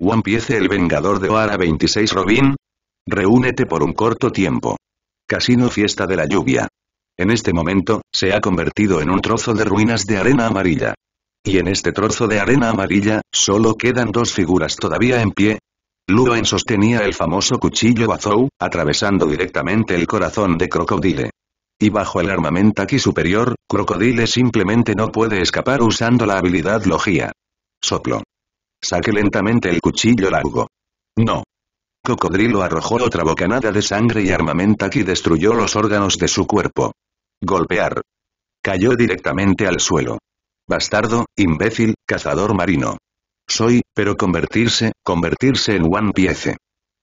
One Piece El Vengador de Oara 26 Robin. Reúnete por un corto tiempo. Casino Fiesta de la Lluvia. En este momento, se ha convertido en un trozo de ruinas de arena amarilla. Y en este trozo de arena amarilla, solo quedan dos figuras todavía en pie. en sostenía el famoso cuchillo Bazou, atravesando directamente el corazón de Crocodile. Y bajo el armamento aquí superior, Crocodile simplemente no puede escapar usando la habilidad Logía. Soplo saque lentamente el cuchillo largo. No. Cocodrilo arrojó otra bocanada de sangre y armamenta que destruyó los órganos de su cuerpo. Golpear. Cayó directamente al suelo. Bastardo, imbécil, cazador marino. Soy, pero convertirse, convertirse en One Piece.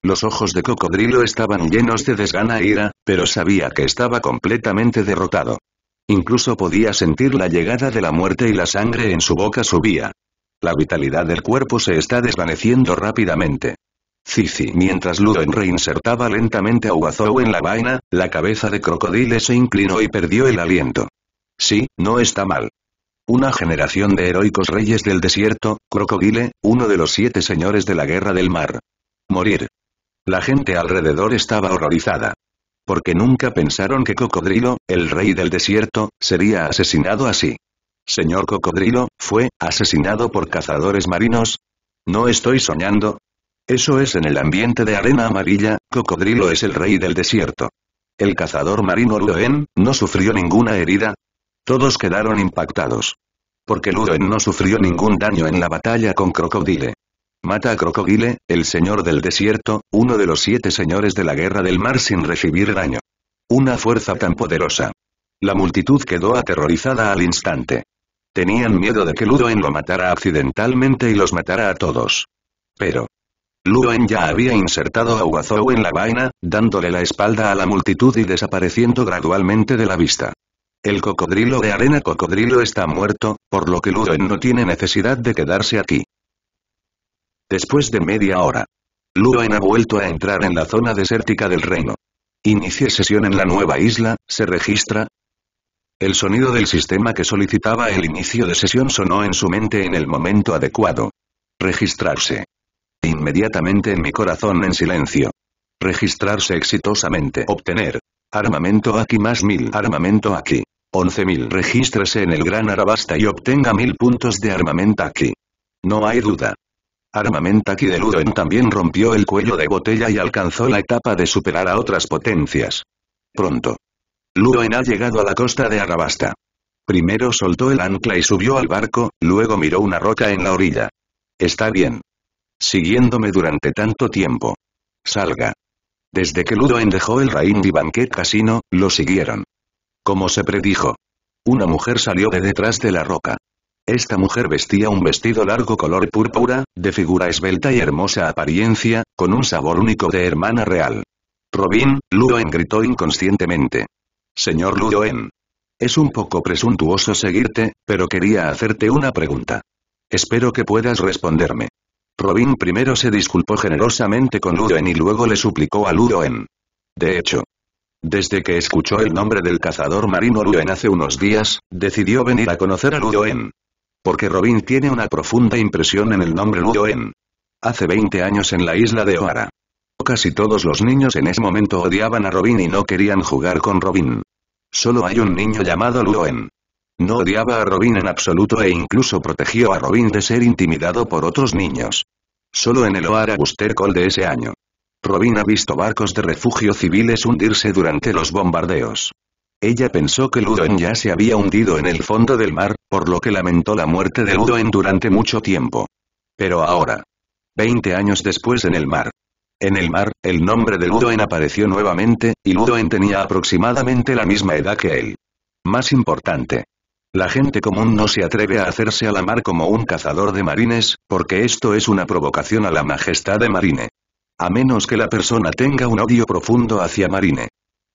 Los ojos de Cocodrilo estaban llenos de desgana e ira, pero sabía que estaba completamente derrotado. Incluso podía sentir la llegada de la muerte y la sangre en su boca subía. La vitalidad del cuerpo se está desvaneciendo rápidamente. Cici. Mientras Luden reinsertaba lentamente a Uazou en la vaina, la cabeza de Crocodile se inclinó y perdió el aliento. Sí, no está mal. Una generación de heroicos reyes del desierto, Crocodile, uno de los siete señores de la guerra del mar. Morir. La gente alrededor estaba horrorizada. Porque nunca pensaron que Cocodrilo, el rey del desierto, sería asesinado así. Señor Cocodrilo, ¿fue asesinado por cazadores marinos? No estoy soñando. Eso es en el ambiente de arena amarilla, Cocodrilo es el rey del desierto. El cazador marino Luen no sufrió ninguna herida. Todos quedaron impactados. Porque Luen no sufrió ningún daño en la batalla con Crocodile. Mata a Crocodile, el señor del desierto, uno de los siete señores de la guerra del mar sin recibir daño. Una fuerza tan poderosa. La multitud quedó aterrorizada al instante. Tenían miedo de que Ludoen lo matara accidentalmente y los matara a todos. Pero. Ludoen ya había insertado a Wazou en la vaina, dándole la espalda a la multitud y desapareciendo gradualmente de la vista. El cocodrilo de arena cocodrilo está muerto, por lo que Ludoen no tiene necesidad de quedarse aquí. Después de media hora, Ludoen ha vuelto a entrar en la zona desértica del reino. Inicie sesión en la nueva isla, se registra, el sonido del sistema que solicitaba el inicio de sesión sonó en su mente en el momento adecuado. Registrarse. Inmediatamente en mi corazón en silencio. Registrarse exitosamente. Obtener. Armamento aquí más mil. Armamento aquí. 11.000. Regístrese en el Gran Arabasta y obtenga mil puntos de armamento aquí. No hay duda. Armamento aquí de Luden también rompió el cuello de botella y alcanzó la etapa de superar a otras potencias. Pronto. Ludoen ha llegado a la costa de Arabasta. Primero soltó el ancla y subió al barco, luego miró una roca en la orilla. Está bien. Siguiéndome durante tanto tiempo. Salga. Desde que Ludoen dejó el Raindy Banquet Casino, lo siguieron. Como se predijo. Una mujer salió de detrás de la roca. Esta mujer vestía un vestido largo color púrpura, de figura esbelta y hermosa apariencia, con un sabor único de hermana real. Robin, Ludoen gritó inconscientemente. Señor Ludoen. Es un poco presuntuoso seguirte, pero quería hacerte una pregunta. Espero que puedas responderme. Robin primero se disculpó generosamente con Ludoen y luego le suplicó a Ludoen. De hecho, desde que escuchó el nombre del cazador marino Ludoen hace unos días, decidió venir a conocer a Ludoen. Porque Robin tiene una profunda impresión en el nombre Ludoen. Hace 20 años en la isla de Oara, Casi todos los niños en ese momento odiaban a Robin y no querían jugar con Robin. Solo hay un niño llamado Ludoen. No odiaba a Robin en absoluto e incluso protegió a Robin de ser intimidado por otros niños. Solo en el Oara Buster Call de ese año. Robin ha visto barcos de refugio civiles hundirse durante los bombardeos. Ella pensó que Ludoen ya se había hundido en el fondo del mar, por lo que lamentó la muerte de Ludoen durante mucho tiempo. Pero ahora. Veinte años después en el mar, en el mar, el nombre de Ludoen apareció nuevamente, y Ludoen tenía aproximadamente la misma edad que él. Más importante. La gente común no se atreve a hacerse a la mar como un cazador de marines, porque esto es una provocación a la majestad de Marine. A menos que la persona tenga un odio profundo hacia Marine.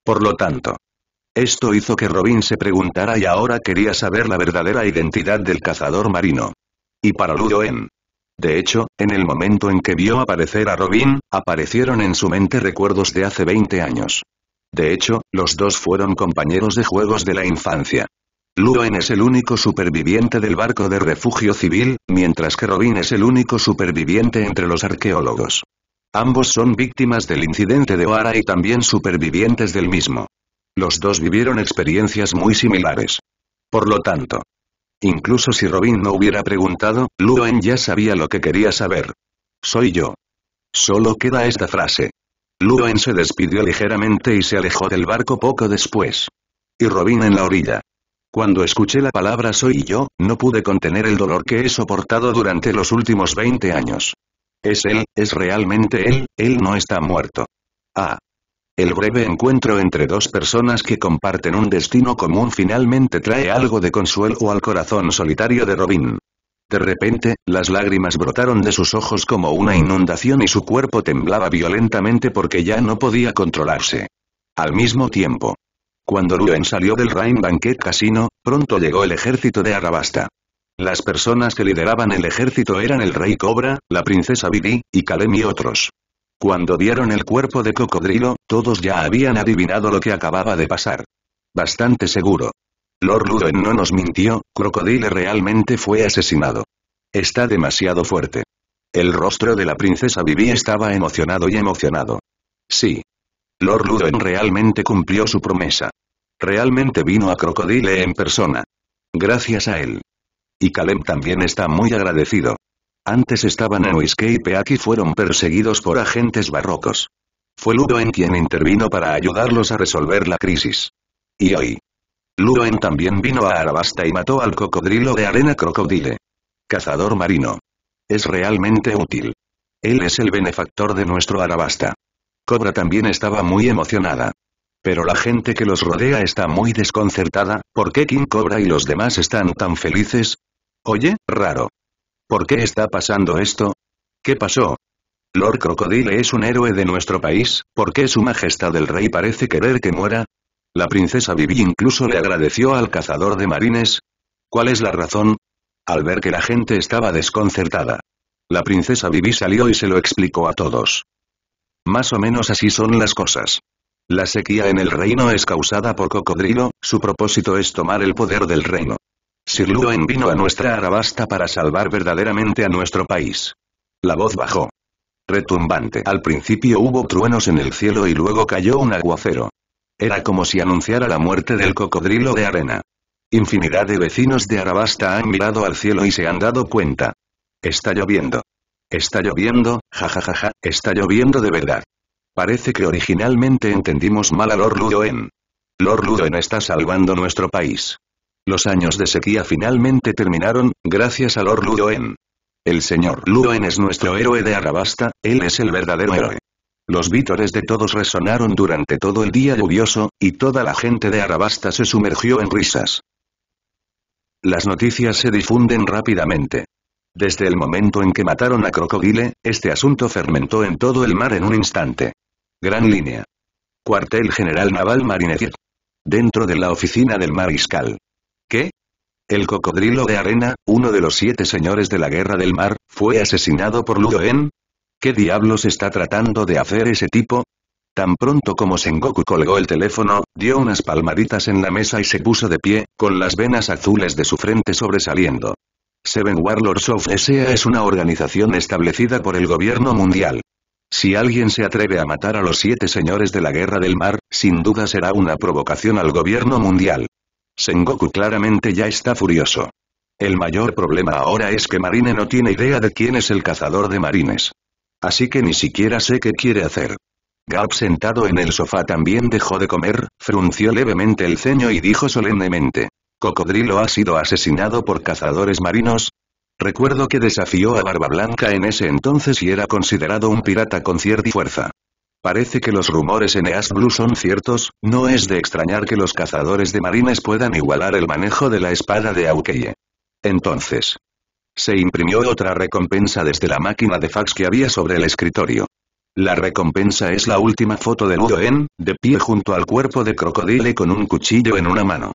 Por lo tanto. Esto hizo que Robin se preguntara y ahora quería saber la verdadera identidad del cazador marino. Y para Ludoen, de hecho, en el momento en que vio aparecer a Robin, aparecieron en su mente recuerdos de hace 20 años. De hecho, los dos fueron compañeros de juegos de la infancia. Luen es el único superviviente del barco de refugio civil, mientras que Robin es el único superviviente entre los arqueólogos. Ambos son víctimas del incidente de Oara y también supervivientes del mismo. Los dos vivieron experiencias muy similares. Por lo tanto, Incluso si Robin no hubiera preguntado, Luen ya sabía lo que quería saber. Soy yo. Solo queda esta frase. Luen se despidió ligeramente y se alejó del barco poco después. Y Robin en la orilla. Cuando escuché la palabra soy yo, no pude contener el dolor que he soportado durante los últimos 20 años. Es él, es realmente él, él no está muerto. Ah, el breve encuentro entre dos personas que comparten un destino común finalmente trae algo de consuelo al corazón solitario de Robin. De repente, las lágrimas brotaron de sus ojos como una inundación y su cuerpo temblaba violentamente porque ya no podía controlarse. Al mismo tiempo. Cuando Ruben salió del Rain Banquet Casino, pronto llegó el ejército de Arabasta. Las personas que lideraban el ejército eran el rey Cobra, la princesa Bibi, y Kalem y otros. Cuando vieron el cuerpo de cocodrilo, todos ya habían adivinado lo que acababa de pasar. Bastante seguro. Lord Luden no nos mintió, Crocodile realmente fue asesinado. Está demasiado fuerte. El rostro de la princesa Vivi estaba emocionado y emocionado. Sí. Lord Luden realmente cumplió su promesa. Realmente vino a Crocodile en persona. Gracias a él. Y Kalem también está muy agradecido. Antes estaban en Escape y fueron perseguidos por agentes barrocos. Fue Ludoen quien intervino para ayudarlos a resolver la crisis. Y hoy. Ludoen también vino a Arabasta y mató al cocodrilo de arena crocodile. Cazador marino. Es realmente útil. Él es el benefactor de nuestro Arabasta. Cobra también estaba muy emocionada. Pero la gente que los rodea está muy desconcertada, ¿por qué King Cobra y los demás están tan felices? Oye, raro. ¿Por qué está pasando esto? ¿Qué pasó? Lord Crocodile es un héroe de nuestro país, ¿por qué su majestad el rey parece querer que muera? La princesa Vivi incluso le agradeció al cazador de marines. ¿Cuál es la razón? Al ver que la gente estaba desconcertada. La princesa Vivi salió y se lo explicó a todos. Más o menos así son las cosas. La sequía en el reino es causada por Cocodrilo, su propósito es tomar el poder del reino. Sir Ludoen vino a nuestra arabasta para salvar verdaderamente a nuestro país. La voz bajó. Retumbante. Al principio hubo truenos en el cielo y luego cayó un aguacero. Era como si anunciara la muerte del cocodrilo de arena. Infinidad de vecinos de Arabasta han mirado al cielo y se han dado cuenta. Está lloviendo. Está lloviendo, jajajaja, está lloviendo de verdad. Parece que originalmente entendimos mal a Lord Ludoen. Lord Ludoen está salvando nuestro país. Los años de sequía finalmente terminaron, gracias a Lord Ludoen. El señor Ludoen es nuestro héroe de Arabasta, él es el verdadero héroe. Los vítores de todos resonaron durante todo el día lluvioso, y toda la gente de Arabasta se sumergió en risas. Las noticias se difunden rápidamente. Desde el momento en que mataron a Crocodile, este asunto fermentó en todo el mar en un instante. Gran línea. Cuartel General Naval Marinefir. Dentro de la oficina del mariscal. ¿Qué? El cocodrilo de arena, uno de los siete señores de la guerra del mar, fue asesinado por Ludoen. ¿Qué diablos está tratando de hacer ese tipo? Tan pronto como Sengoku colgó el teléfono, dio unas palmaditas en la mesa y se puso de pie, con las venas azules de su frente sobresaliendo. Seven Warlords of S.A. es una organización establecida por el gobierno mundial. Si alguien se atreve a matar a los siete señores de la Guerra del Mar, sin duda será una provocación al gobierno mundial. Sengoku claramente ya está furioso. El mayor problema ahora es que Marine no tiene idea de quién es el cazador de marines. Así que ni siquiera sé qué quiere hacer. Gap sentado en el sofá también dejó de comer, frunció levemente el ceño y dijo solemnemente. ¿Cocodrilo ha sido asesinado por cazadores marinos? Recuerdo que desafió a Barba Blanca en ese entonces y era considerado un pirata con cierta fuerza. Parece que los rumores en Blue son ciertos, no es de extrañar que los cazadores de marines puedan igualar el manejo de la espada de Aukeye. Entonces. Se imprimió otra recompensa desde la máquina de fax que había sobre el escritorio. La recompensa es la última foto de En, de pie junto al cuerpo de Crocodile con un cuchillo en una mano.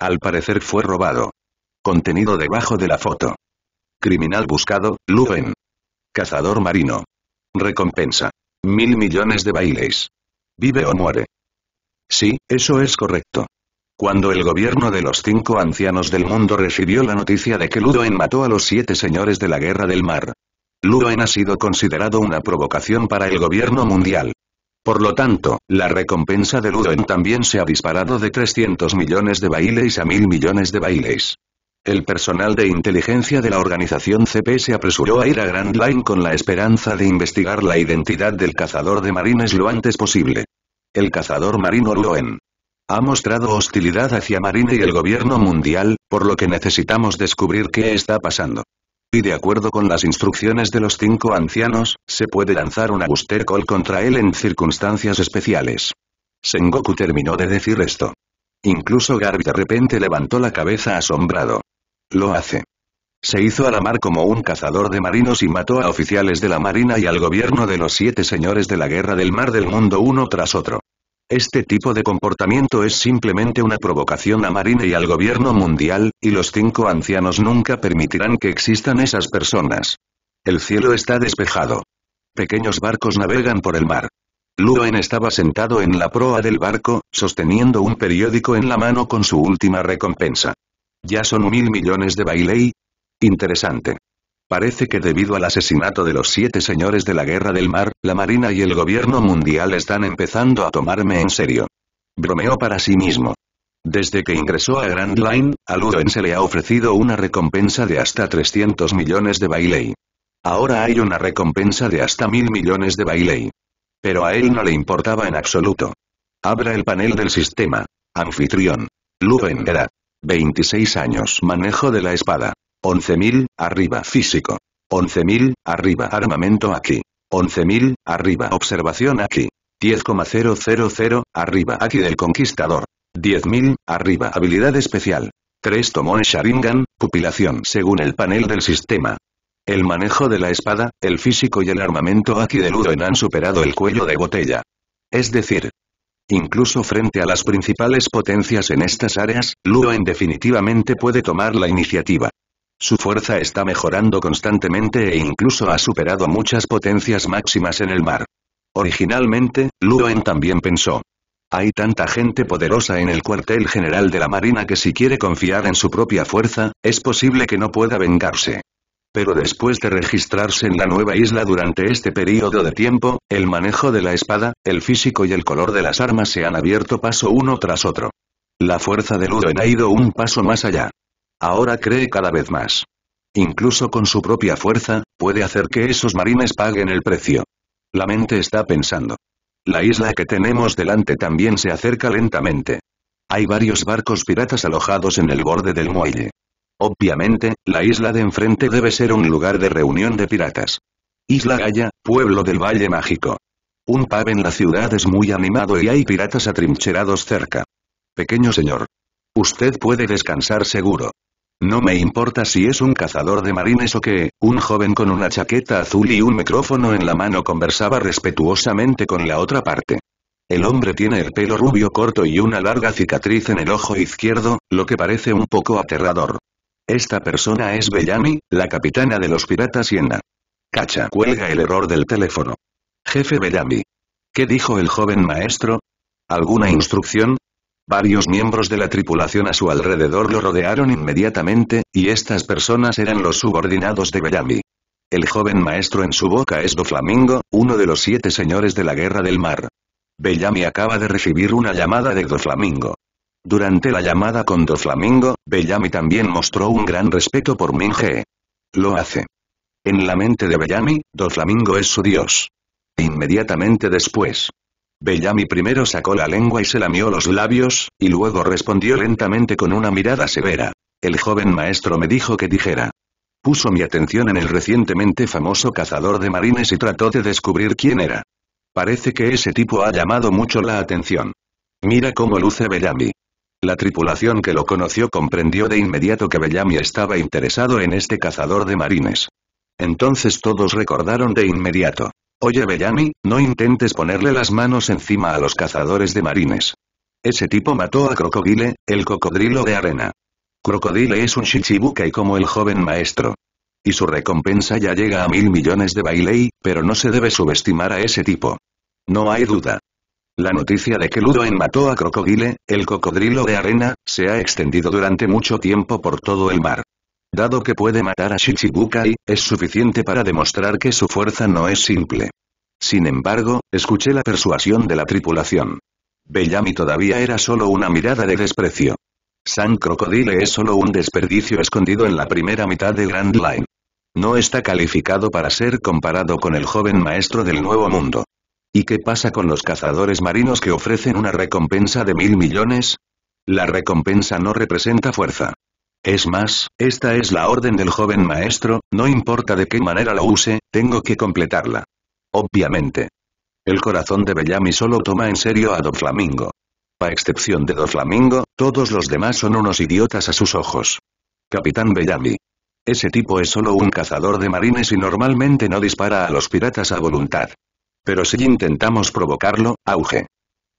Al parecer fue robado. Contenido debajo de la foto. Criminal buscado, Ludoen. Cazador marino. Recompensa. Mil millones de bailes. Vive o muere. Sí, eso es correcto. Cuando el gobierno de los cinco ancianos del mundo recibió la noticia de que Ludoen mató a los siete señores de la Guerra del Mar. Ludoen ha sido considerado una provocación para el gobierno mundial. Por lo tanto, la recompensa de Ludoen también se ha disparado de 300 millones de bailes a mil millones de bailes. El personal de inteligencia de la organización CP se apresuró a ir a Grand Line con la esperanza de investigar la identidad del cazador de marines lo antes posible. El cazador marino Loen ha mostrado hostilidad hacia Marine y el gobierno mundial, por lo que necesitamos descubrir qué está pasando. Y de acuerdo con las instrucciones de los cinco ancianos, se puede lanzar un Aguster Call contra él en circunstancias especiales. Sengoku terminó de decir esto. Incluso Garby de repente levantó la cabeza asombrado. Lo hace. Se hizo a la mar como un cazador de marinos y mató a oficiales de la marina y al gobierno de los siete señores de la guerra del mar del mundo uno tras otro. Este tipo de comportamiento es simplemente una provocación a Marina y al gobierno mundial, y los cinco ancianos nunca permitirán que existan esas personas. El cielo está despejado. Pequeños barcos navegan por el mar. Luen estaba sentado en la proa del barco, sosteniendo un periódico en la mano con su última recompensa. Ya son mil millones de Bailey. Interesante. Parece que debido al asesinato de los siete señores de la Guerra del Mar, la Marina y el gobierno mundial están empezando a tomarme en serio. Bromeó para sí mismo. Desde que ingresó a Grand Line, a Luden se le ha ofrecido una recompensa de hasta 300 millones de Bailey. Ahora hay una recompensa de hasta mil millones de Bailey. Pero a él no le importaba en absoluto. Abra el panel del sistema. Anfitrión. Luden era. 26 años manejo de la espada. 11.000, arriba físico. 11.000, arriba armamento aquí. 11.000, arriba observación aquí. 10,000, arriba aquí del conquistador. 10.000, arriba habilidad especial. 3 tomones Sharingan, pupilación según el panel del sistema. El manejo de la espada, el físico y el armamento aquí del en han superado el cuello de botella. Es decir, Incluso frente a las principales potencias en estas áreas, Luoen definitivamente puede tomar la iniciativa. Su fuerza está mejorando constantemente e incluso ha superado muchas potencias máximas en el mar. Originalmente, Luoen también pensó. Hay tanta gente poderosa en el cuartel general de la Marina que si quiere confiar en su propia fuerza, es posible que no pueda vengarse pero después de registrarse en la nueva isla durante este periodo de tiempo, el manejo de la espada, el físico y el color de las armas se han abierto paso uno tras otro. La fuerza de Ludo ha ido un paso más allá. Ahora cree cada vez más. Incluso con su propia fuerza, puede hacer que esos marines paguen el precio. La mente está pensando. La isla que tenemos delante también se acerca lentamente. Hay varios barcos piratas alojados en el borde del muelle. Obviamente, la isla de enfrente debe ser un lugar de reunión de piratas. Isla Gaya, pueblo del Valle Mágico. Un pub en la ciudad es muy animado y hay piratas atrincherados cerca. Pequeño señor. Usted puede descansar seguro. No me importa si es un cazador de marines o qué, un joven con una chaqueta azul y un micrófono en la mano conversaba respetuosamente con la otra parte. El hombre tiene el pelo rubio corto y una larga cicatriz en el ojo izquierdo, lo que parece un poco aterrador. Esta persona es Bellamy, la capitana de los piratas Hiena. Cacha cuelga el error del teléfono. Jefe Bellamy. ¿Qué dijo el joven maestro? ¿Alguna instrucción? Varios miembros de la tripulación a su alrededor lo rodearon inmediatamente, y estas personas eran los subordinados de Bellamy. El joven maestro en su boca es Do Flamingo, uno de los siete señores de la Guerra del Mar. Bellamy acaba de recibir una llamada de Doflamingo. Flamingo. Durante la llamada con Do Flamingo, Bellamy también mostró un gran respeto por Minje. Lo hace. En la mente de Bellamy, Do Flamingo es su dios. Inmediatamente después. Bellamy primero sacó la lengua y se lamió los labios, y luego respondió lentamente con una mirada severa. El joven maestro me dijo que dijera. Puso mi atención en el recientemente famoso cazador de marines y trató de descubrir quién era. Parece que ese tipo ha llamado mucho la atención. Mira cómo luce Bellamy. La tripulación que lo conoció comprendió de inmediato que Bellamy estaba interesado en este cazador de marines. Entonces todos recordaron de inmediato. Oye Bellamy, no intentes ponerle las manos encima a los cazadores de marines. Ese tipo mató a Crocodile, el cocodrilo de arena. Crocodile es un Shichibukai y como el joven maestro. Y su recompensa ya llega a mil millones de bailey, pero no se debe subestimar a ese tipo. No hay duda. La noticia de que Ludoen mató a Crocodile, el cocodrilo de arena, se ha extendido durante mucho tiempo por todo el mar. Dado que puede matar a Shichibukai, es suficiente para demostrar que su fuerza no es simple. Sin embargo, escuché la persuasión de la tripulación. Bellamy todavía era solo una mirada de desprecio. San Crocodile es solo un desperdicio escondido en la primera mitad de Grand Line. No está calificado para ser comparado con el joven maestro del Nuevo Mundo. ¿Y qué pasa con los cazadores marinos que ofrecen una recompensa de mil millones? La recompensa no representa fuerza. Es más, esta es la orden del joven maestro, no importa de qué manera la use, tengo que completarla. Obviamente. El corazón de Bellamy solo toma en serio a Doflamingo. A excepción de Doflamingo, todos los demás son unos idiotas a sus ojos. Capitán Bellamy. Ese tipo es solo un cazador de marines y normalmente no dispara a los piratas a voluntad. Pero si intentamos provocarlo, auge.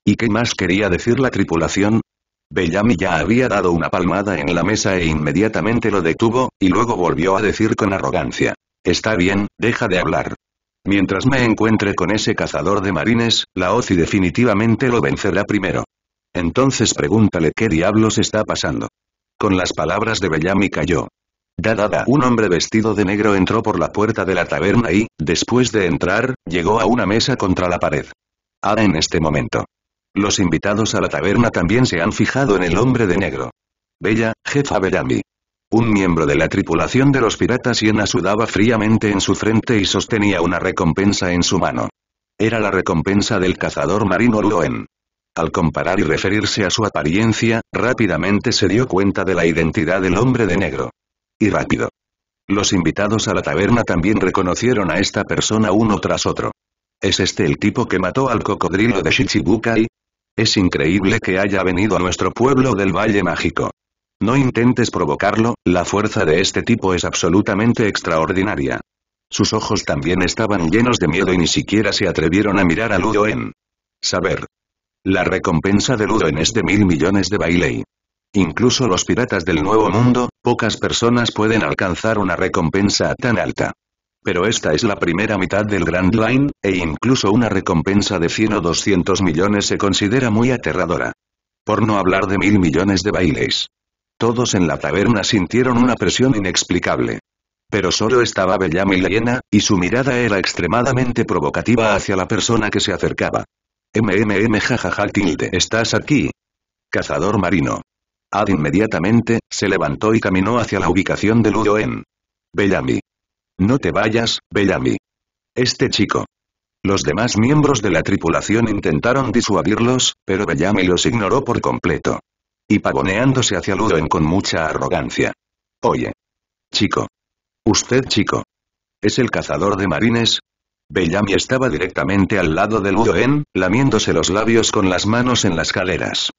¿Y qué más quería decir la tripulación? Bellamy ya había dado una palmada en la mesa e inmediatamente lo detuvo, y luego volvió a decir con arrogancia. Está bien, deja de hablar. Mientras me encuentre con ese cazador de marines, la OCI definitivamente lo vencerá primero. Entonces pregúntale qué diablos está pasando. Con las palabras de Bellamy cayó. Dadada, un hombre vestido de negro entró por la puerta de la taberna y, después de entrar, llegó a una mesa contra la pared. Ah en este momento. Los invitados a la taberna también se han fijado en el hombre de negro. Bella, jefa Bellamy. Un miembro de la tripulación de los piratas Hiena sudaba fríamente en su frente y sostenía una recompensa en su mano. Era la recompensa del cazador marino Luen. Al comparar y referirse a su apariencia, rápidamente se dio cuenta de la identidad del hombre de negro. Y rápido. Los invitados a la taberna también reconocieron a esta persona uno tras otro. ¿Es este el tipo que mató al cocodrilo de Shichibukai? Es increíble que haya venido a nuestro pueblo del Valle Mágico. No intentes provocarlo, la fuerza de este tipo es absolutamente extraordinaria. Sus ojos también estaban llenos de miedo y ni siquiera se atrevieron a mirar a En. Saber. La recompensa de Ludoen es de mil millones de bailey. Incluso los piratas del Nuevo Mundo, pocas personas pueden alcanzar una recompensa tan alta. Pero esta es la primera mitad del Grand Line, e incluso una recompensa de 100 o 200 millones se considera muy aterradora. Por no hablar de mil millones de bailes. Todos en la taberna sintieron una presión inexplicable. Pero solo estaba Bellamy Leyena, y su mirada era extremadamente provocativa hacia la persona que se acercaba. MMM jajaja tilde. ¿Estás aquí? Cazador marino. Ad inmediatamente, se levantó y caminó hacia la ubicación de Ludoen. Bellamy. No te vayas, Bellamy. Este chico. Los demás miembros de la tripulación intentaron disuadirlos, pero Bellamy los ignoró por completo. Y pavoneándose hacia Ludoen con mucha arrogancia. Oye. Chico. Usted chico. ¿Es el cazador de marines? Bellamy estaba directamente al lado de Ludoen, lamiéndose los labios con las manos en las caleras.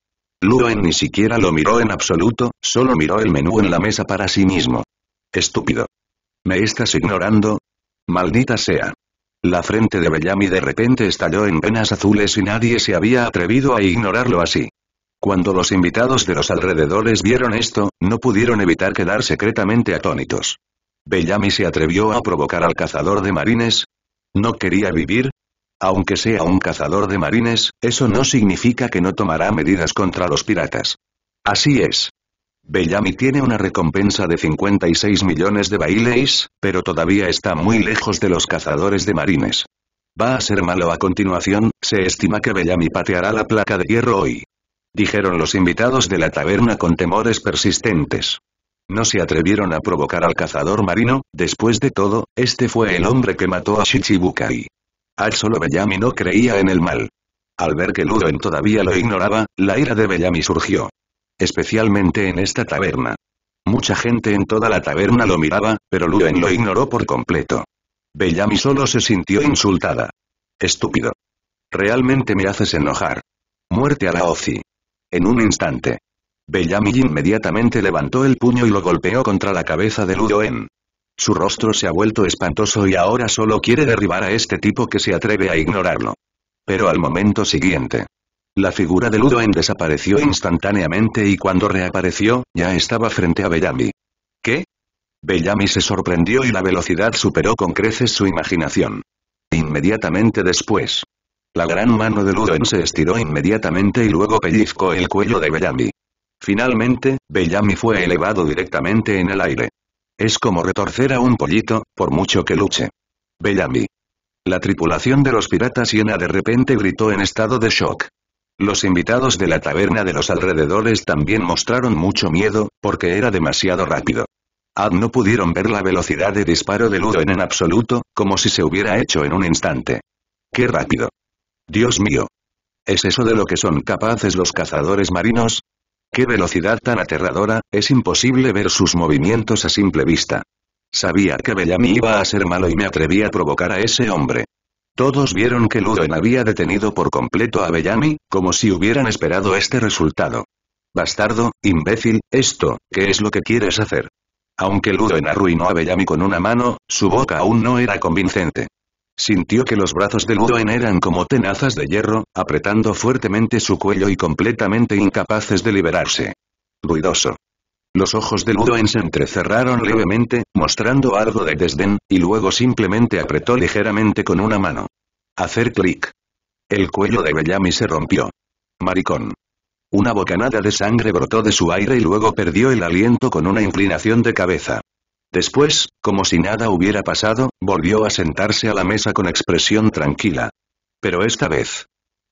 Luen ni siquiera lo miró en absoluto, solo miró el menú en la mesa para sí mismo. Estúpido. ¿Me estás ignorando? Maldita sea. La frente de Bellamy de repente estalló en venas azules y nadie se había atrevido a ignorarlo así. Cuando los invitados de los alrededores vieron esto, no pudieron evitar quedar secretamente atónitos. Bellamy se atrevió a provocar al cazador de marines. ¿No quería vivir? Aunque sea un cazador de marines, eso no significa que no tomará medidas contra los piratas. Así es. Bellamy tiene una recompensa de 56 millones de bailes, pero todavía está muy lejos de los cazadores de marines. Va a ser malo a continuación, se estima que Bellamy pateará la placa de hierro hoy. Dijeron los invitados de la taberna con temores persistentes. No se atrevieron a provocar al cazador marino, después de todo, este fue el hombre que mató a Shichibukai. Al solo Bellamy no creía en el mal. Al ver que Ludoen todavía lo ignoraba, la ira de Bellamy surgió. Especialmente en esta taberna. Mucha gente en toda la taberna lo miraba, pero Ludoen lo ignoró por completo. Bellamy solo se sintió insultada. Estúpido. Realmente me haces enojar. Muerte a la Ozi. En un instante. Bellamy inmediatamente levantó el puño y lo golpeó contra la cabeza de Ludoen. Su rostro se ha vuelto espantoso y ahora solo quiere derribar a este tipo que se atreve a ignorarlo. Pero al momento siguiente. La figura de Ludoen desapareció instantáneamente y cuando reapareció, ya estaba frente a Bellamy. ¿Qué? Bellamy se sorprendió y la velocidad superó con creces su imaginación. Inmediatamente después. La gran mano de Ludoen se estiró inmediatamente y luego pellizcó el cuello de Bellamy. Finalmente, Bellamy fue elevado directamente en el aire. Es como retorcer a un pollito, por mucho que luche. Bellamy. La tripulación de los piratas llena de repente gritó en estado de shock. Los invitados de la taberna de los alrededores también mostraron mucho miedo, porque era demasiado rápido. Ad no pudieron ver la velocidad de disparo del Ludo en absoluto, como si se hubiera hecho en un instante. ¡Qué rápido! Dios mío. ¿Es eso de lo que son capaces los cazadores marinos? ¡Qué velocidad tan aterradora! Es imposible ver sus movimientos a simple vista. Sabía que Bellamy iba a ser malo y me atreví a provocar a ese hombre. Todos vieron que Ludoen había detenido por completo a Bellamy, como si hubieran esperado este resultado. Bastardo, imbécil, esto, ¿qué es lo que quieres hacer? Aunque Ludoen arruinó a Bellamy con una mano, su boca aún no era convincente. Sintió que los brazos de Ludoen eran como tenazas de hierro, apretando fuertemente su cuello y completamente incapaces de liberarse. Ruidoso. Los ojos de Ludoen se entrecerraron levemente, mostrando algo de desdén, y luego simplemente apretó ligeramente con una mano. Hacer clic. El cuello de Bellamy se rompió. Maricón. Una bocanada de sangre brotó de su aire y luego perdió el aliento con una inclinación de cabeza. Después, como si nada hubiera pasado, volvió a sentarse a la mesa con expresión tranquila. Pero esta vez.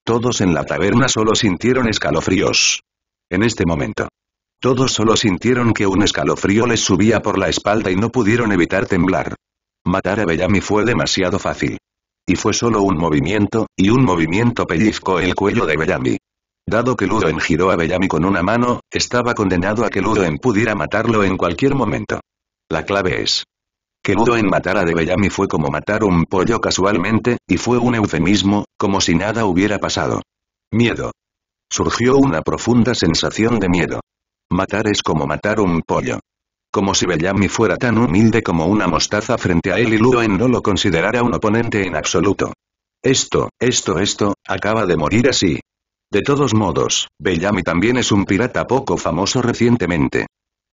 Todos en la taberna solo sintieron escalofríos. En este momento. Todos solo sintieron que un escalofrío les subía por la espalda y no pudieron evitar temblar. Matar a Bellamy fue demasiado fácil. Y fue solo un movimiento, y un movimiento pellizcó el cuello de Bellamy. Dado que en giró a Bellamy con una mano, estaba condenado a que Ludoen pudiera matarlo en cualquier momento. La clave es. Que Ludo en matar a Bellamy fue como matar un pollo casualmente, y fue un eufemismo, como si nada hubiera pasado. Miedo. Surgió una profunda sensación de miedo. Matar es como matar un pollo. Como si Bellamy fuera tan humilde como una mostaza frente a él y en no lo considerara un oponente en absoluto. Esto, esto, esto, acaba de morir así. De todos modos, Bellamy también es un pirata poco famoso recientemente.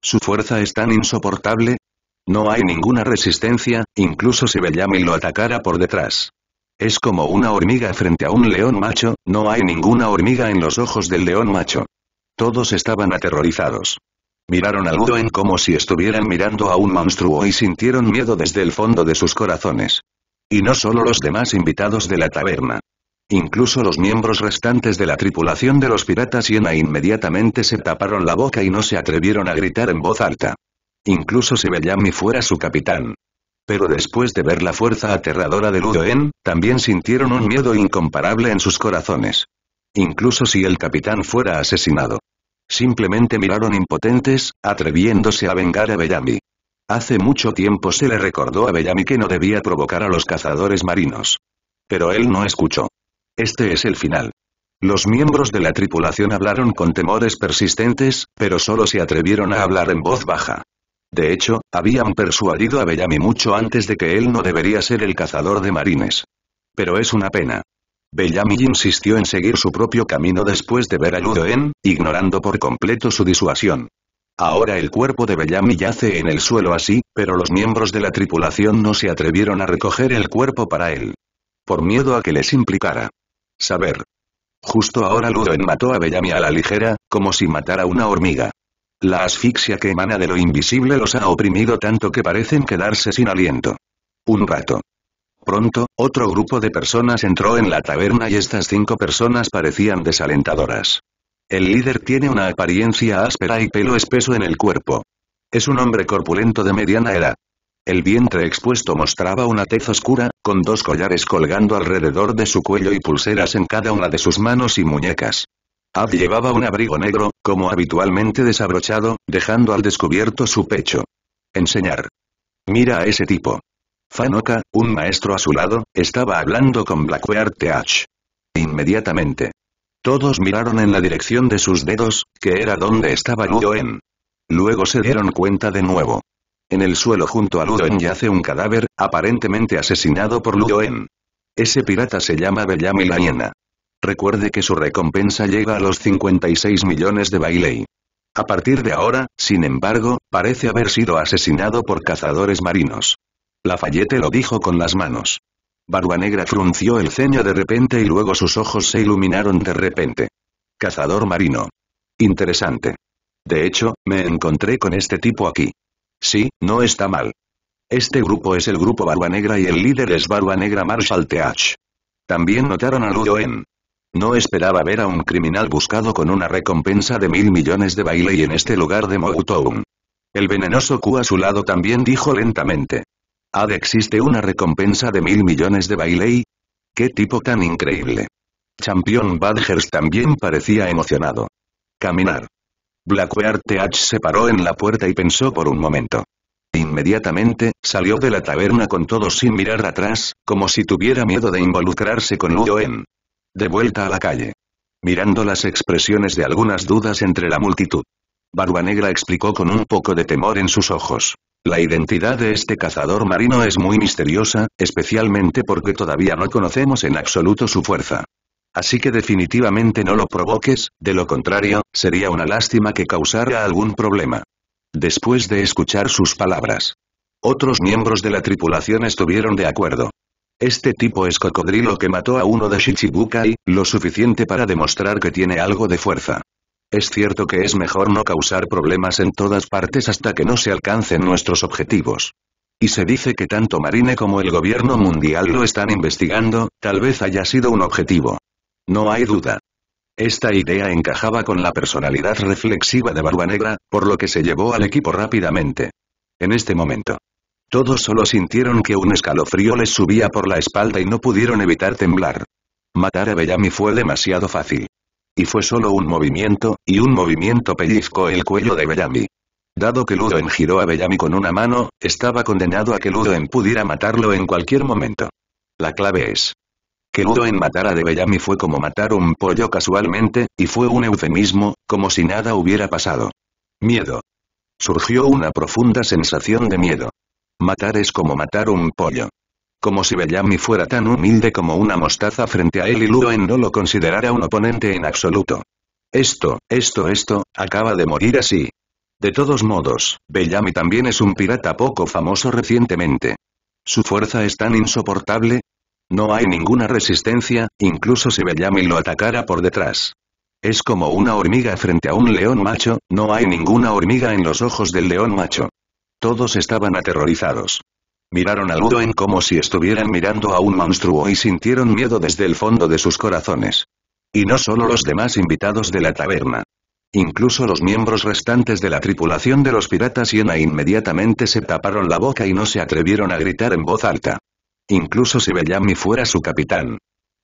Su fuerza es tan insoportable, no hay ninguna resistencia, incluso si Bellamy lo atacara por detrás. Es como una hormiga frente a un león macho, no hay ninguna hormiga en los ojos del león macho. Todos estaban aterrorizados. Miraron al en como si estuvieran mirando a un monstruo y sintieron miedo desde el fondo de sus corazones. Y no solo los demás invitados de la taberna. Incluso los miembros restantes de la tripulación de los piratas yena inmediatamente se taparon la boca y no se atrevieron a gritar en voz alta incluso si Bellamy fuera su capitán. Pero después de ver la fuerza aterradora de Ludoen, también sintieron un miedo incomparable en sus corazones. Incluso si el capitán fuera asesinado. Simplemente miraron impotentes, atreviéndose a vengar a Bellamy. Hace mucho tiempo se le recordó a Bellamy que no debía provocar a los cazadores marinos. Pero él no escuchó. Este es el final. Los miembros de la tripulación hablaron con temores persistentes, pero solo se atrevieron a hablar en voz baja. De hecho, habían persuadido a Bellamy mucho antes de que él no debería ser el cazador de marines. Pero es una pena. Bellamy insistió en seguir su propio camino después de ver a Ludoen, ignorando por completo su disuasión. Ahora el cuerpo de Bellamy yace en el suelo así, pero los miembros de la tripulación no se atrevieron a recoger el cuerpo para él. Por miedo a que les implicara. Saber. Justo ahora Ludoen mató a Bellamy a la ligera, como si matara una hormiga. La asfixia que emana de lo invisible los ha oprimido tanto que parecen quedarse sin aliento. Un rato. Pronto, otro grupo de personas entró en la taberna y estas cinco personas parecían desalentadoras. El líder tiene una apariencia áspera y pelo espeso en el cuerpo. Es un hombre corpulento de mediana edad. El vientre expuesto mostraba una tez oscura, con dos collares colgando alrededor de su cuello y pulseras en cada una de sus manos y muñecas. Ab llevaba un abrigo negro, como habitualmente desabrochado, dejando al descubierto su pecho. Enseñar. Mira a ese tipo. Fanoka, un maestro a su lado, estaba hablando con Blackbeard H. Inmediatamente. Todos miraron en la dirección de sus dedos, que era donde estaba Ludoen. Luego se dieron cuenta de nuevo. En el suelo junto a Ludoen yace un cadáver, aparentemente asesinado por Ludoen. Ese pirata se llama Bellamy la hiena recuerde que su recompensa llega a los 56 millones de Bailey. A partir de ahora, sin embargo, parece haber sido asesinado por cazadores marinos. Lafayette lo dijo con las manos. Barba Negra frunció el ceño de repente y luego sus ojos se iluminaron de repente. Cazador marino. Interesante. De hecho, me encontré con este tipo aquí. Sí, no está mal. Este grupo es el grupo Barba Negra y el líder es Barba Negra Marshall TH. También notaron a Ludo en no esperaba ver a un criminal buscado con una recompensa de mil millones de baile en este lugar de Mogutown. El venenoso Q a su lado también dijo lentamente. ¿Ad existe una recompensa de mil millones de baile? ¡Qué tipo tan increíble! Champion Badgers también parecía emocionado. Caminar. Blackwear TH se paró en la puerta y pensó por un momento. Inmediatamente, salió de la taberna con todos sin mirar atrás, como si tuviera miedo de involucrarse con Luo de vuelta a la calle. Mirando las expresiones de algunas dudas entre la multitud. Barba Negra explicó con un poco de temor en sus ojos. La identidad de este cazador marino es muy misteriosa, especialmente porque todavía no conocemos en absoluto su fuerza. Así que definitivamente no lo provoques, de lo contrario, sería una lástima que causara algún problema. Después de escuchar sus palabras, otros miembros de la tripulación estuvieron de acuerdo. Este tipo es cocodrilo que mató a uno de Shichibukai, lo suficiente para demostrar que tiene algo de fuerza. Es cierto que es mejor no causar problemas en todas partes hasta que no se alcancen nuestros objetivos. Y se dice que tanto Marine como el gobierno mundial lo están investigando, tal vez haya sido un objetivo. No hay duda. Esta idea encajaba con la personalidad reflexiva de Barba Negra, por lo que se llevó al equipo rápidamente. En este momento, todos solo sintieron que un escalofrío les subía por la espalda y no pudieron evitar temblar. Matar a Bellamy fue demasiado fácil. Y fue solo un movimiento, y un movimiento pellizcó el cuello de Bellamy. Dado que en giró a Bellamy con una mano, estaba condenado a que en pudiera matarlo en cualquier momento. La clave es. Que Ludo en matara de Bellamy fue como matar un pollo casualmente, y fue un eufemismo, como si nada hubiera pasado. Miedo. Surgió una profunda sensación de miedo. Matar es como matar un pollo. Como si Bellamy fuera tan humilde como una mostaza frente a él y en no lo considerara un oponente en absoluto. Esto, esto, esto, acaba de morir así. De todos modos, Bellamy también es un pirata poco famoso recientemente. ¿Su fuerza es tan insoportable? No hay ninguna resistencia, incluso si Bellamy lo atacara por detrás. Es como una hormiga frente a un león macho, no hay ninguna hormiga en los ojos del león macho. Todos estaban aterrorizados. Miraron a Ludoen como si estuvieran mirando a un monstruo y sintieron miedo desde el fondo de sus corazones. Y no solo los demás invitados de la taberna. Incluso los miembros restantes de la tripulación de los piratas yena inmediatamente se taparon la boca y no se atrevieron a gritar en voz alta. Incluso si Bellamy fuera su capitán.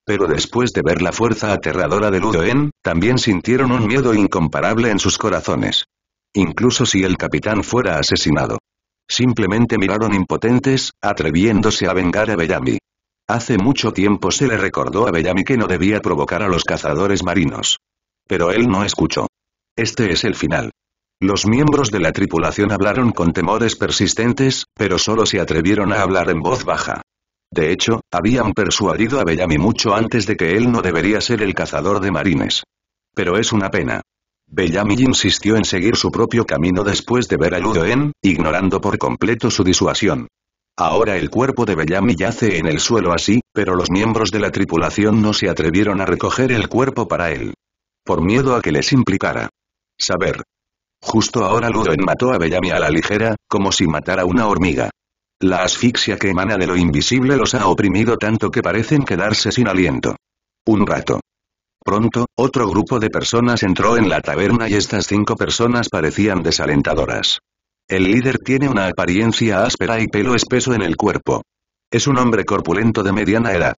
Pero después de ver la fuerza aterradora de Ludoen, también sintieron un miedo incomparable en sus corazones. Incluso si el capitán fuera asesinado simplemente miraron impotentes, atreviéndose a vengar a Bellamy. Hace mucho tiempo se le recordó a Bellamy que no debía provocar a los cazadores marinos. Pero él no escuchó. Este es el final. Los miembros de la tripulación hablaron con temores persistentes, pero solo se atrevieron a hablar en voz baja. De hecho, habían persuadido a Bellamy mucho antes de que él no debería ser el cazador de marines. Pero es una pena. Bellamy insistió en seguir su propio camino después de ver a Ludoen, ignorando por completo su disuasión. Ahora el cuerpo de Bellamy yace en el suelo así, pero los miembros de la tripulación no se atrevieron a recoger el cuerpo para él. Por miedo a que les implicara. Saber. Justo ahora Ludoen mató a Bellamy a la ligera, como si matara una hormiga. La asfixia que emana de lo invisible los ha oprimido tanto que parecen quedarse sin aliento. Un rato. Pronto, otro grupo de personas entró en la taberna y estas cinco personas parecían desalentadoras. El líder tiene una apariencia áspera y pelo espeso en el cuerpo. Es un hombre corpulento de mediana edad.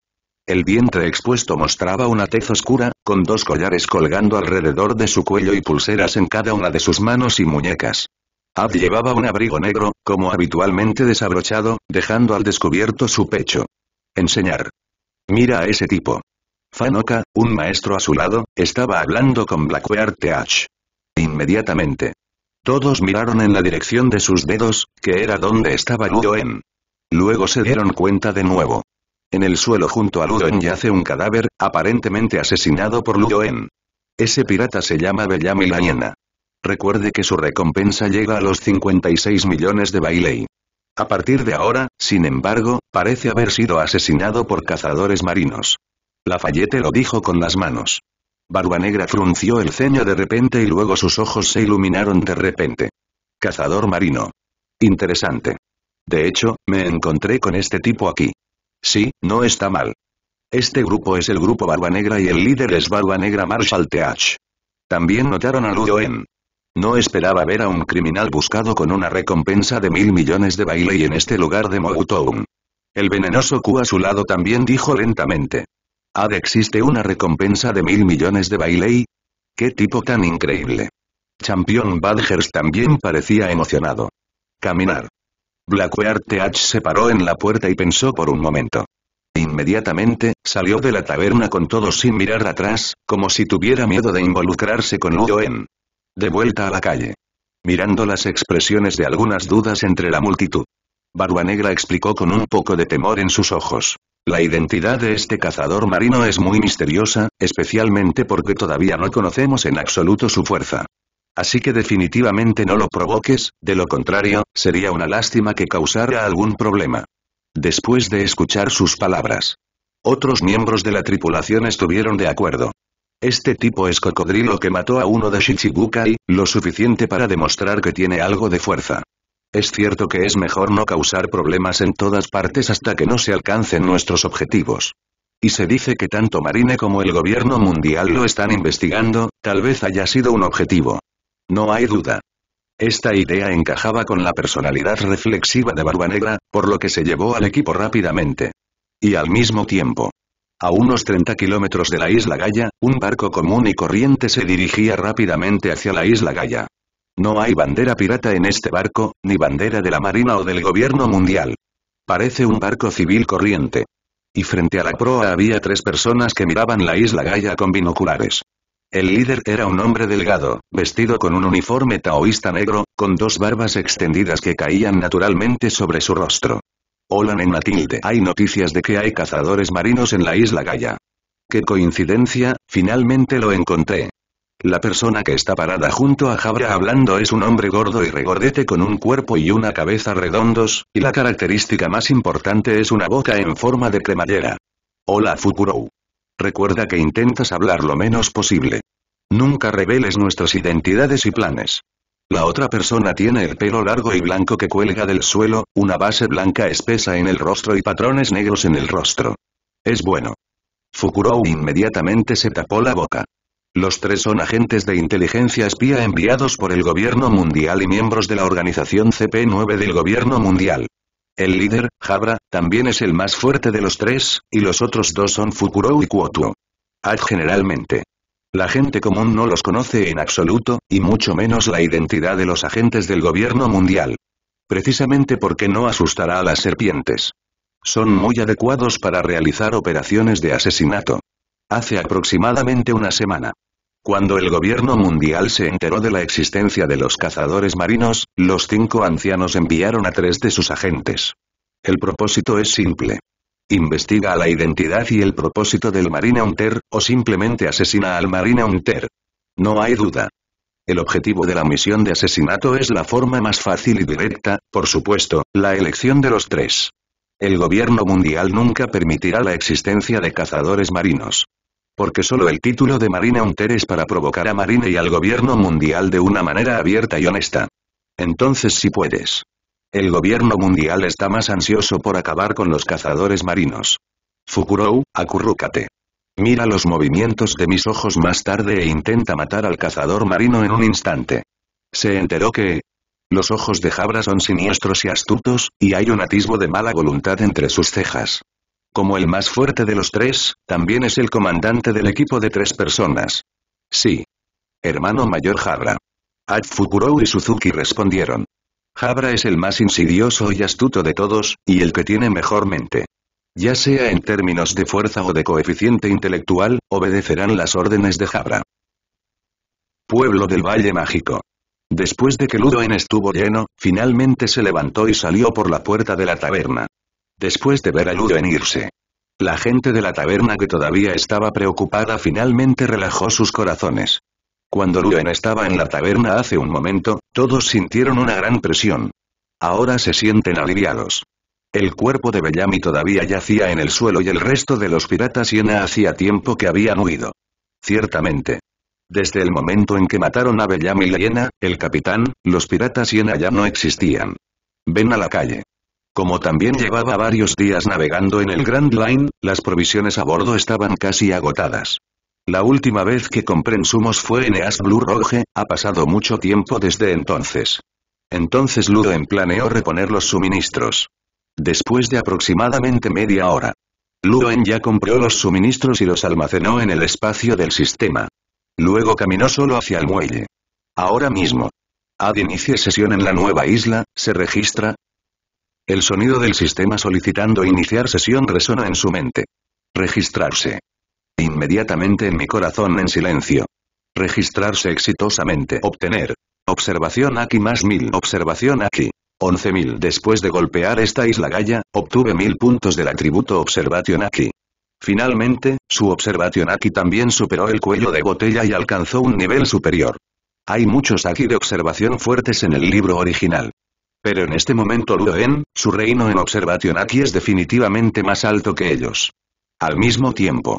El vientre expuesto mostraba una tez oscura, con dos collares colgando alrededor de su cuello y pulseras en cada una de sus manos y muñecas. Ab llevaba un abrigo negro, como habitualmente desabrochado, dejando al descubierto su pecho. Enseñar. Mira a ese tipo. Fanoka, un maestro a su lado, estaba hablando con Blackbeard Teach. Inmediatamente. Todos miraron en la dirección de sus dedos, que era donde estaba Ludoen. Luego se dieron cuenta de nuevo. En el suelo junto a Ludoen yace un cadáver, aparentemente asesinado por Ludoen. Ese pirata se llama Bellamy Hiena. Recuerde que su recompensa llega a los 56 millones de Bailey. A partir de ahora, sin embargo, parece haber sido asesinado por cazadores marinos. Lafayette lo dijo con las manos. Barba frunció el ceño de repente y luego sus ojos se iluminaron de repente. Cazador marino. Interesante. De hecho, me encontré con este tipo aquí. Sí, no está mal. Este grupo es el grupo Barba y el líder es Barba Negra Marshall TH. También notaron a En. No esperaba ver a un criminal buscado con una recompensa de mil millones de baile y en este lugar de Mogutown. El venenoso Q a su lado también dijo lentamente. ¿Ad ah, existe una recompensa de mil millones de Bailey? ¡Qué tipo tan increíble! Champion Badgers también parecía emocionado. Caminar. Blackwear TH se paró en la puerta y pensó por un momento. Inmediatamente, salió de la taberna con todos sin mirar atrás, como si tuviera miedo de involucrarse con en De vuelta a la calle. Mirando las expresiones de algunas dudas entre la multitud. Barba Negra explicó con un poco de temor en sus ojos. La identidad de este cazador marino es muy misteriosa, especialmente porque todavía no conocemos en absoluto su fuerza. Así que definitivamente no lo provoques, de lo contrario, sería una lástima que causara algún problema. Después de escuchar sus palabras, otros miembros de la tripulación estuvieron de acuerdo. Este tipo es cocodrilo que mató a uno de Shichibukai, lo suficiente para demostrar que tiene algo de fuerza. Es cierto que es mejor no causar problemas en todas partes hasta que no se alcancen nuestros objetivos. Y se dice que tanto Marine como el gobierno mundial lo están investigando, tal vez haya sido un objetivo. No hay duda. Esta idea encajaba con la personalidad reflexiva de Barba Negra, por lo que se llevó al equipo rápidamente. Y al mismo tiempo. A unos 30 kilómetros de la isla Gaya, un barco común y corriente se dirigía rápidamente hacia la isla Gaya. No hay bandera pirata en este barco, ni bandera de la Marina o del gobierno mundial. Parece un barco civil corriente. Y frente a la proa había tres personas que miraban la isla Gaia con binoculares. El líder era un hombre delgado, vestido con un uniforme taoísta negro, con dos barbas extendidas que caían naturalmente sobre su rostro. Hola en Matilde. Hay noticias de que hay cazadores marinos en la isla Gaia. Qué coincidencia, finalmente lo encontré. La persona que está parada junto a Jabra hablando es un hombre gordo y regordete con un cuerpo y una cabeza redondos, y la característica más importante es una boca en forma de cremallera. Hola Fukurou. Recuerda que intentas hablar lo menos posible. Nunca reveles nuestras identidades y planes. La otra persona tiene el pelo largo y blanco que cuelga del suelo, una base blanca espesa en el rostro y patrones negros en el rostro. Es bueno. Fukurou inmediatamente se tapó la boca. Los tres son agentes de inteligencia espía enviados por el gobierno mundial y miembros de la organización CP9 del gobierno mundial. El líder, Jabra, también es el más fuerte de los tres, y los otros dos son Fukuro y Kuotuo. Ad generalmente. La gente común no los conoce en absoluto, y mucho menos la identidad de los agentes del gobierno mundial. Precisamente porque no asustará a las serpientes. Son muy adecuados para realizar operaciones de asesinato. Hace aproximadamente una semana, cuando el gobierno mundial se enteró de la existencia de los cazadores marinos, los cinco ancianos enviaron a tres de sus agentes. El propósito es simple. Investiga la identidad y el propósito del Marine Hunter, o simplemente asesina al Marine Hunter. No hay duda. El objetivo de la misión de asesinato es la forma más fácil y directa, por supuesto, la elección de los tres. El gobierno mundial nunca permitirá la existencia de cazadores marinos porque solo el título de Marina Hunter es para provocar a Marina y al gobierno mundial de una manera abierta y honesta. Entonces si puedes. El gobierno mundial está más ansioso por acabar con los cazadores marinos. Fukurou, acurrúcate. Mira los movimientos de mis ojos más tarde e intenta matar al cazador marino en un instante. Se enteró que... Los ojos de Jabra son siniestros y astutos, y hay un atisbo de mala voluntad entre sus cejas. Como el más fuerte de los tres, también es el comandante del equipo de tres personas. Sí. Hermano mayor Jabra. Fukurou y Suzuki respondieron. Jabra es el más insidioso y astuto de todos, y el que tiene mejor mente. Ya sea en términos de fuerza o de coeficiente intelectual, obedecerán las órdenes de Jabra. Pueblo del Valle Mágico. Después de que Ludoen estuvo lleno, finalmente se levantó y salió por la puerta de la taberna después de ver a Luen irse. La gente de la taberna que todavía estaba preocupada finalmente relajó sus corazones. Cuando Luen estaba en la taberna hace un momento, todos sintieron una gran presión. Ahora se sienten aliviados. El cuerpo de Bellamy todavía yacía en el suelo y el resto de los piratas yena hacía tiempo que habían huido. Ciertamente. Desde el momento en que mataron a Bellamy y hiena, el capitán, los piratas yena ya no existían. Ven a la calle. Como también llevaba varios días navegando en el Grand Line, las provisiones a bordo estaban casi agotadas. La última vez que compré sumos fue en Eas Blue Roge, ha pasado mucho tiempo desde entonces. Entonces en planeó reponer los suministros. Después de aproximadamente media hora, en ya compró los suministros y los almacenó en el espacio del sistema. Luego caminó solo hacia el muelle. Ahora mismo. Ad inicia sesión en la nueva isla, se registra, el sonido del sistema solicitando iniciar sesión resonó en su mente. Registrarse. Inmediatamente en mi corazón en silencio. Registrarse exitosamente. Obtener. Observación aquí más mil. Observación aquí. 11.000. Después de golpear esta isla gaya, obtuve mil puntos del atributo observación aquí. Finalmente, su observación aquí también superó el cuello de botella y alcanzó un nivel superior. Hay muchos aquí de observación fuertes en el libro original. Pero en este momento Ludoen, su reino en observación aquí es definitivamente más alto que ellos. Al mismo tiempo,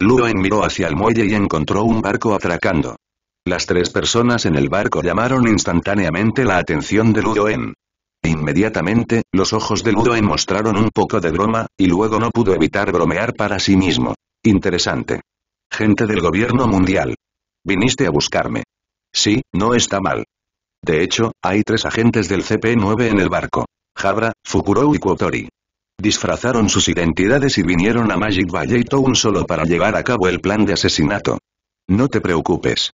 Ludoen miró hacia el muelle y encontró un barco atracando. Las tres personas en el barco llamaron instantáneamente la atención de Ludoen. Inmediatamente, los ojos de Ludoen mostraron un poco de broma, y luego no pudo evitar bromear para sí mismo. Interesante. Gente del gobierno mundial. Viniste a buscarme. Sí, no está mal. De hecho, hay tres agentes del CP-9 en el barco. Jabra, Fukuro y Kotori. Disfrazaron sus identidades y vinieron a Magic Valley Town solo para llevar a cabo el plan de asesinato. No te preocupes.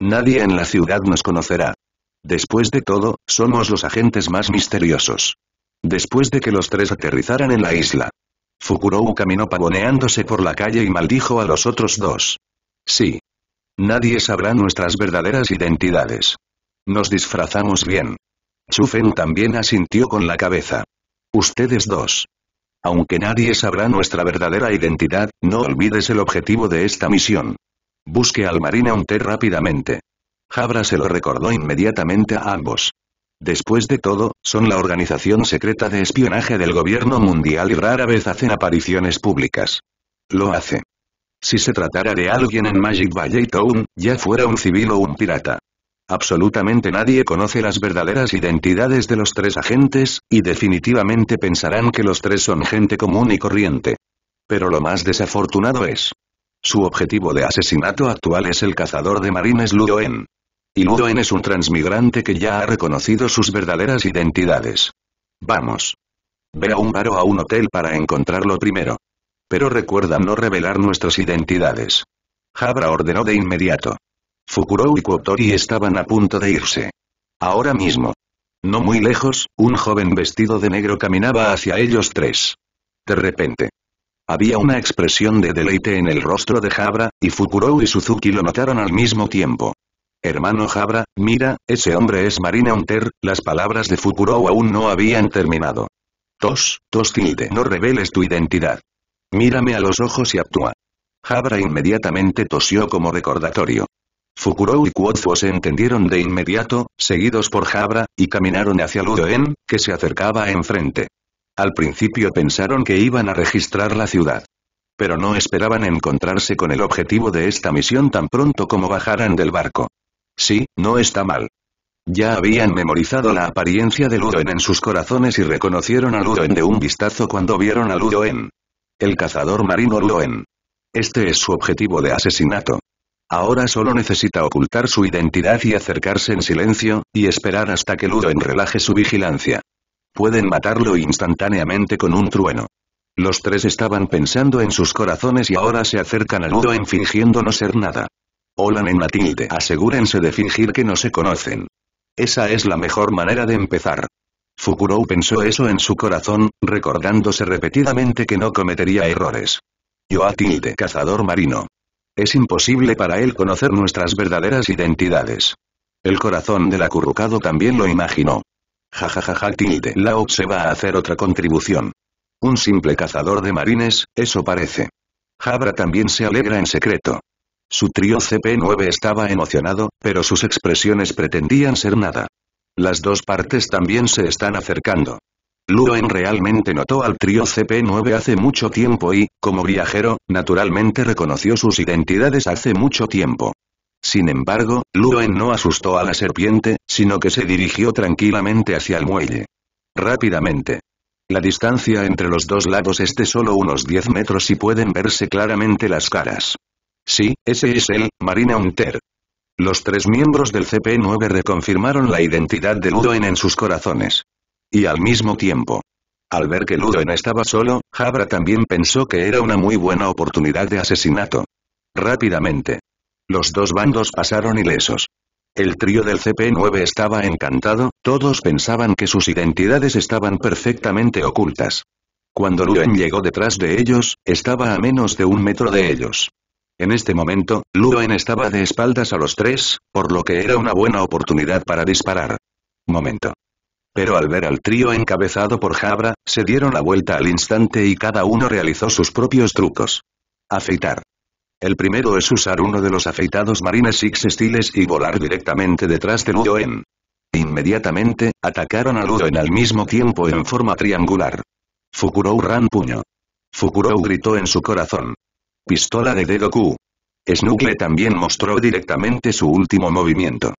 Nadie en la ciudad nos conocerá. Después de todo, somos los agentes más misteriosos. Después de que los tres aterrizaran en la isla. Fukurou caminó pavoneándose por la calle y maldijo a los otros dos. Sí. Nadie sabrá nuestras verdaderas identidades. Nos disfrazamos bien. Chufen también asintió con la cabeza. Ustedes dos. Aunque nadie sabrá nuestra verdadera identidad, no olvides el objetivo de esta misión. Busque al marina Hunter rápidamente. Jabra se lo recordó inmediatamente a ambos. Después de todo, son la organización secreta de espionaje del gobierno mundial y rara vez hacen apariciones públicas. Lo hace. Si se tratara de alguien en Magic Valley Town, ya fuera un civil o un pirata, Absolutamente nadie conoce las verdaderas identidades de los tres agentes, y definitivamente pensarán que los tres son gente común y corriente. Pero lo más desafortunado es. Su objetivo de asesinato actual es el cazador de marines Ludoen. Y Ludoen es un transmigrante que ya ha reconocido sus verdaderas identidades. Vamos. Ve a un bar o a un hotel para encontrarlo primero. Pero recuerda no revelar nuestras identidades. Jabra ordenó de inmediato. Fukurou y Kotori estaban a punto de irse. Ahora mismo. No muy lejos, un joven vestido de negro caminaba hacia ellos tres. De repente. Había una expresión de deleite en el rostro de Jabra, y Fukurou y Suzuki lo notaron al mismo tiempo. Hermano Jabra, mira, ese hombre es Marina Hunter, las palabras de Fukurou aún no habían terminado. Tos, tos tilde, no reveles tu identidad. Mírame a los ojos y actúa. Jabra inmediatamente tosió como recordatorio. Fukurou y Kuozuo se entendieron de inmediato, seguidos por Jabra, y caminaron hacia Ludoen, que se acercaba enfrente. Al principio pensaron que iban a registrar la ciudad. Pero no esperaban encontrarse con el objetivo de esta misión tan pronto como bajaran del barco. Sí, no está mal. Ya habían memorizado la apariencia de Ludoen en sus corazones y reconocieron a Ludoen de un vistazo cuando vieron a Ludoen. El cazador marino Ludoen. Este es su objetivo de asesinato. Ahora solo necesita ocultar su identidad y acercarse en silencio, y esperar hasta que Ludo relaje su vigilancia. Pueden matarlo instantáneamente con un trueno. Los tres estaban pensando en sus corazones y ahora se acercan a Ludo en fingiendo no ser nada. Hola en Matilde, asegúrense de fingir que no se conocen. Esa es la mejor manera de empezar. Fukurou pensó eso en su corazón, recordándose repetidamente que no cometería errores. Yo a cazador marino. Es imposible para él conocer nuestras verdaderas identidades. El corazón del acurrucado también lo imaginó. Jajajaja tilde Lao se va a hacer otra contribución. Un simple cazador de marines, eso parece. Jabra también se alegra en secreto. Su trío CP9 estaba emocionado, pero sus expresiones pretendían ser nada. Las dos partes también se están acercando. Luo'en realmente notó al trío CP9 hace mucho tiempo y, como viajero, naturalmente reconoció sus identidades hace mucho tiempo. Sin embargo, Luwen no asustó a la serpiente, sino que se dirigió tranquilamente hacia el muelle. Rápidamente. La distancia entre los dos lados es de solo unos 10 metros y pueden verse claramente las caras. Sí, ese es él, Marina Hunter. Los tres miembros del CP9 reconfirmaron la identidad de Luo'en en sus corazones. Y al mismo tiempo. Al ver que Luen estaba solo, Jabra también pensó que era una muy buena oportunidad de asesinato. Rápidamente. Los dos bandos pasaron ilesos. El trío del CP9 estaba encantado, todos pensaban que sus identidades estaban perfectamente ocultas. Cuando Luen llegó detrás de ellos, estaba a menos de un metro de ellos. En este momento, Luen estaba de espaldas a los tres, por lo que era una buena oportunidad para disparar. Momento. Pero al ver al trío encabezado por Jabra, se dieron la vuelta al instante y cada uno realizó sus propios trucos. Afeitar. El primero es usar uno de los afeitados marines Six Estiles y volar directamente detrás de en. Inmediatamente, atacaron a en al mismo tiempo en forma triangular. Fukurou ran puño. Fukurou gritó en su corazón. Pistola de Q. Snugle también mostró directamente su último movimiento.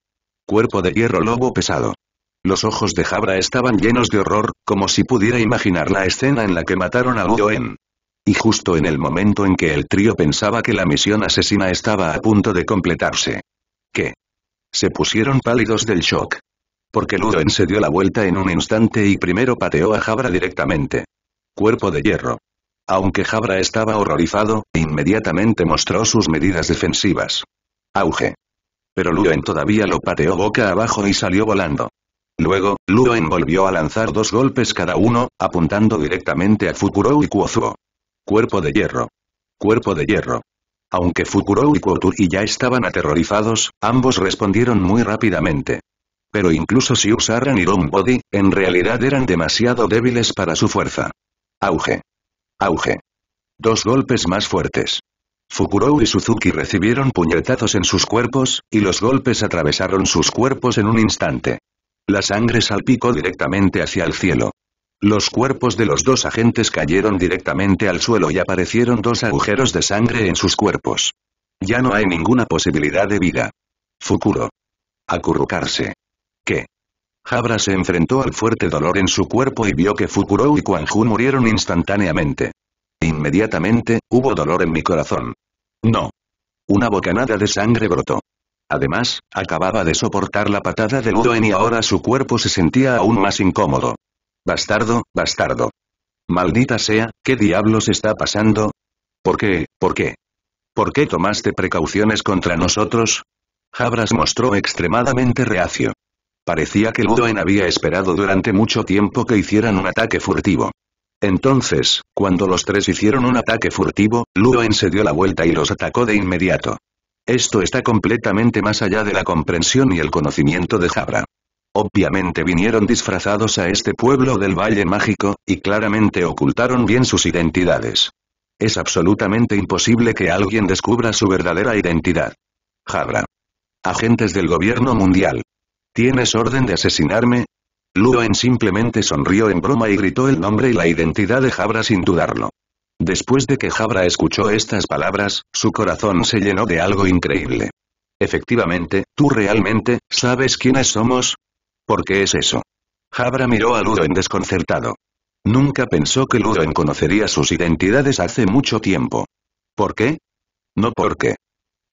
Cuerpo de hierro lobo pesado. Los ojos de Jabra estaban llenos de horror, como si pudiera imaginar la escena en la que mataron a Ludoen. Y justo en el momento en que el trío pensaba que la misión asesina estaba a punto de completarse. ¿Qué? Se pusieron pálidos del shock. Porque Ludoen se dio la vuelta en un instante y primero pateó a Jabra directamente. Cuerpo de hierro. Aunque Jabra estaba horrorizado, inmediatamente mostró sus medidas defensivas. Auge. Pero Ludoen todavía lo pateó boca abajo y salió volando. Luego, Luo volvió a lanzar dos golpes cada uno, apuntando directamente a Fukuro y Kuozuo. Cuerpo de hierro. Cuerpo de hierro. Aunque Fukuro y y ya estaban aterrorizados, ambos respondieron muy rápidamente. Pero incluso si usaran Iron Body, en realidad eran demasiado débiles para su fuerza. Auge. Auge. Dos golpes más fuertes. Fukuro y Suzuki recibieron puñetazos en sus cuerpos, y los golpes atravesaron sus cuerpos en un instante. La sangre salpicó directamente hacia el cielo. Los cuerpos de los dos agentes cayeron directamente al suelo y aparecieron dos agujeros de sangre en sus cuerpos. Ya no hay ninguna posibilidad de vida. Fukuro. Acurrucarse. ¿Qué? Jabra se enfrentó al fuerte dolor en su cuerpo y vio que Fukuro y Kwanju murieron instantáneamente. Inmediatamente, hubo dolor en mi corazón. No. Una bocanada de sangre brotó. Además, acababa de soportar la patada de Ludoen y ahora su cuerpo se sentía aún más incómodo. Bastardo, bastardo. Maldita sea, ¿qué diablos está pasando? ¿Por qué, por qué? ¿Por qué tomaste precauciones contra nosotros? Jabras mostró extremadamente reacio. Parecía que Ludoen había esperado durante mucho tiempo que hicieran un ataque furtivo. Entonces, cuando los tres hicieron un ataque furtivo, Ludoen se dio la vuelta y los atacó de inmediato. Esto está completamente más allá de la comprensión y el conocimiento de Jabra. Obviamente vinieron disfrazados a este pueblo del Valle Mágico, y claramente ocultaron bien sus identidades. Es absolutamente imposible que alguien descubra su verdadera identidad. Jabra. Agentes del gobierno mundial. ¿Tienes orden de asesinarme? Luoen simplemente sonrió en broma y gritó el nombre y la identidad de Jabra sin dudarlo. Después de que Jabra escuchó estas palabras, su corazón se llenó de algo increíble. Efectivamente, ¿tú realmente, sabes quiénes somos? ¿Por qué es eso? Jabra miró a en desconcertado. Nunca pensó que en conocería sus identidades hace mucho tiempo. ¿Por qué? No porque.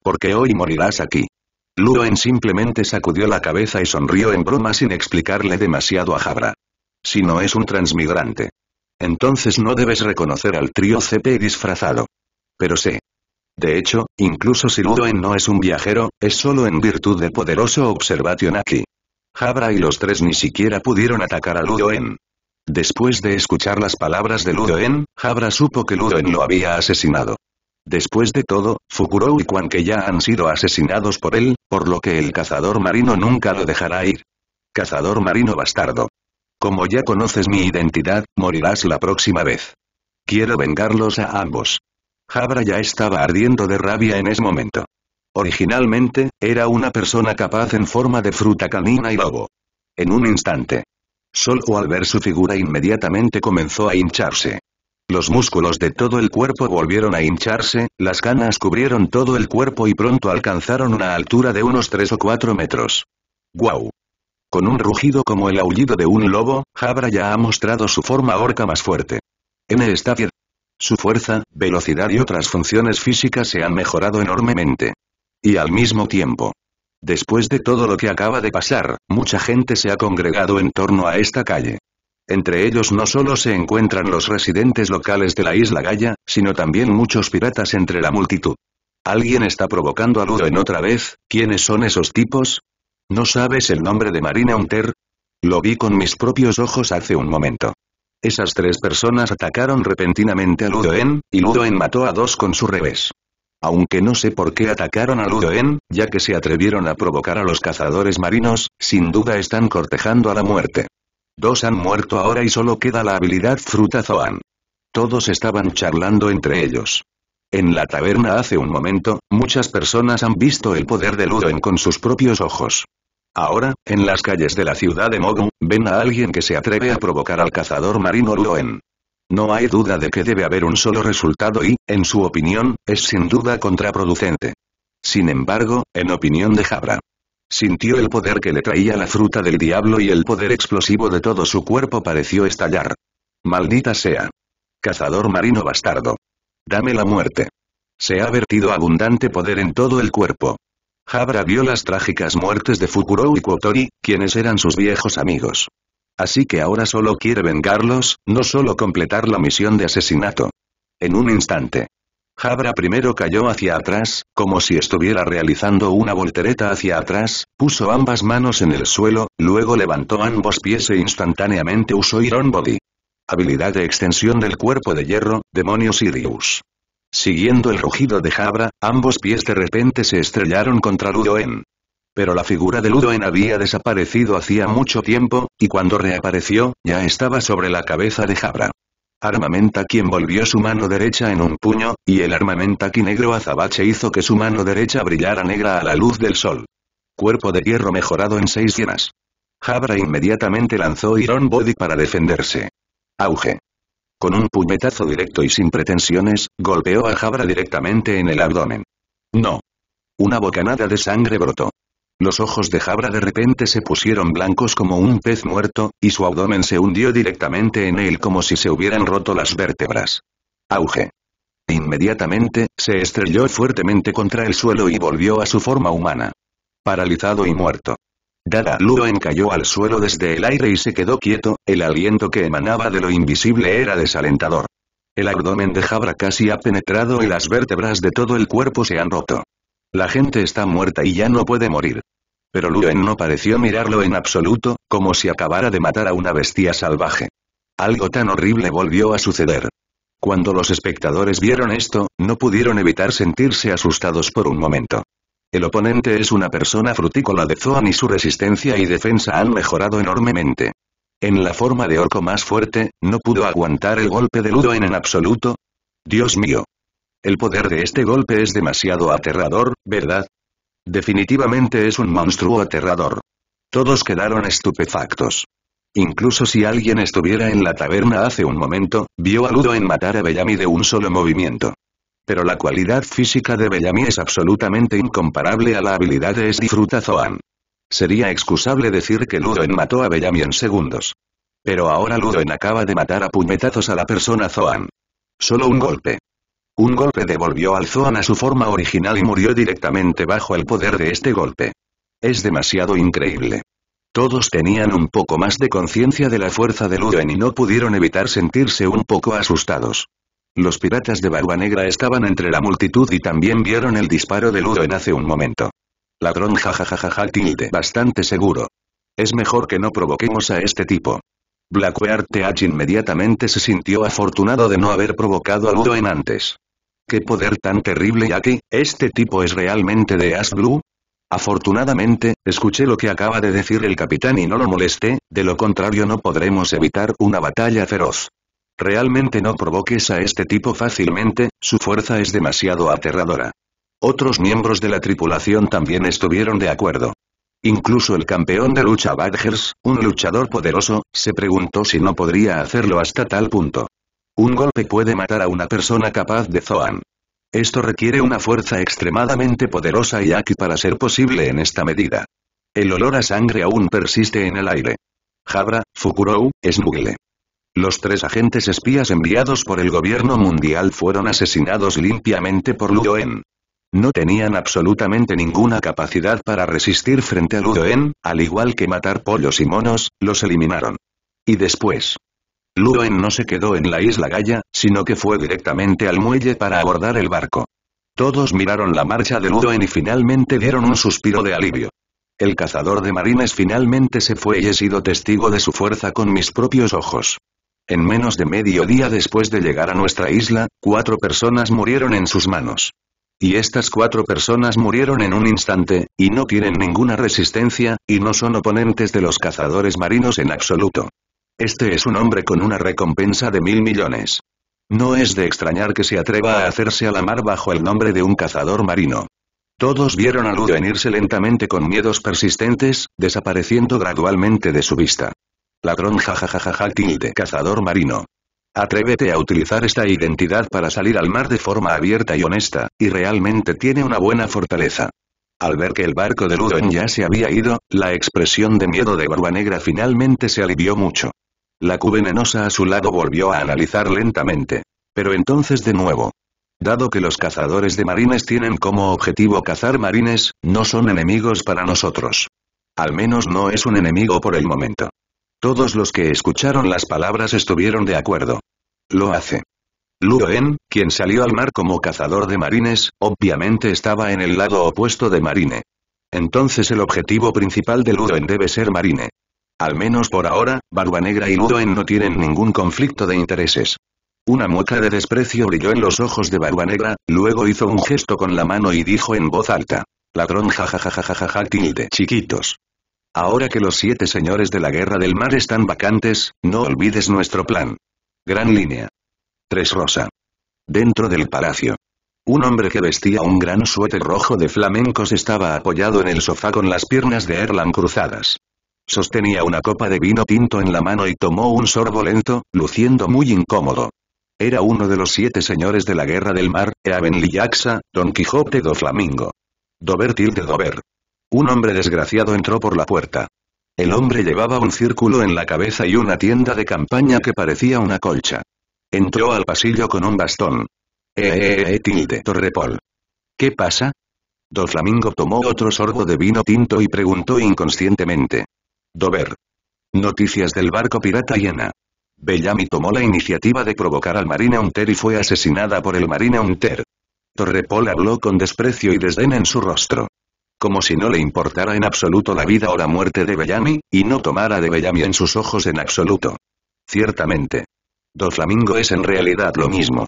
Porque hoy morirás aquí. en simplemente sacudió la cabeza y sonrió en broma sin explicarle demasiado a Jabra. Si no es un transmigrante. Entonces no debes reconocer al trío CP disfrazado. Pero sé. De hecho, incluso si Ludoen no es un viajero, es solo en virtud de poderoso Observation aquí. Jabra y los tres ni siquiera pudieron atacar a Ludoen. Después de escuchar las palabras de Ludoen, Jabra supo que Ludoen lo había asesinado. Después de todo, Fukuro y Quan que ya han sido asesinados por él, por lo que el cazador marino nunca lo dejará ir. Cazador marino bastardo. Como ya conoces mi identidad, morirás la próxima vez. Quiero vengarlos a ambos. Jabra ya estaba ardiendo de rabia en ese momento. Originalmente, era una persona capaz en forma de fruta canina y lobo. En un instante. Solo al ver su figura inmediatamente comenzó a hincharse. Los músculos de todo el cuerpo volvieron a hincharse, las canas cubrieron todo el cuerpo y pronto alcanzaron una altura de unos 3 o 4 metros. ¡Guau! Con un rugido como el aullido de un lobo, Jabra ya ha mostrado su forma orca más fuerte. N está Su fuerza, velocidad y otras funciones físicas se han mejorado enormemente. Y al mismo tiempo. Después de todo lo que acaba de pasar, mucha gente se ha congregado en torno a esta calle. Entre ellos no solo se encuentran los residentes locales de la isla Gaya, sino también muchos piratas entre la multitud. Alguien está provocando a Ludo en otra vez, ¿quiénes son esos tipos? ¿No sabes el nombre de Marina Hunter? Lo vi con mis propios ojos hace un momento. Esas tres personas atacaron repentinamente a Ludoen, y Ludoen mató a dos con su revés. Aunque no sé por qué atacaron a Ludoen, ya que se atrevieron a provocar a los cazadores marinos, sin duda están cortejando a la muerte. Dos han muerto ahora y solo queda la habilidad Fruta Zoan. Todos estaban charlando entre ellos. En la taberna hace un momento, muchas personas han visto el poder de Ludoen con sus propios ojos. Ahora, en las calles de la ciudad de Mogu, ven a alguien que se atreve a provocar al cazador marino Loen. No hay duda de que debe haber un solo resultado y, en su opinión, es sin duda contraproducente. Sin embargo, en opinión de Jabra, sintió el poder que le traía la fruta del diablo y el poder explosivo de todo su cuerpo pareció estallar. Maldita sea. Cazador marino bastardo. Dame la muerte. Se ha vertido abundante poder en todo el cuerpo. Habra vio las trágicas muertes de Fukuro y Kotori, quienes eran sus viejos amigos. Así que ahora solo quiere vengarlos, no solo completar la misión de asesinato. En un instante. Habra primero cayó hacia atrás, como si estuviera realizando una voltereta hacia atrás, puso ambas manos en el suelo, luego levantó ambos pies e instantáneamente usó Iron Body. Habilidad de extensión del cuerpo de hierro, demonio Sirius. Siguiendo el rugido de Jabra, ambos pies de repente se estrellaron contra Ludoen. Pero la figura de Ludoen había desaparecido hacía mucho tiempo, y cuando reapareció, ya estaba sobre la cabeza de Jabra. Armamenta quien volvió su mano derecha en un puño, y el quien negro azabache hizo que su mano derecha brillara negra a la luz del sol. Cuerpo de hierro mejorado en seis llenas. Jabra inmediatamente lanzó Iron Body para defenderse. Auge. Con un puñetazo directo y sin pretensiones, golpeó a Jabra directamente en el abdomen. No. Una bocanada de sangre brotó. Los ojos de Jabra de repente se pusieron blancos como un pez muerto, y su abdomen se hundió directamente en él como si se hubieran roto las vértebras. Auge. Inmediatamente, se estrelló fuertemente contra el suelo y volvió a su forma humana. Paralizado y muerto. Dada Luen cayó al suelo desde el aire y se quedó quieto, el aliento que emanaba de lo invisible era desalentador. El abdomen de Jabra casi ha penetrado y las vértebras de todo el cuerpo se han roto. La gente está muerta y ya no puede morir. Pero Luen no pareció mirarlo en absoluto, como si acabara de matar a una bestia salvaje. Algo tan horrible volvió a suceder. Cuando los espectadores vieron esto, no pudieron evitar sentirse asustados por un momento. El oponente es una persona frutícola de Zoan y su resistencia y defensa han mejorado enormemente. En la forma de orco más fuerte, no pudo aguantar el golpe de Ludo en absoluto. Dios mío. El poder de este golpe es demasiado aterrador, ¿verdad? Definitivamente es un monstruo aterrador. Todos quedaron estupefactos. Incluso si alguien estuviera en la taberna hace un momento, vio a Ludo en matar a Bellamy de un solo movimiento. Pero la cualidad física de Bellamy es absolutamente incomparable a la habilidad de Esdifruta Zoan. Sería excusable decir que Ludwig mató a Bellamy en segundos. Pero ahora Ludwig acaba de matar a puñetazos a la persona Zoan. Solo un golpe. Un golpe devolvió al Zoan a su forma original y murió directamente bajo el poder de este golpe. Es demasiado increíble. Todos tenían un poco más de conciencia de la fuerza de Ludwig y no pudieron evitar sentirse un poco asustados. Los piratas de Barba Negra estaban entre la multitud y también vieron el disparo de Ludo en hace un momento. Ladrón jajajajaja tilde bastante seguro. Es mejor que no provoquemos a este tipo. Blackwear Teach inmediatamente se sintió afortunado de no haber provocado a Ludo en antes. ¡Qué poder tan terrible ya que, este tipo es realmente de Ash Blue? Afortunadamente, escuché lo que acaba de decir el capitán y no lo molesté, de lo contrario no podremos evitar una batalla feroz. Realmente no provoques a este tipo fácilmente, su fuerza es demasiado aterradora. Otros miembros de la tripulación también estuvieron de acuerdo. Incluso el campeón de lucha Badgers, un luchador poderoso, se preguntó si no podría hacerlo hasta tal punto. Un golpe puede matar a una persona capaz de Zoan. Esto requiere una fuerza extremadamente poderosa y aquí para ser posible en esta medida. El olor a sangre aún persiste en el aire. Jabra, Fukurou, Smugle. Los tres agentes espías enviados por el gobierno mundial fueron asesinados limpiamente por Ludoen. No tenían absolutamente ninguna capacidad para resistir frente a Ludoen, al igual que matar pollos y monos, los eliminaron. Y después. Ludoen no se quedó en la isla Gaya, sino que fue directamente al muelle para abordar el barco. Todos miraron la marcha de Ludoen y finalmente dieron un suspiro de alivio. El cazador de marines finalmente se fue y he sido testigo de su fuerza con mis propios ojos. En menos de medio día después de llegar a nuestra isla, cuatro personas murieron en sus manos. Y estas cuatro personas murieron en un instante, y no tienen ninguna resistencia, y no son oponentes de los cazadores marinos en absoluto. Este es un hombre con una recompensa de mil millones. No es de extrañar que se atreva a hacerse a la mar bajo el nombre de un cazador marino. Todos vieron a en irse lentamente con miedos persistentes, desapareciendo gradualmente de su vista. Ladrón jajajajaja tilde cazador marino. Atrévete a utilizar esta identidad para salir al mar de forma abierta y honesta, y realmente tiene una buena fortaleza. Al ver que el barco de Ludon ya se había ido, la expresión de miedo de Barba Negra finalmente se alivió mucho. La cubenenosa a su lado volvió a analizar lentamente. Pero entonces de nuevo. Dado que los cazadores de marines tienen como objetivo cazar marines, no son enemigos para nosotros. Al menos no es un enemigo por el momento. Todos los que escucharon las palabras estuvieron de acuerdo. Lo hace. Ludoen, quien salió al mar como cazador de marines, obviamente estaba en el lado opuesto de Marine. Entonces el objetivo principal de Ludoen debe ser Marine. Al menos por ahora, Barba Negra y Ludoen no tienen ningún conflicto de intereses. Una mueca de desprecio brilló en los ojos de Barba Negra, luego hizo un gesto con la mano y dijo en voz alta. Ladrón jajajajajaja tilde chiquitos. Ahora que los siete señores de la Guerra del Mar están vacantes, no olvides nuestro plan. Gran línea. 3 Rosa. Dentro del palacio. Un hombre que vestía un gran suéter rojo de flamencos estaba apoyado en el sofá con las piernas de Erlan cruzadas. Sostenía una copa de vino tinto en la mano y tomó un sorbo lento, luciendo muy incómodo. Era uno de los siete señores de la Guerra del Mar, Eavenly Lillaxa, Don Quijote do Flamingo. Dobertil de Dover. Un hombre desgraciado entró por la puerta. El hombre llevaba un círculo en la cabeza y una tienda de campaña que parecía una colcha. Entró al pasillo con un bastón. Eh, eh, eh, eh tilde, Torrepol. ¿Qué pasa? Dos Flamingo tomó otro sorbo de vino tinto y preguntó inconscientemente. Dover. Noticias del barco pirata llena. Bellamy tomó la iniciativa de provocar al Marina Hunter y fue asesinada por el Marina Hunter. Torrepol habló con desprecio y desdén en su rostro como si no le importara en absoluto la vida o la muerte de Bellamy, y no tomara de Bellamy en sus ojos en absoluto. Ciertamente. Doflamingo es en realidad lo mismo.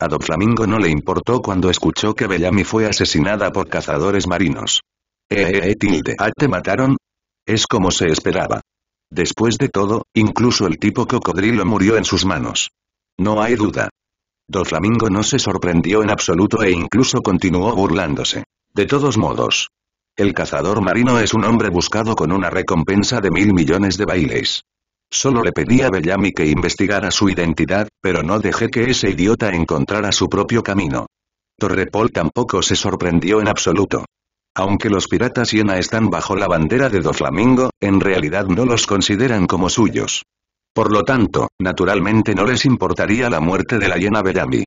A Doflamingo no le importó cuando escuchó que Bellamy fue asesinada por cazadores marinos. Eh, eh, eh tilde, ah, te mataron? Es como se esperaba. Después de todo, incluso el tipo cocodrilo murió en sus manos. No hay duda. Doflamingo no se sorprendió en absoluto e incluso continuó burlándose. De todos modos, el cazador marino es un hombre buscado con una recompensa de mil millones de bailes. Solo le pedí a Bellamy que investigara su identidad, pero no dejé que ese idiota encontrara su propio camino. Torrepol tampoco se sorprendió en absoluto. Aunque los piratas yena están bajo la bandera de Doflamingo, en realidad no los consideran como suyos. Por lo tanto, naturalmente no les importaría la muerte de la hiena Bellamy.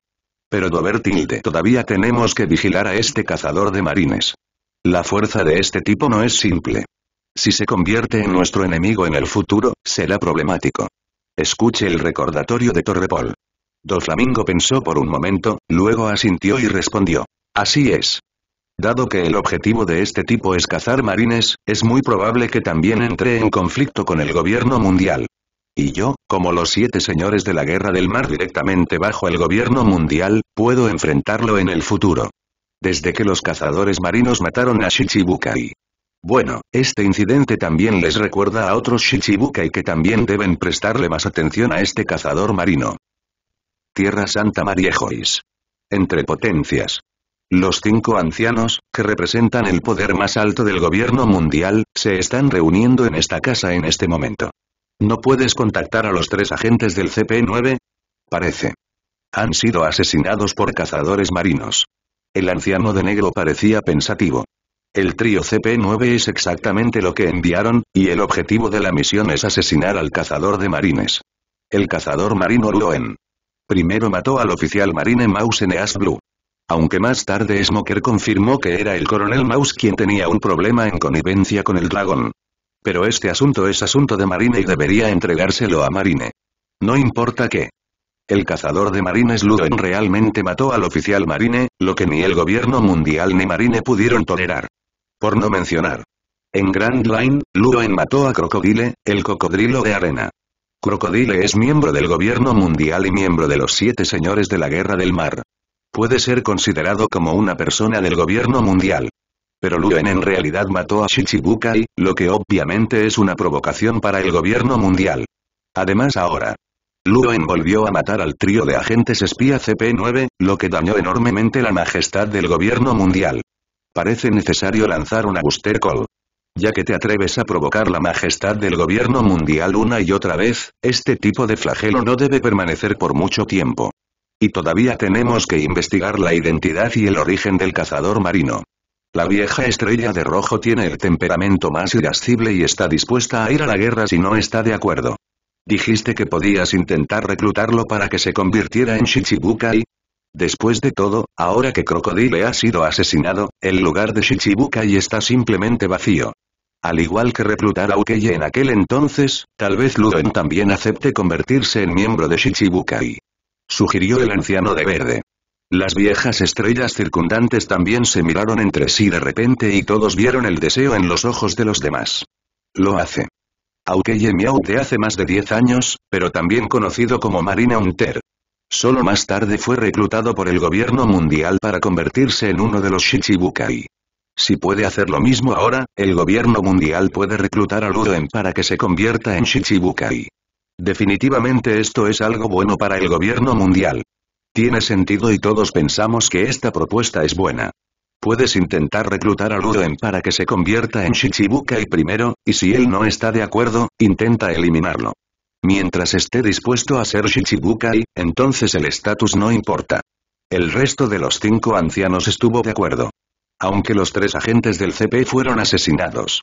Pero Dobertilde todavía tenemos que vigilar a este cazador de marines. La fuerza de este tipo no es simple. Si se convierte en nuestro enemigo en el futuro, será problemático. Escuche el recordatorio de Torrepol. Doflamingo pensó por un momento, luego asintió y respondió. Así es. Dado que el objetivo de este tipo es cazar marines, es muy probable que también entre en conflicto con el gobierno mundial. Y yo, como los siete señores de la guerra del mar directamente bajo el gobierno mundial, puedo enfrentarlo en el futuro. Desde que los cazadores marinos mataron a Shichibukai. Bueno, este incidente también les recuerda a otros Shichibukai que también deben prestarle más atención a este cazador marino. Tierra Santa Mariejois. Entre potencias. Los cinco ancianos, que representan el poder más alto del gobierno mundial, se están reuniendo en esta casa en este momento. ¿No puedes contactar a los tres agentes del CP9? Parece. Han sido asesinados por cazadores marinos. El anciano de negro parecía pensativo. El trío CP-9 es exactamente lo que enviaron, y el objetivo de la misión es asesinar al cazador de marines. El cazador marino Loen. Primero mató al oficial marine Mouse As Blue. Aunque más tarde Smoker confirmó que era el coronel Mouse quien tenía un problema en connivencia con el dragón. Pero este asunto es asunto de Marine y debería entregárselo a Marine. No importa qué. El cazador de marines Luen realmente mató al oficial marine, lo que ni el gobierno mundial ni marine pudieron tolerar. Por no mencionar. En Grand Line, Luen mató a Crocodile, el cocodrilo de arena. Crocodile es miembro del gobierno mundial y miembro de los siete señores de la guerra del mar. Puede ser considerado como una persona del gobierno mundial. Pero Luen en realidad mató a Shichibukai, lo que obviamente es una provocación para el gobierno mundial. Además ahora, Luo envolvió a matar al trío de agentes espía CP-9, lo que dañó enormemente la majestad del gobierno mundial. Parece necesario lanzar un booster call. Ya que te atreves a provocar la majestad del gobierno mundial una y otra vez, este tipo de flagelo no debe permanecer por mucho tiempo. Y todavía tenemos que investigar la identidad y el origen del cazador marino. La vieja estrella de rojo tiene el temperamento más irascible y está dispuesta a ir a la guerra si no está de acuerdo. Dijiste que podías intentar reclutarlo para que se convirtiera en Shichibukai. Después de todo, ahora que Crocodile ha sido asesinado, el lugar de Shichibukai está simplemente vacío. Al igual que reclutar a Ukeye en aquel entonces, tal vez Luden también acepte convertirse en miembro de Shichibukai. Sugirió el anciano de verde. Las viejas estrellas circundantes también se miraron entre sí de repente y todos vieron el deseo en los ojos de los demás. Lo hace. Aukeye Miau de hace más de 10 años, pero también conocido como Marina Hunter. Solo más tarde fue reclutado por el gobierno mundial para convertirse en uno de los Shichibukai. Si puede hacer lo mismo ahora, el gobierno mundial puede reclutar a Ludoen para que se convierta en Shichibukai. Definitivamente esto es algo bueno para el gobierno mundial. Tiene sentido y todos pensamos que esta propuesta es buena. Puedes intentar reclutar a en para que se convierta en Shichibukai primero, y si él no está de acuerdo, intenta eliminarlo. Mientras esté dispuesto a ser Shichibukai, entonces el estatus no importa. El resto de los cinco ancianos estuvo de acuerdo. Aunque los tres agentes del CP fueron asesinados.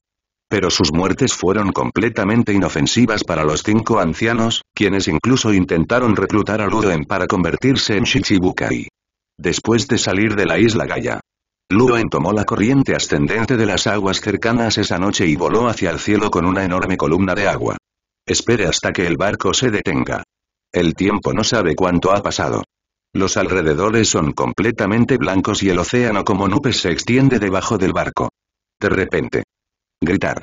Pero sus muertes fueron completamente inofensivas para los cinco ancianos, quienes incluso intentaron reclutar a en para convertirse en Shichibukai. Después de salir de la isla Gaia, Luoen tomó la corriente ascendente de las aguas cercanas esa noche y voló hacia el cielo con una enorme columna de agua. Espere hasta que el barco se detenga. El tiempo no sabe cuánto ha pasado. Los alrededores son completamente blancos y el océano como nubes se extiende debajo del barco. De repente. Gritar.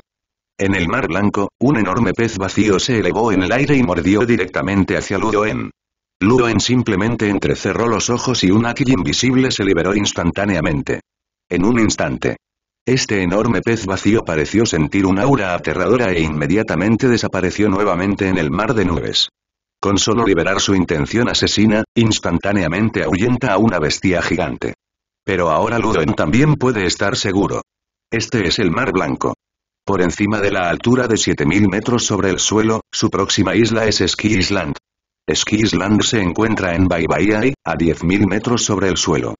En el mar blanco, un enorme pez vacío se elevó en el aire y mordió directamente hacia Ludoen. Luen simplemente entrecerró los ojos y un aquí invisible se liberó instantáneamente. En un instante. Este enorme pez vacío pareció sentir un aura aterradora e inmediatamente desapareció nuevamente en el mar de nubes. Con solo liberar su intención asesina, instantáneamente ahuyenta a una bestia gigante. Pero ahora Ludon también puede estar seguro. Este es el Mar Blanco. Por encima de la altura de 7.000 metros sobre el suelo, su próxima isla es Ski Island. Ski Island se encuentra en Bay a 10.000 metros sobre el suelo.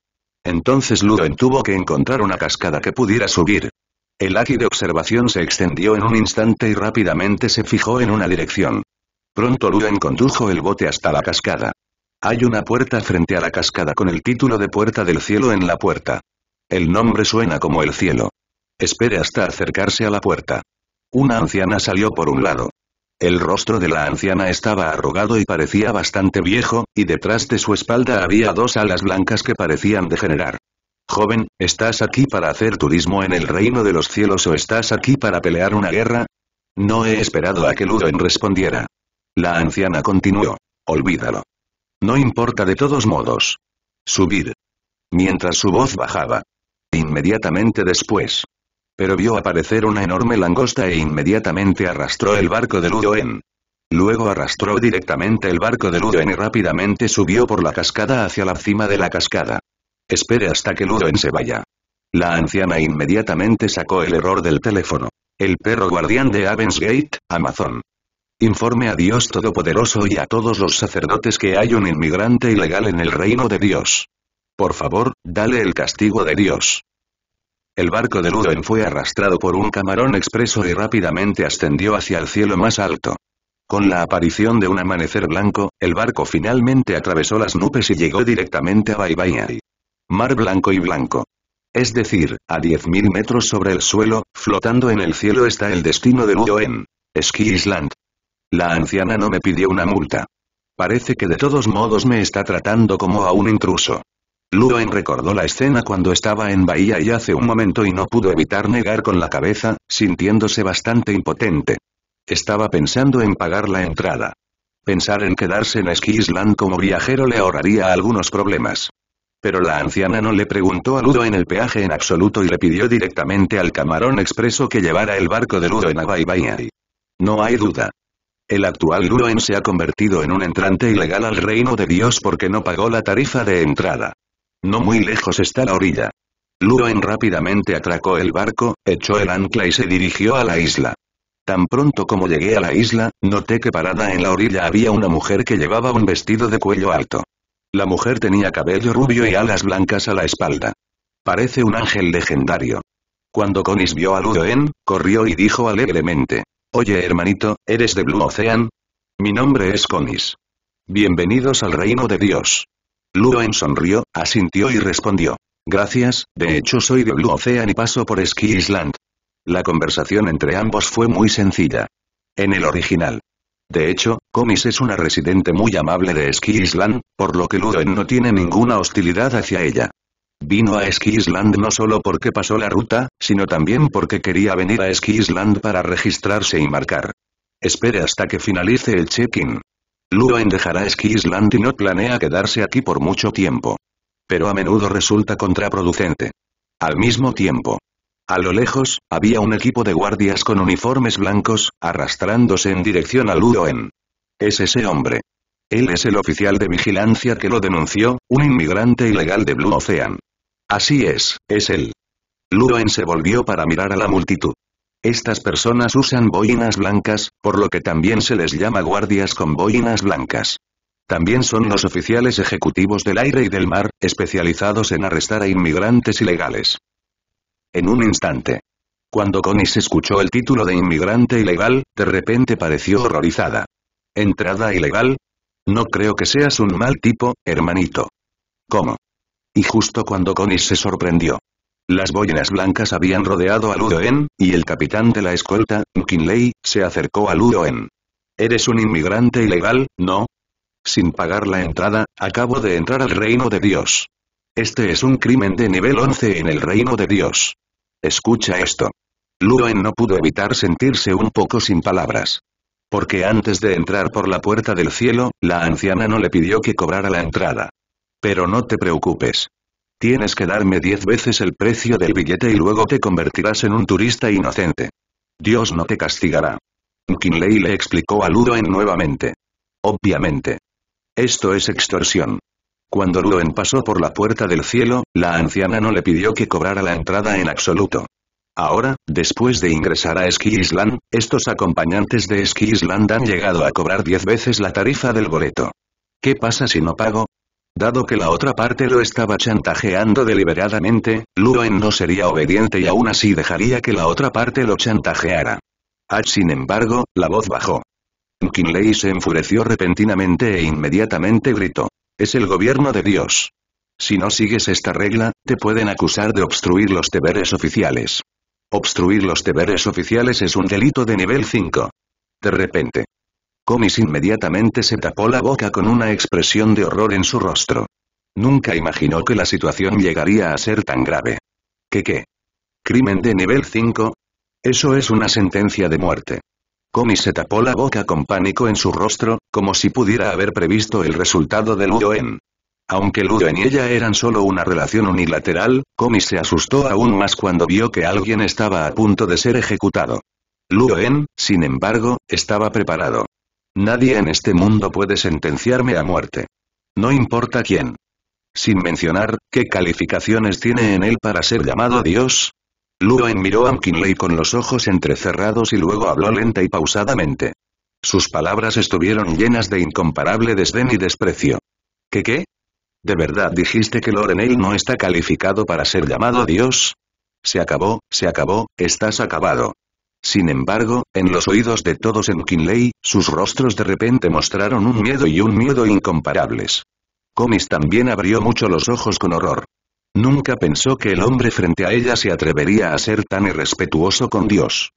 Entonces Luen tuvo que encontrar una cascada que pudiera subir. El águila de observación se extendió en un instante y rápidamente se fijó en una dirección. Pronto Luen condujo el bote hasta la cascada. Hay una puerta frente a la cascada con el título de Puerta del Cielo en la puerta. El nombre suena como el cielo. Espere hasta acercarse a la puerta. Una anciana salió por un lado. El rostro de la anciana estaba arrugado y parecía bastante viejo, y detrás de su espalda había dos alas blancas que parecían degenerar. Joven, ¿estás aquí para hacer turismo en el reino de los cielos o estás aquí para pelear una guerra? No he esperado a que Ludo respondiera. La anciana continuó. Olvídalo. No importa de todos modos. Subir. Mientras su voz bajaba. Inmediatamente después, pero vio aparecer una enorme langosta e inmediatamente arrastró el barco de Ludoen. Luego arrastró directamente el barco de Ludoen y rápidamente subió por la cascada hacia la cima de la cascada. Espere hasta que Ludoen se vaya. La anciana inmediatamente sacó el error del teléfono. El perro guardián de Avensgate, Amazon. Informe a Dios Todopoderoso y a todos los sacerdotes que hay un inmigrante ilegal en el reino de Dios. Por favor, dale el castigo de Dios. El barco de Ludoen fue arrastrado por un camarón expreso y rápidamente ascendió hacia el cielo más alto. Con la aparición de un amanecer blanco, el barco finalmente atravesó las nubes y llegó directamente a Baibai. Mar blanco y blanco. Es decir, a 10.000 metros sobre el suelo, flotando en el cielo está el destino de Ludoen. Ski Island. La anciana no me pidió una multa. Parece que de todos modos me está tratando como a un intruso. Ludoen recordó la escena cuando estaba en Bahía y hace un momento y no pudo evitar negar con la cabeza, sintiéndose bastante impotente. Estaba pensando en pagar la entrada. Pensar en quedarse en Ski como viajero le ahorraría algunos problemas. Pero la anciana no le preguntó a Ludo en el peaje en absoluto y le pidió directamente al camarón expreso que llevara el barco de Ludo en y Bahía. No hay duda. El actual Ludoen se ha convertido en un entrante ilegal al reino de Dios porque no pagó la tarifa de entrada. No muy lejos está la orilla. Ludoen rápidamente atracó el barco, echó el ancla y se dirigió a la isla. Tan pronto como llegué a la isla, noté que parada en la orilla había una mujer que llevaba un vestido de cuello alto. La mujer tenía cabello rubio y alas blancas a la espalda. Parece un ángel legendario. Cuando Conis vio a Ludoen, corrió y dijo alegremente. Oye hermanito, ¿eres de Blue Ocean? Mi nombre es Conis. Bienvenidos al reino de Dios. Luo'en sonrió, asintió y respondió. Gracias, de hecho soy de Blue Ocean y paso por Ski Island. La conversación entre ambos fue muy sencilla. En el original. De hecho, Comis es una residente muy amable de Ski Island, por lo que Luo'en no tiene ninguna hostilidad hacia ella. Vino a Ski Island no solo porque pasó la ruta, sino también porque quería venir a Ski Island para registrarse y marcar. Espere hasta que finalice el check-in. Luo'en dejará Ski y no planea quedarse aquí por mucho tiempo. Pero a menudo resulta contraproducente. Al mismo tiempo. A lo lejos, había un equipo de guardias con uniformes blancos, arrastrándose en dirección a Luo'en. Es ese hombre. Él es el oficial de vigilancia que lo denunció, un inmigrante ilegal de Blue Ocean. Así es, es él. Luo'en se volvió para mirar a la multitud. Estas personas usan boinas blancas, por lo que también se les llama guardias con boinas blancas. También son los oficiales ejecutivos del aire y del mar, especializados en arrestar a inmigrantes ilegales. En un instante. Cuando Conis escuchó el título de inmigrante ilegal, de repente pareció horrorizada. ¿Entrada ilegal? No creo que seas un mal tipo, hermanito. ¿Cómo? Y justo cuando Conis se sorprendió. Las boinas blancas habían rodeado a Ludoen, y el capitán de la escolta, Nkinlei, se acercó a Ludoen. Eres un inmigrante ilegal, ¿no? Sin pagar la entrada, acabo de entrar al reino de Dios. Este es un crimen de nivel 11 en el reino de Dios. Escucha esto. Ludoen no pudo evitar sentirse un poco sin palabras. Porque antes de entrar por la puerta del cielo, la anciana no le pidió que cobrara la entrada. Pero no te preocupes. Tienes que darme diez veces el precio del billete y luego te convertirás en un turista inocente. Dios no te castigará. Kinley le explicó a Ludoen nuevamente. Obviamente. Esto es extorsión. Cuando Ludoen pasó por la puerta del cielo, la anciana no le pidió que cobrara la entrada en absoluto. Ahora, después de ingresar a Ski Island, estos acompañantes de Ski Island han llegado a cobrar diez veces la tarifa del boleto. ¿Qué pasa si no pago? Dado que la otra parte lo estaba chantajeando deliberadamente, Luen no sería obediente y aún así dejaría que la otra parte lo chantajeara. Ah, sin embargo, la voz bajó. Kinley se enfureció repentinamente e inmediatamente gritó. Es el gobierno de Dios. Si no sigues esta regla, te pueden acusar de obstruir los deberes oficiales. Obstruir los deberes oficiales es un delito de nivel 5. De repente, Comis inmediatamente se tapó la boca con una expresión de horror en su rostro. Nunca imaginó que la situación llegaría a ser tan grave. ¿Qué qué? ¿Crimen de nivel 5? Eso es una sentencia de muerte. Comis se tapó la boca con pánico en su rostro, como si pudiera haber previsto el resultado de Ludoen. Aunque Ludoen y ella eran solo una relación unilateral, Comis se asustó aún más cuando vio que alguien estaba a punto de ser ejecutado. Ludoen, sin embargo, estaba preparado. Nadie en este mundo puede sentenciarme a muerte. No importa quién. Sin mencionar, ¿qué calificaciones tiene en él para ser llamado Dios? Luen miró a Mkinley con los ojos entrecerrados y luego habló lenta y pausadamente. Sus palabras estuvieron llenas de incomparable desdén y desprecio. ¿Qué qué? ¿De verdad dijiste que Lorenel no está calificado para ser llamado Dios? Se acabó, se acabó, estás acabado. Sin embargo, en los oídos de todos en Kinley, sus rostros de repente mostraron un miedo y un miedo incomparables. Comis también abrió mucho los ojos con horror. Nunca pensó que el hombre frente a ella se atrevería a ser tan irrespetuoso con Dios.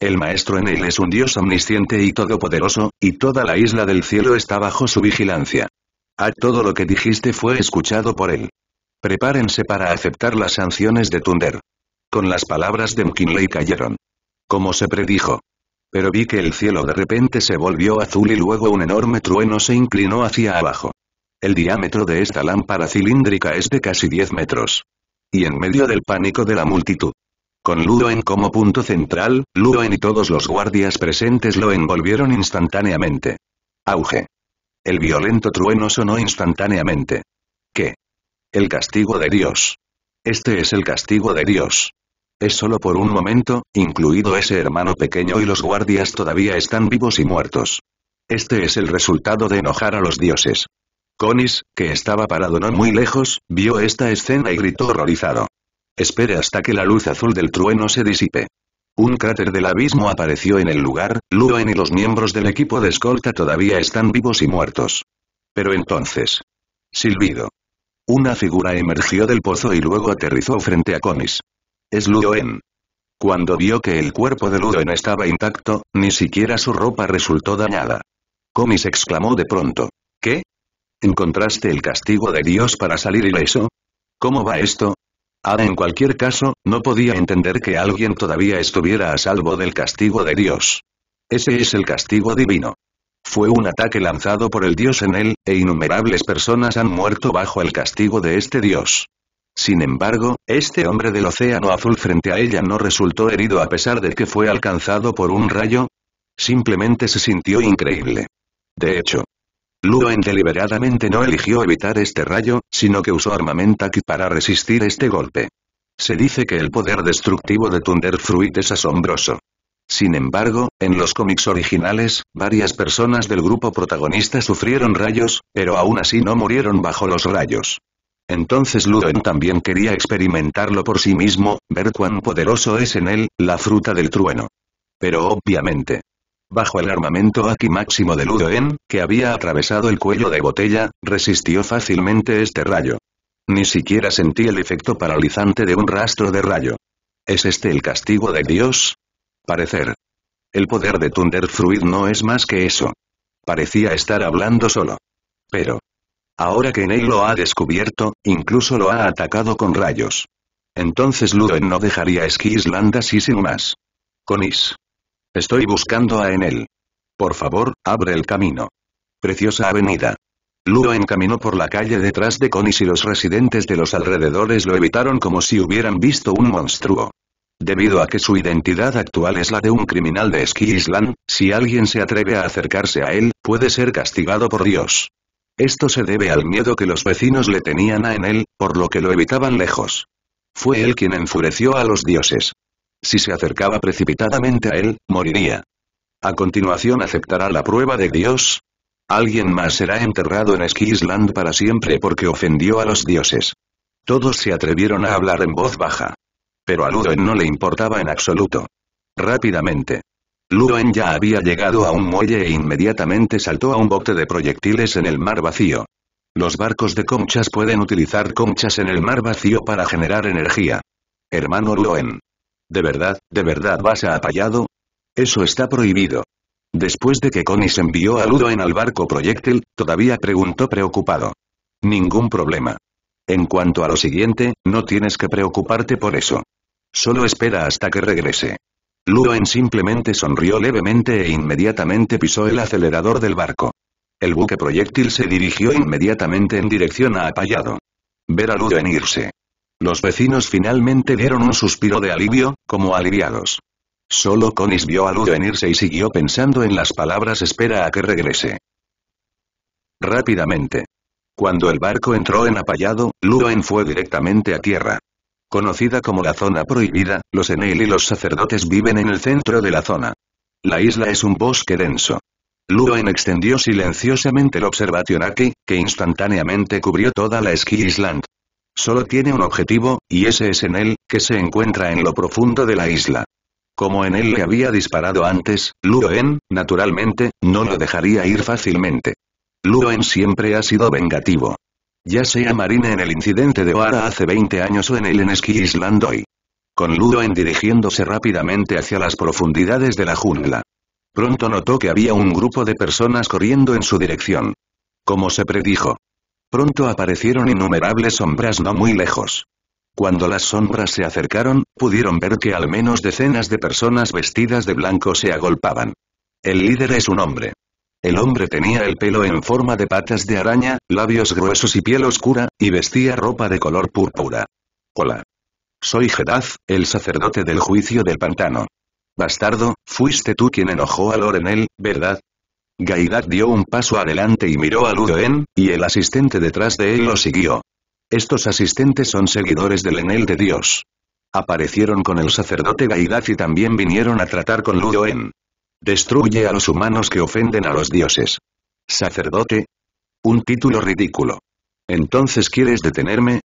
El maestro en él es un Dios omnisciente y todopoderoso, y toda la isla del cielo está bajo su vigilancia. A ah, todo lo que dijiste fue escuchado por él. Prepárense para aceptar las sanciones de Tunder. Con las palabras de Mkinley cayeron. Como se predijo. Pero vi que el cielo de repente se volvió azul y luego un enorme trueno se inclinó hacia abajo. El diámetro de esta lámpara cilíndrica es de casi 10 metros. Y en medio del pánico de la multitud. Con en como punto central, Ludo y todos los guardias presentes lo envolvieron instantáneamente. Auge. El violento trueno sonó instantáneamente. ¿Qué? El castigo de Dios. Este es el castigo de Dios. Es solo por un momento, incluido ese hermano pequeño y los guardias todavía están vivos y muertos. Este es el resultado de enojar a los dioses. Conis, que estaba parado no muy lejos, vio esta escena y gritó horrorizado. Espere hasta que la luz azul del trueno se disipe. Un cráter del abismo apareció en el lugar, Luen y los miembros del equipo de escolta todavía están vivos y muertos. Pero entonces... Silbido. Una figura emergió del pozo y luego aterrizó frente a Conis es Ludoen. Cuando vio que el cuerpo de Ludoen estaba intacto, ni siquiera su ropa resultó dañada. Comis exclamó de pronto. ¿Qué? ¿Encontraste el castigo de Dios para salir ileso? ¿Cómo va esto? Ah en cualquier caso, no podía entender que alguien todavía estuviera a salvo del castigo de Dios. Ese es el castigo divino. Fue un ataque lanzado por el Dios en él, e innumerables personas han muerto bajo el castigo de este Dios. Sin embargo, este hombre del océano azul frente a ella no resultó herido a pesar de que fue alcanzado por un rayo. Simplemente se sintió increíble. De hecho, en deliberadamente no eligió evitar este rayo, sino que usó armamentaki para resistir este golpe. Se dice que el poder destructivo de Thunder Fruit es asombroso. Sin embargo, en los cómics originales, varias personas del grupo protagonista sufrieron rayos, pero aún así no murieron bajo los rayos. Entonces Ludoen también quería experimentarlo por sí mismo, ver cuán poderoso es en él, la fruta del trueno. Pero obviamente. Bajo el armamento aquí máximo de Ludoen, que había atravesado el cuello de botella, resistió fácilmente este rayo. Ni siquiera sentí el efecto paralizante de un rastro de rayo. ¿Es este el castigo de Dios? Parecer. El poder de Thunder Fruit no es más que eso. Parecía estar hablando solo. Pero, Ahora que Enel lo ha descubierto, incluso lo ha atacado con rayos. Entonces Ludoen no dejaría Skisland así sin más. Conis. Estoy buscando a Enel. Por favor, abre el camino. Preciosa avenida. Ludoen caminó por la calle detrás de Conis y los residentes de los alrededores lo evitaron como si hubieran visto un monstruo. Debido a que su identidad actual es la de un criminal de Skisland, si alguien se atreve a acercarse a él, puede ser castigado por Dios. Esto se debe al miedo que los vecinos le tenían a él, por lo que lo evitaban lejos. Fue él quien enfureció a los dioses. Si se acercaba precipitadamente a él, moriría. A continuación aceptará la prueba de Dios. Alguien más será enterrado en Skisland para siempre porque ofendió a los dioses. Todos se atrevieron a hablar en voz baja. Pero a Ludo no le importaba en absoluto. Rápidamente, Ludoen ya había llegado a un muelle e inmediatamente saltó a un bote de proyectiles en el mar vacío. Los barcos de conchas pueden utilizar conchas en el mar vacío para generar energía. Hermano Luo'en, ¿De verdad, de verdad vas a apallado? Eso está prohibido. Después de que se envió a Luen al barco proyectil, todavía preguntó preocupado. Ningún problema. En cuanto a lo siguiente, no tienes que preocuparte por eso. Solo espera hasta que regrese. Luen simplemente sonrió levemente e inmediatamente pisó el acelerador del barco. El buque proyectil se dirigió inmediatamente en dirección a Apallado. Ver a Luen irse. Los vecinos finalmente dieron un suspiro de alivio, como aliviados. Solo Conis vio a Luoen irse y siguió pensando en las palabras espera a que regrese. Rápidamente. Cuando el barco entró en Apallado, Luen fue directamente a tierra. Conocida como la zona prohibida, los Enel y los sacerdotes viven en el centro de la zona. La isla es un bosque denso. en extendió silenciosamente el observación aquí, que instantáneamente cubrió toda la Ski Island. Solo tiene un objetivo, y ese es Enel, que se encuentra en lo profundo de la isla. Como Enel le había disparado antes, en naturalmente, no lo dejaría ir fácilmente. en siempre ha sido vengativo ya sea Marina en el incidente de Oara hace 20 años o en el Eneski Island hoy. Con en dirigiéndose rápidamente hacia las profundidades de la jungla. Pronto notó que había un grupo de personas corriendo en su dirección. Como se predijo. Pronto aparecieron innumerables sombras no muy lejos. Cuando las sombras se acercaron, pudieron ver que al menos decenas de personas vestidas de blanco se agolpaban. El líder es un hombre. El hombre tenía el pelo en forma de patas de araña, labios gruesos y piel oscura, y vestía ropa de color púrpura. Hola. Soy Gedaz, el sacerdote del juicio del pantano. Bastardo, fuiste tú quien enojó a Lorenel, ¿verdad? Gaidad dio un paso adelante y miró a Ludoen, y el asistente detrás de él lo siguió. Estos asistentes son seguidores del Enel de Dios. Aparecieron con el sacerdote Gaidad y también vinieron a tratar con Ludoen. Destruye a los humanos que ofenden a los dioses. ¿Sacerdote? Un título ridículo. ¿Entonces quieres detenerme?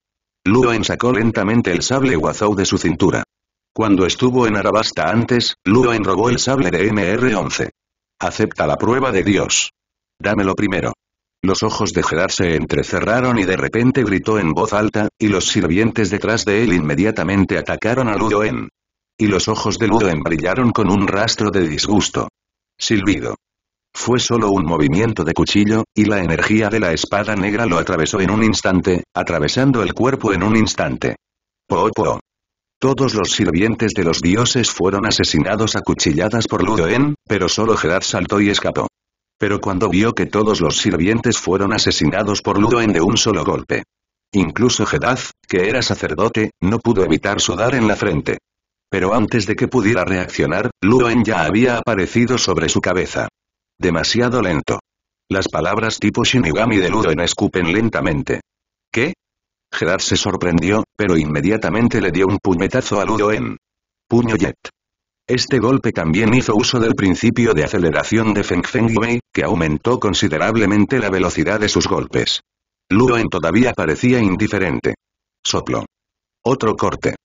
en sacó lentamente el sable guazou de su cintura. Cuando estuvo en Arabasta antes, en robó el sable de MR-11. Acepta la prueba de Dios. Dámelo primero. Los ojos de Gerard se entrecerraron y de repente gritó en voz alta, y los sirvientes detrás de él inmediatamente atacaron a en y los ojos de Ludoen brillaron con un rastro de disgusto. Silbido. Fue solo un movimiento de cuchillo, y la energía de la espada negra lo atravesó en un instante, atravesando el cuerpo en un instante. Po oh, po. Oh. Todos los sirvientes de los dioses fueron asesinados a cuchilladas por Ludoen, pero solo Gedad saltó y escapó. Pero cuando vio que todos los sirvientes fueron asesinados por Ludoen de un solo golpe. Incluso Gedad, que era sacerdote, no pudo evitar sudar en la frente. Pero antes de que pudiera reaccionar, en ya había aparecido sobre su cabeza. Demasiado lento. Las palabras tipo Shinigami de en escupen lentamente. ¿Qué? Gerard se sorprendió, pero inmediatamente le dio un puñetazo a en Puño Jet. Este golpe también hizo uso del principio de aceleración de Feng Feng Wei, que aumentó considerablemente la velocidad de sus golpes. en todavía parecía indiferente. Soplo. Otro corte.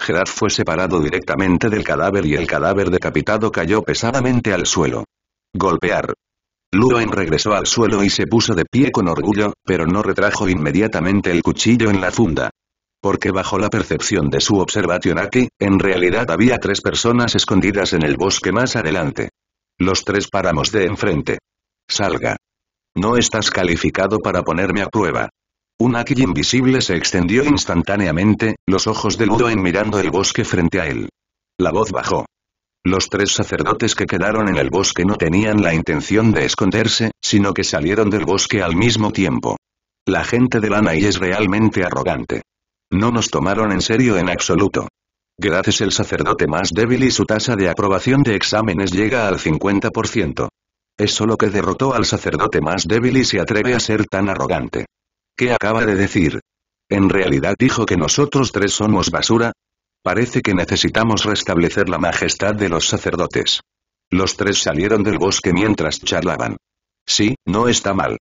Gerard fue separado directamente del cadáver y el cadáver decapitado cayó pesadamente al suelo. Golpear. en regresó al suelo y se puso de pie con orgullo, pero no retrajo inmediatamente el cuchillo en la funda. Porque bajo la percepción de su observación aquí, en realidad había tres personas escondidas en el bosque más adelante. Los tres páramos de enfrente. Salga. No estás calificado para ponerme a prueba. Un aquí invisible se extendió instantáneamente, los ojos de Ludo en mirando el bosque frente a él. La voz bajó. Los tres sacerdotes que quedaron en el bosque no tenían la intención de esconderse, sino que salieron del bosque al mismo tiempo. La gente de y es realmente arrogante. No nos tomaron en serio en absoluto. Gracias el sacerdote más débil y su tasa de aprobación de exámenes llega al 50%. Es solo que derrotó al sacerdote más débil y se atreve a ser tan arrogante. ¿Qué acaba de decir? ¿En realidad dijo que nosotros tres somos basura? Parece que necesitamos restablecer la majestad de los sacerdotes. Los tres salieron del bosque mientras charlaban. Sí, no está mal.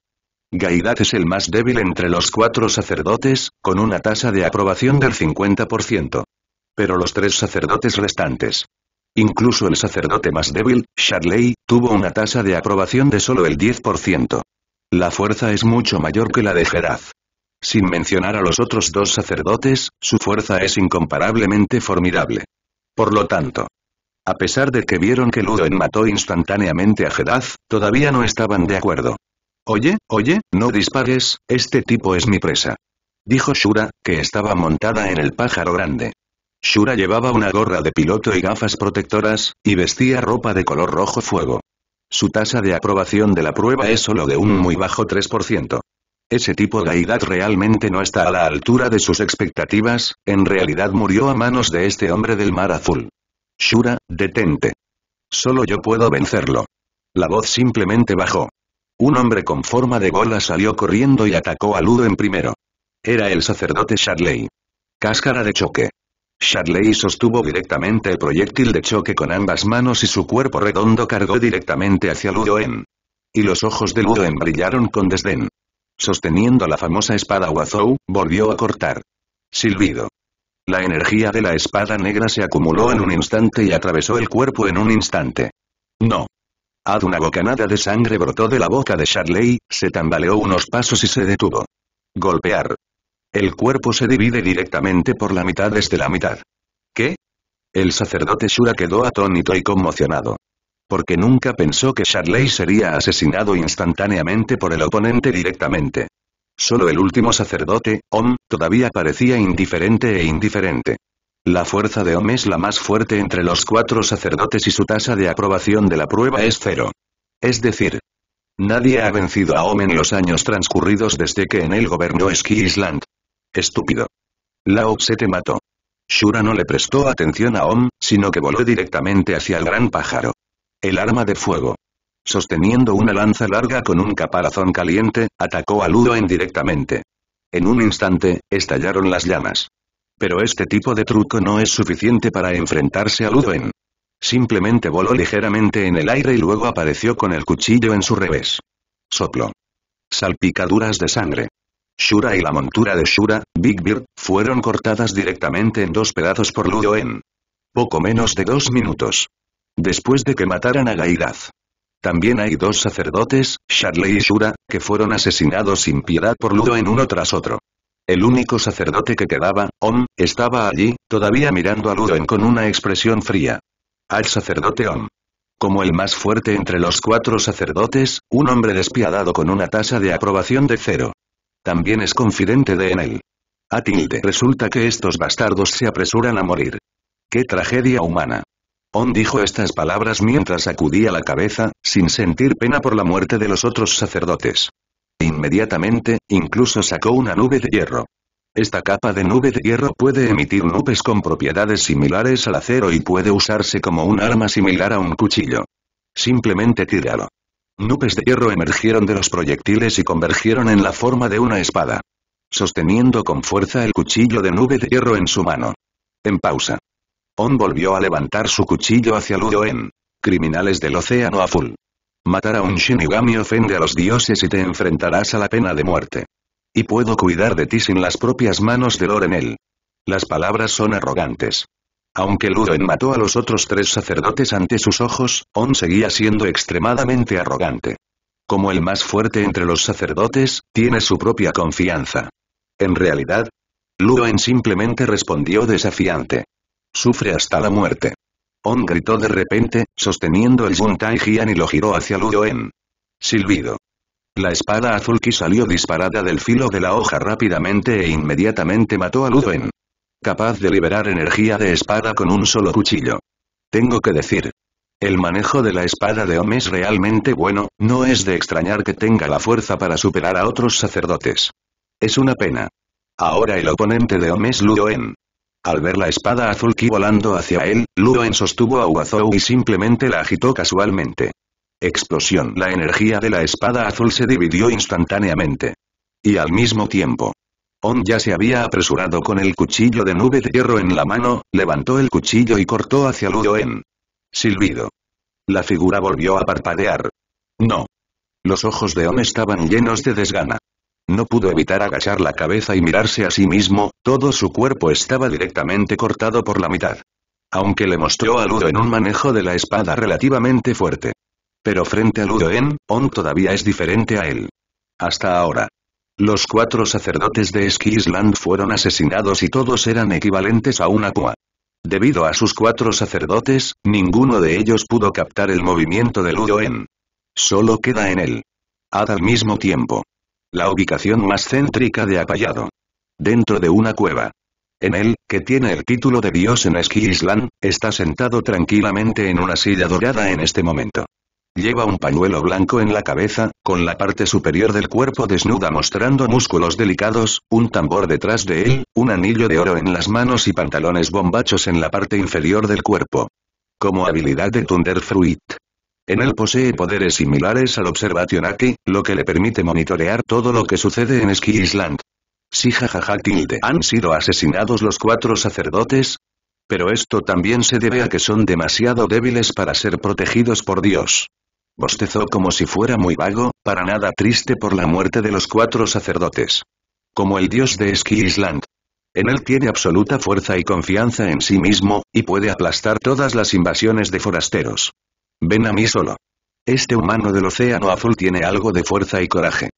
Gaidat es el más débil entre los cuatro sacerdotes, con una tasa de aprobación del 50%. Pero los tres sacerdotes restantes. Incluso el sacerdote más débil, Charley, tuvo una tasa de aprobación de solo el 10%. La fuerza es mucho mayor que la de Geraz. Sin mencionar a los otros dos sacerdotes, su fuerza es incomparablemente formidable. Por lo tanto, a pesar de que vieron que Ludo mató instantáneamente a Geraz, todavía no estaban de acuerdo. Oye, oye, no dispares, este tipo es mi presa. Dijo Shura, que estaba montada en el pájaro grande. Shura llevaba una gorra de piloto y gafas protectoras, y vestía ropa de color rojo fuego. Su tasa de aprobación de la prueba es solo de un muy bajo 3%. Ese tipo de edad realmente no está a la altura de sus expectativas, en realidad murió a manos de este hombre del mar azul. Shura, detente. Solo yo puedo vencerlo. La voz simplemente bajó. Un hombre con forma de bola salió corriendo y atacó a Ludo en primero. Era el sacerdote Shadley. Cáscara de choque sharley sostuvo directamente el proyectil de choque con ambas manos y su cuerpo redondo cargó directamente hacia Ludoen. Y los ojos de Ludoen brillaron con desdén. Sosteniendo la famosa espada Wazou, volvió a cortar. Silbido. La energía de la espada negra se acumuló en un instante y atravesó el cuerpo en un instante. No. A una bocanada de sangre brotó de la boca de sharley se tambaleó unos pasos y se detuvo. Golpear. El cuerpo se divide directamente por la mitad desde la mitad. ¿Qué? El sacerdote Shura quedó atónito y conmocionado. Porque nunca pensó que Charley sería asesinado instantáneamente por el oponente directamente. Solo el último sacerdote, Om, todavía parecía indiferente e indiferente. La fuerza de Om es la más fuerte entre los cuatro sacerdotes y su tasa de aprobación de la prueba es cero. Es decir, nadie ha vencido a Om en los años transcurridos desde que en él gobernó Ski Island. Estúpido. Lao se te mató. Shura no le prestó atención a Om, sino que voló directamente hacia el gran pájaro. El arma de fuego. Sosteniendo una lanza larga con un caparazón caliente, atacó a Ludo directamente. En un instante, estallaron las llamas. Pero este tipo de truco no es suficiente para enfrentarse a Ludoen. Simplemente voló ligeramente en el aire y luego apareció con el cuchillo en su revés. Soplo. Salpicaduras de sangre. Shura y la montura de Shura, Big Bird, fueron cortadas directamente en dos pedazos por Ludo en poco menos de dos minutos. Después de que mataran a Gairaz. También hay dos sacerdotes, Charley y Shura, que fueron asesinados sin piedad por Ludo en uno tras otro. El único sacerdote que quedaba, Om, estaba allí, todavía mirando a Ludoen con una expresión fría. Al sacerdote Om. Como el más fuerte entre los cuatro sacerdotes, un hombre despiadado con una tasa de aprobación de cero. También es confidente de él. A tilde resulta que estos bastardos se apresuran a morir. ¡Qué tragedia humana! On dijo estas palabras mientras sacudía la cabeza, sin sentir pena por la muerte de los otros sacerdotes. Inmediatamente, incluso sacó una nube de hierro. Esta capa de nube de hierro puede emitir nubes con propiedades similares al acero y puede usarse como un arma similar a un cuchillo. Simplemente tíralo. Nubes de hierro emergieron de los proyectiles y convergieron en la forma de una espada. Sosteniendo con fuerza el cuchillo de nube de hierro en su mano. En pausa. On volvió a levantar su cuchillo hacia Ludoen. Criminales del Océano Azul. Matar a un Shinigami ofende a los dioses y te enfrentarás a la pena de muerte. Y puedo cuidar de ti sin las propias manos de Lorenel. Las palabras son arrogantes. Aunque Ludoen mató a los otros tres sacerdotes ante sus ojos, On seguía siendo extremadamente arrogante. Como el más fuerte entre los sacerdotes, tiene su propia confianza. En realidad, Ludoen simplemente respondió desafiante. Sufre hasta la muerte. On gritó de repente, sosteniendo el Gun Taijian y lo giró hacia Ludoen. Silbido. La espada azul que salió disparada del filo de la hoja rápidamente e inmediatamente mató a Ludoen capaz de liberar energía de espada con un solo cuchillo. Tengo que decir. El manejo de la espada de Om es realmente bueno, no es de extrañar que tenga la fuerza para superar a otros sacerdotes. Es una pena. Ahora el oponente de Om es Luoen. Al ver la espada azul que volando hacia él, Luoen sostuvo a Uazou y simplemente la agitó casualmente. Explosión. La energía de la espada azul se dividió instantáneamente. Y al mismo tiempo, On ya se había apresurado con el cuchillo de nube de hierro en la mano, levantó el cuchillo y cortó hacia Ludo en silbido. La figura volvió a parpadear. No. Los ojos de On estaban llenos de desgana. No pudo evitar agachar la cabeza y mirarse a sí mismo, todo su cuerpo estaba directamente cortado por la mitad. Aunque le mostró a Ludo en un manejo de la espada relativamente fuerte. Pero frente a Ludo en, On todavía es diferente a él. Hasta ahora. Los cuatro sacerdotes de Esquisland fueron asesinados y todos eran equivalentes a una púa. Debido a sus cuatro sacerdotes, ninguno de ellos pudo captar el movimiento de Ludoen. Solo queda en él. Ad al mismo tiempo. La ubicación más céntrica de Apallado. Dentro de una cueva. En él, que tiene el título de dios en Ski está sentado tranquilamente en una silla dorada en este momento. Lleva un pañuelo blanco en la cabeza, con la parte superior del cuerpo desnuda mostrando músculos delicados, un tambor detrás de él, un anillo de oro en las manos y pantalones bombachos en la parte inferior del cuerpo. Como habilidad de Thunder Fruit. En él posee poderes similares al Observation Aki, lo que le permite monitorear todo lo que sucede en Ski Island. Si sí, jajaja tilde han sido asesinados los cuatro sacerdotes, pero esto también se debe a que son demasiado débiles para ser protegidos por Dios bostezó como si fuera muy vago, para nada triste por la muerte de los cuatro sacerdotes. Como el dios de Ski Island. En él tiene absoluta fuerza y confianza en sí mismo, y puede aplastar todas las invasiones de forasteros. Ven a mí solo. Este humano del océano azul tiene algo de fuerza y coraje.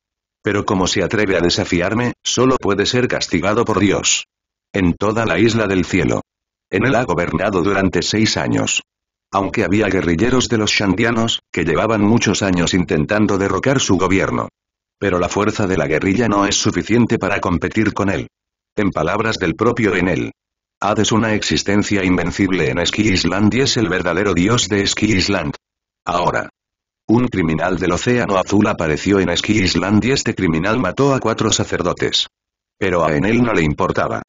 Pero como se atreve a desafiarme, solo puede ser castigado por Dios. En toda la isla del cielo. En él ha gobernado durante seis años aunque había guerrilleros de los shandianos, que llevaban muchos años intentando derrocar su gobierno. Pero la fuerza de la guerrilla no es suficiente para competir con él. En palabras del propio Enel. Hades una existencia invencible en Ski Island y es el verdadero dios de Ski Island. Ahora. Un criminal del Océano Azul apareció en Ski Island y este criminal mató a cuatro sacerdotes. Pero a Enel no le importaba.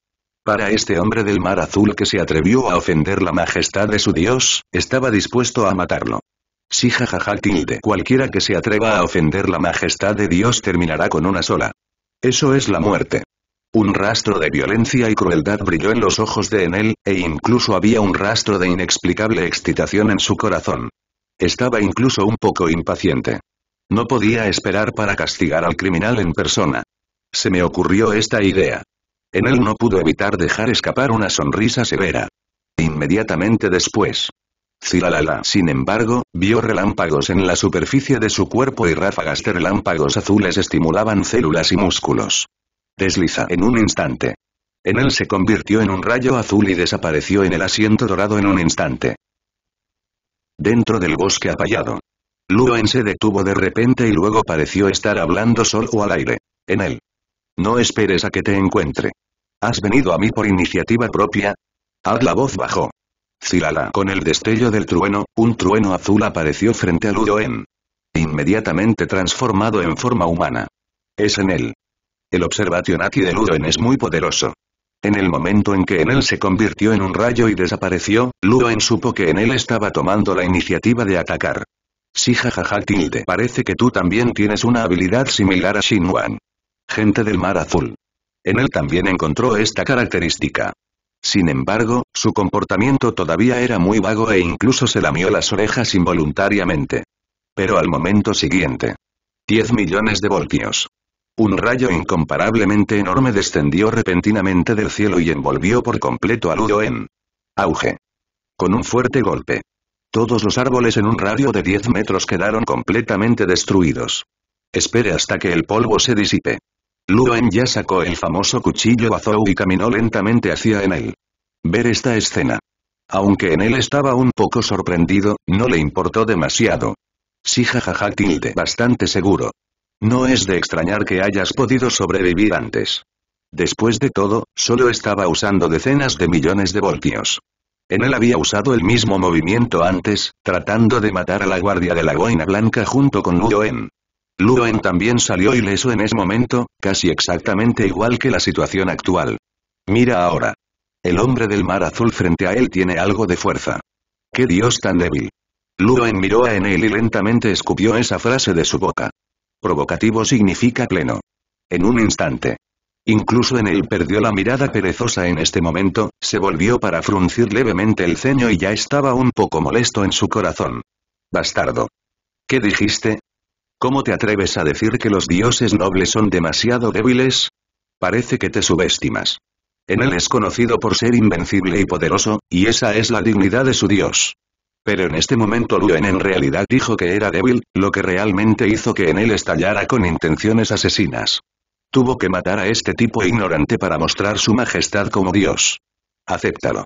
Para este hombre del mar azul que se atrevió a ofender la majestad de su dios, estaba dispuesto a matarlo. Sí jajaja tilde. Cualquiera que se atreva a ofender la majestad de Dios terminará con una sola. Eso es la muerte. Un rastro de violencia y crueldad brilló en los ojos de Enel, e incluso había un rastro de inexplicable excitación en su corazón. Estaba incluso un poco impaciente. No podía esperar para castigar al criminal en persona. Se me ocurrió esta idea. En él no pudo evitar dejar escapar una sonrisa severa. Inmediatamente después. Zilalala. sin embargo, vio relámpagos en la superficie de su cuerpo y ráfagas de relámpagos azules estimulaban células y músculos. Desliza en un instante. En él se convirtió en un rayo azul y desapareció en el asiento dorado en un instante. Dentro del bosque apallado. Luen se detuvo de repente y luego pareció estar hablando solo al aire. En él. No esperes a que te encuentre. ¿Has venido a mí por iniciativa propia? Haz la voz bajo. Zilala con el destello del trueno, un trueno azul apareció frente a Ludoen. Inmediatamente transformado en forma humana. Es en él. El observationaki de Ludoen es muy poderoso. En el momento en que en él se convirtió en un rayo y desapareció, Ludoen supo que en él estaba tomando la iniciativa de atacar. Sí jajaja tilde parece que tú también tienes una habilidad similar a Shinwan. Gente del mar azul. En él también encontró esta característica. Sin embargo, su comportamiento todavía era muy vago e incluso se lamió las orejas involuntariamente. Pero al momento siguiente. 10 millones de voltios. Un rayo incomparablemente enorme descendió repentinamente del cielo y envolvió por completo a Ludo en auge. Con un fuerte golpe. Todos los árboles en un radio de 10 metros quedaron completamente destruidos. Espere hasta que el polvo se disipe. Luen ya sacó el famoso cuchillo Zhou y caminó lentamente hacia Enel. Ver esta escena. Aunque Enel estaba un poco sorprendido, no le importó demasiado. Sí jajaja tilde bastante seguro. No es de extrañar que hayas podido sobrevivir antes. Después de todo, solo estaba usando decenas de millones de voltios. Enel había usado el mismo movimiento antes, tratando de matar a la guardia de la goina blanca junto con En. Luo'en también salió ileso en ese momento, casi exactamente igual que la situación actual. Mira ahora. El hombre del mar azul frente a él tiene algo de fuerza. ¡Qué dios tan débil! Luo'en miró a Enel y lentamente escupió esa frase de su boca. Provocativo significa pleno. En un instante. Incluso Enel perdió la mirada perezosa en este momento, se volvió para fruncir levemente el ceño y ya estaba un poco molesto en su corazón. Bastardo. ¿Qué dijiste? ¿Cómo te atreves a decir que los dioses nobles son demasiado débiles? Parece que te subestimas. En él es conocido por ser invencible y poderoso, y esa es la dignidad de su dios. Pero en este momento Luen en realidad dijo que era débil, lo que realmente hizo que en él estallara con intenciones asesinas. Tuvo que matar a este tipo ignorante para mostrar su majestad como Dios. Acéptalo.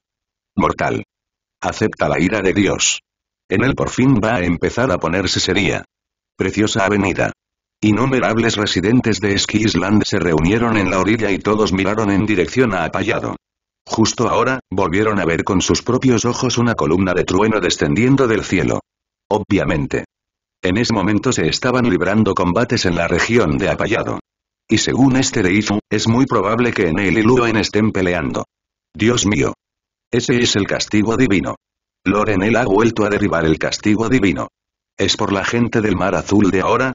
Mortal. Acepta la ira de Dios. En él por fin va a empezar a ponerse seria preciosa avenida. Innumerables residentes de Ski Island se reunieron en la orilla y todos miraron en dirección a Apallado. Justo ahora, volvieron a ver con sus propios ojos una columna de trueno descendiendo del cielo. Obviamente. En ese momento se estaban librando combates en la región de Apallado. Y según este de es muy probable que Enel y Luen estén peleando. Dios mío. Ese es el castigo divino. Lorenel ha vuelto a derribar el castigo divino. ¿Es por la gente del mar azul de ahora?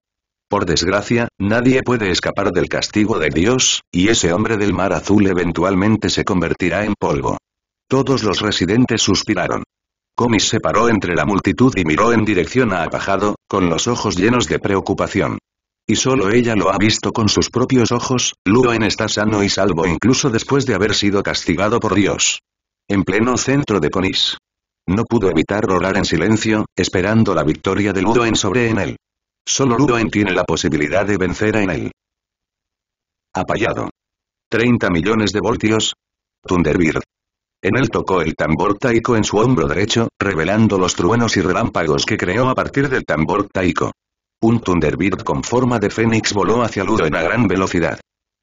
Por desgracia, nadie puede escapar del castigo de Dios, y ese hombre del mar azul eventualmente se convertirá en polvo. Todos los residentes suspiraron. Comis se paró entre la multitud y miró en dirección a Apajado, con los ojos llenos de preocupación. Y solo ella lo ha visto con sus propios ojos, en está sano y salvo incluso después de haber sido castigado por Dios. En pleno centro de Conis. No pudo evitar rolar en silencio, esperando la victoria de Ludoen sobre Enel. Solo Ludoen tiene la posibilidad de vencer a Enel. Apallado. 30 millones de voltios. Thunderbird. Enel tocó el tambor taiko en su hombro derecho, revelando los truenos y relámpagos que creó a partir del tambor taiko. Un Thunderbird con forma de fénix voló hacia Ludoen a gran velocidad.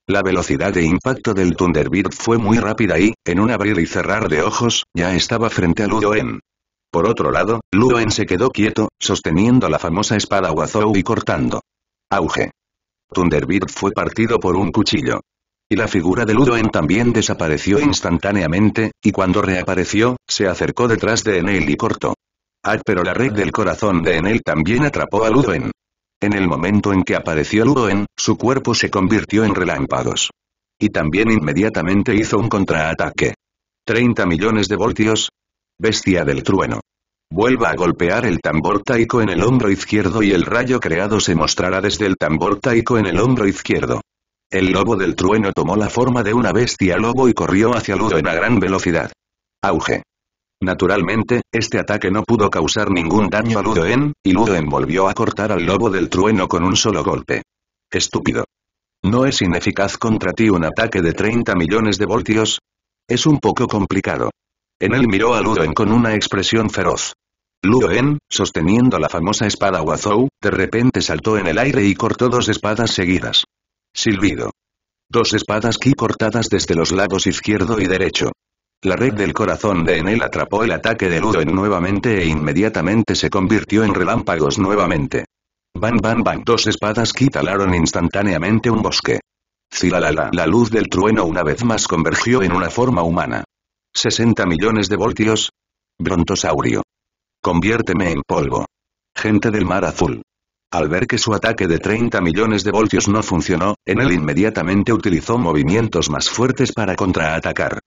La velocidad de impacto del Thunderbird fue muy rápida y, en un abrir y cerrar de ojos, ya estaba frente a Ludoen. Por otro lado, Ludoen se quedó quieto, sosteniendo la famosa espada Wazou y cortando. Auge. Thunderbird fue partido por un cuchillo. Y la figura de Ludoen también desapareció instantáneamente, y cuando reapareció, se acercó detrás de Enel y cortó. Ah, pero la red del corazón de Enel también atrapó a Ludoen. En el momento en que apareció Ludoen, su cuerpo se convirtió en relámpagos. Y también inmediatamente hizo un contraataque. 30 millones de voltios. Bestia del trueno. Vuelva a golpear el tambor taico en el hombro izquierdo y el rayo creado se mostrará desde el tambor taico en el hombro izquierdo. El lobo del trueno tomó la forma de una bestia lobo y corrió hacia Ludoen a gran velocidad. Auge. Naturalmente, este ataque no pudo causar ningún daño a Ludoen, y Ludoen volvió a cortar al lobo del trueno con un solo golpe. Estúpido. ¿No es ineficaz contra ti un ataque de 30 millones de voltios? Es un poco complicado. En él miró a Ludoen con una expresión feroz. Ludoen, sosteniendo la famosa espada Wazou, de repente saltó en el aire y cortó dos espadas seguidas. Silbido. Dos espadas ki cortadas desde los lados izquierdo y derecho. La red del corazón de Enel atrapó el ataque de Ludoen nuevamente e inmediatamente se convirtió en relámpagos nuevamente. Bam bam bam dos espadas quitalaron instantáneamente un bosque. Zilalala la luz del trueno una vez más convergió en una forma humana. 60 millones de voltios. Brontosaurio. Conviérteme en polvo. Gente del mar azul. Al ver que su ataque de 30 millones de voltios no funcionó, Enel inmediatamente utilizó movimientos más fuertes para contraatacar.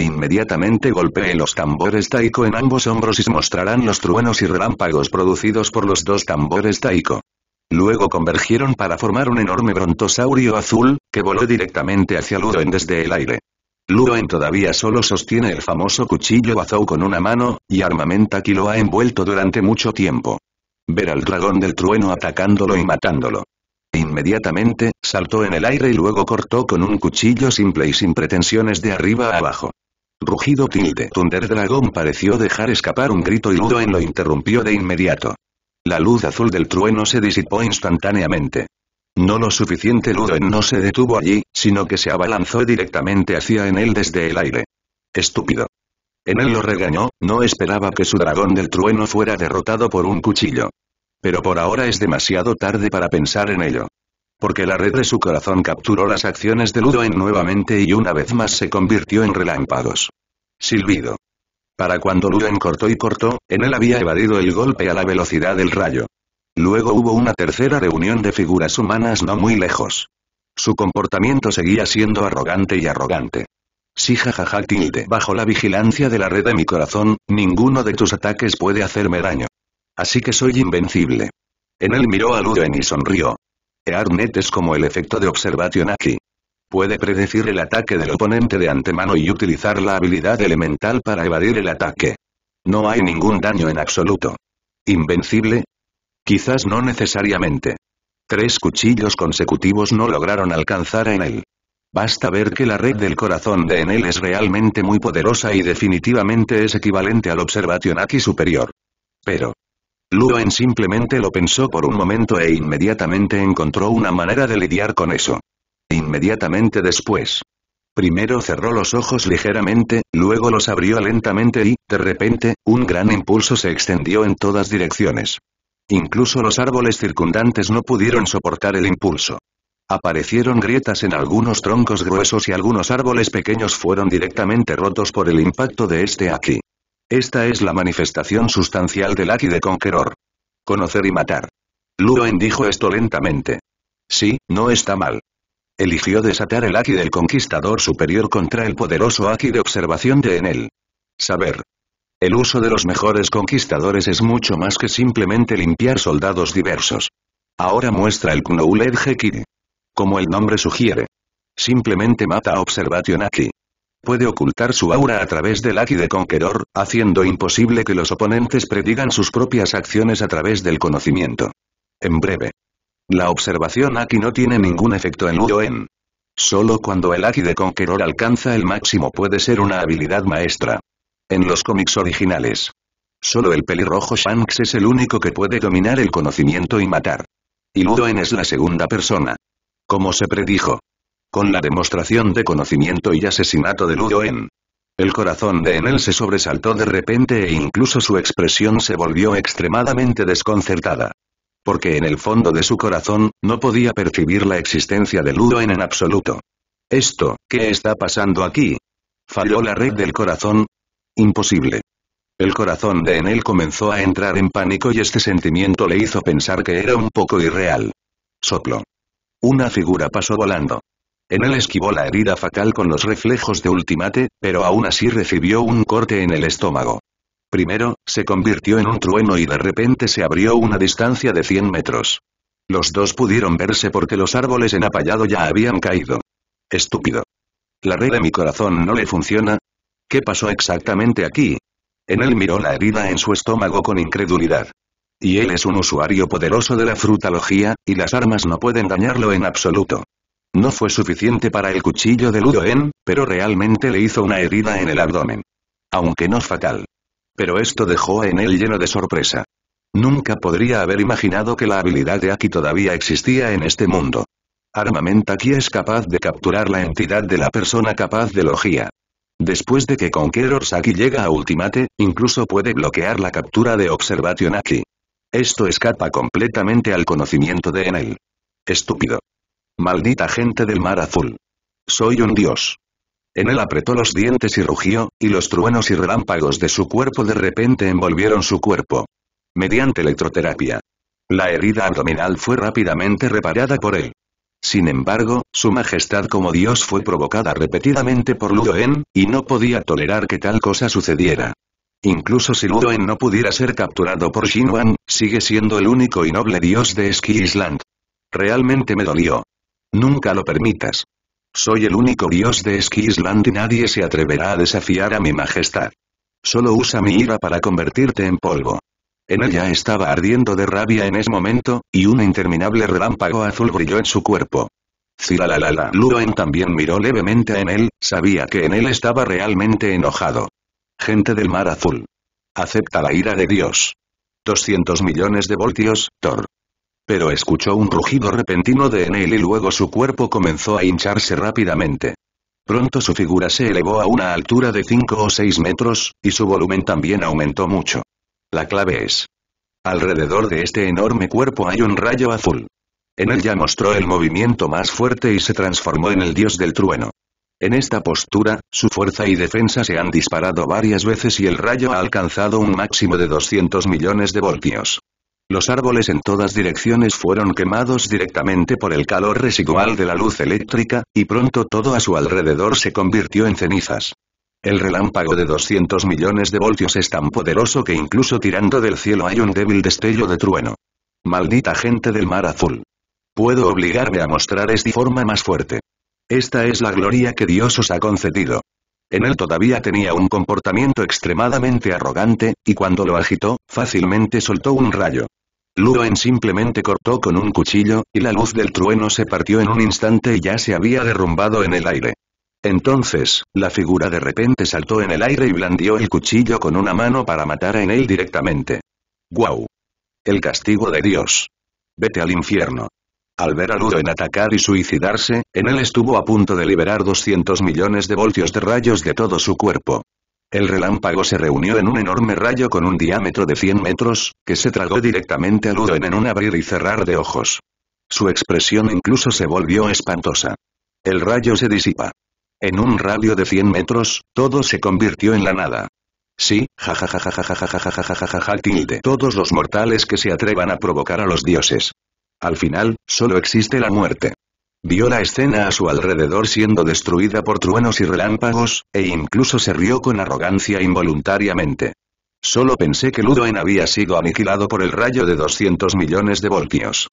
Inmediatamente golpeé los tambores taiko en ambos hombros y se mostrarán los truenos y relámpagos producidos por los dos tambores taiko. Luego convergieron para formar un enorme brontosaurio azul, que voló directamente hacia Ludoen desde el aire. Ludoen todavía solo sostiene el famoso cuchillo bazou con una mano, y Armamenta que lo ha envuelto durante mucho tiempo. Ver al dragón del trueno atacándolo y matándolo. Inmediatamente, saltó en el aire y luego cortó con un cuchillo simple y sin pretensiones de arriba a abajo. Rugido tilde Thunder Dragon pareció dejar escapar un grito y en lo interrumpió de inmediato. La luz azul del trueno se disipó instantáneamente. No lo suficiente Ludoen no se detuvo allí, sino que se abalanzó directamente hacia Enel desde el aire. Estúpido. Enel lo regañó, no esperaba que su dragón del trueno fuera derrotado por un cuchillo. Pero por ahora es demasiado tarde para pensar en ello. Porque la red de su corazón capturó las acciones de Ludoen nuevamente y una vez más se convirtió en relámpagos. Silbido. Para cuando Ludoen cortó y cortó, en él había evadido el golpe a la velocidad del rayo. Luego hubo una tercera reunión de figuras humanas no muy lejos. Su comportamiento seguía siendo arrogante y arrogante. Sí jajaja tilde. Bajo la vigilancia de la red de mi corazón, ninguno de tus ataques puede hacerme daño. Así que soy invencible. En él miró a Ludoen y sonrió. Earnet es como el efecto de observación aquí. Puede predecir el ataque del oponente de antemano y utilizar la habilidad elemental para evadir el ataque. No hay ningún daño en absoluto. ¿Invencible? Quizás no necesariamente. Tres cuchillos consecutivos no lograron alcanzar a Enel. Basta ver que la red del corazón de Enel es realmente muy poderosa y definitivamente es equivalente al Observation Aki superior. Pero, Luen simplemente lo pensó por un momento e inmediatamente encontró una manera de lidiar con eso. Inmediatamente después. Primero cerró los ojos ligeramente, luego los abrió lentamente y, de repente, un gran impulso se extendió en todas direcciones. Incluso los árboles circundantes no pudieron soportar el impulso. Aparecieron grietas en algunos troncos gruesos y algunos árboles pequeños fueron directamente rotos por el impacto de este aquí. Esta es la manifestación sustancial del Aki de Conqueror. Conocer y matar. Luoen dijo esto lentamente. Sí, no está mal. Eligió desatar el Aki del Conquistador Superior contra el poderoso Aki de observación de Enel. Saber. El uso de los mejores conquistadores es mucho más que simplemente limpiar soldados diversos. Ahora muestra el Kunouled Hekiri. Como el nombre sugiere. Simplemente mata a Observation Aki puede ocultar su aura a través del Aki de Conqueror, haciendo imposible que los oponentes predigan sus propias acciones a través del conocimiento. En breve. La observación Aki no tiene ningún efecto en Ludoen. Solo cuando el Aki de Conqueror alcanza el máximo puede ser una habilidad maestra. En los cómics originales. Solo el pelirrojo Shanks es el único que puede dominar el conocimiento y matar. Y Ludoen es la segunda persona. Como se predijo, con la demostración de conocimiento y asesinato de Ludoen. El corazón de Enel se sobresaltó de repente e incluso su expresión se volvió extremadamente desconcertada. Porque en el fondo de su corazón, no podía percibir la existencia de Ludoen en absoluto. Esto, ¿qué está pasando aquí? ¿Falló la red del corazón? Imposible. El corazón de Enel comenzó a entrar en pánico y este sentimiento le hizo pensar que era un poco irreal. Soplo. Una figura pasó volando. En él esquivó la herida fatal con los reflejos de Ultimate, pero aún así recibió un corte en el estómago. Primero, se convirtió en un trueno y de repente se abrió una distancia de 100 metros. Los dos pudieron verse porque los árboles en apallado ya habían caído. Estúpido. La red de mi corazón no le funciona. ¿Qué pasó exactamente aquí? En él miró la herida en su estómago con incredulidad. Y él es un usuario poderoso de la frutalogía, y las armas no pueden dañarlo en absoluto. No fue suficiente para el cuchillo de Ludoen, pero realmente le hizo una herida en el abdomen. Aunque no fatal. Pero esto dejó a Enel lleno de sorpresa. Nunca podría haber imaginado que la habilidad de Aki todavía existía en este mundo. Armament Aki es capaz de capturar la entidad de la persona capaz de logía. Después de que Conqueror Saki llega a Ultimate, incluso puede bloquear la captura de Observation Aki. Esto escapa completamente al conocimiento de Enel. Estúpido. Maldita gente del mar azul. Soy un dios. En él apretó los dientes y rugió, y los truenos y relámpagos de su cuerpo de repente envolvieron su cuerpo. Mediante electroterapia. La herida abdominal fue rápidamente reparada por él. Sin embargo, su majestad como dios fue provocada repetidamente por Ludoen, y no podía tolerar que tal cosa sucediera. Incluso si Ludoen no pudiera ser capturado por Xinhuan, sigue siendo el único y noble dios de Ski Island. Realmente me dolió. Nunca lo permitas. Soy el único dios de Skisland y nadie se atreverá a desafiar a mi majestad. Solo usa mi ira para convertirte en polvo. En ella estaba ardiendo de rabia en ese momento, y un interminable relámpago azul brilló en su cuerpo. Zilalalala Luen también miró levemente en él, sabía que en él estaba realmente enojado. Gente del mar azul. Acepta la ira de Dios. 200 millones de voltios, Thor pero escuchó un rugido repentino de Enel y luego su cuerpo comenzó a hincharse rápidamente. Pronto su figura se elevó a una altura de 5 o 6 metros, y su volumen también aumentó mucho. La clave es. Alrededor de este enorme cuerpo hay un rayo azul. Enel ya mostró el movimiento más fuerte y se transformó en el dios del trueno. En esta postura, su fuerza y defensa se han disparado varias veces y el rayo ha alcanzado un máximo de 200 millones de voltios. Los árboles en todas direcciones fueron quemados directamente por el calor residual de la luz eléctrica, y pronto todo a su alrededor se convirtió en cenizas. El relámpago de 200 millones de voltios es tan poderoso que incluso tirando del cielo hay un débil destello de trueno. Maldita gente del mar azul. Puedo obligarme a mostrar esta forma más fuerte. Esta es la gloria que Dios os ha concedido. En él todavía tenía un comportamiento extremadamente arrogante, y cuando lo agitó, fácilmente soltó un rayo. Luen simplemente cortó con un cuchillo, y la luz del trueno se partió en un instante y ya se había derrumbado en el aire. Entonces, la figura de repente saltó en el aire y blandió el cuchillo con una mano para matar a Enel directamente. ¡Guau! El castigo de Dios. Vete al infierno. Al ver a Luen atacar y suicidarse, Enel estuvo a punto de liberar 200 millones de voltios de rayos de todo su cuerpo. El relámpago se reunió en un enorme rayo con un diámetro de 100 metros, que se tragó directamente a en un abrir y cerrar de ojos. Su expresión incluso se volvió espantosa. El rayo se disipa. En un radio de 100 metros, todo se convirtió en la nada. Sí, jajajajajajajajajajajaja tilde todos los mortales que se atrevan a provocar a los dioses. Al final, solo existe la muerte. Vio la escena a su alrededor siendo destruida por truenos y relámpagos, e incluso se rió con arrogancia involuntariamente. Solo pensé que Ludoen había sido aniquilado por el rayo de 200 millones de voltios.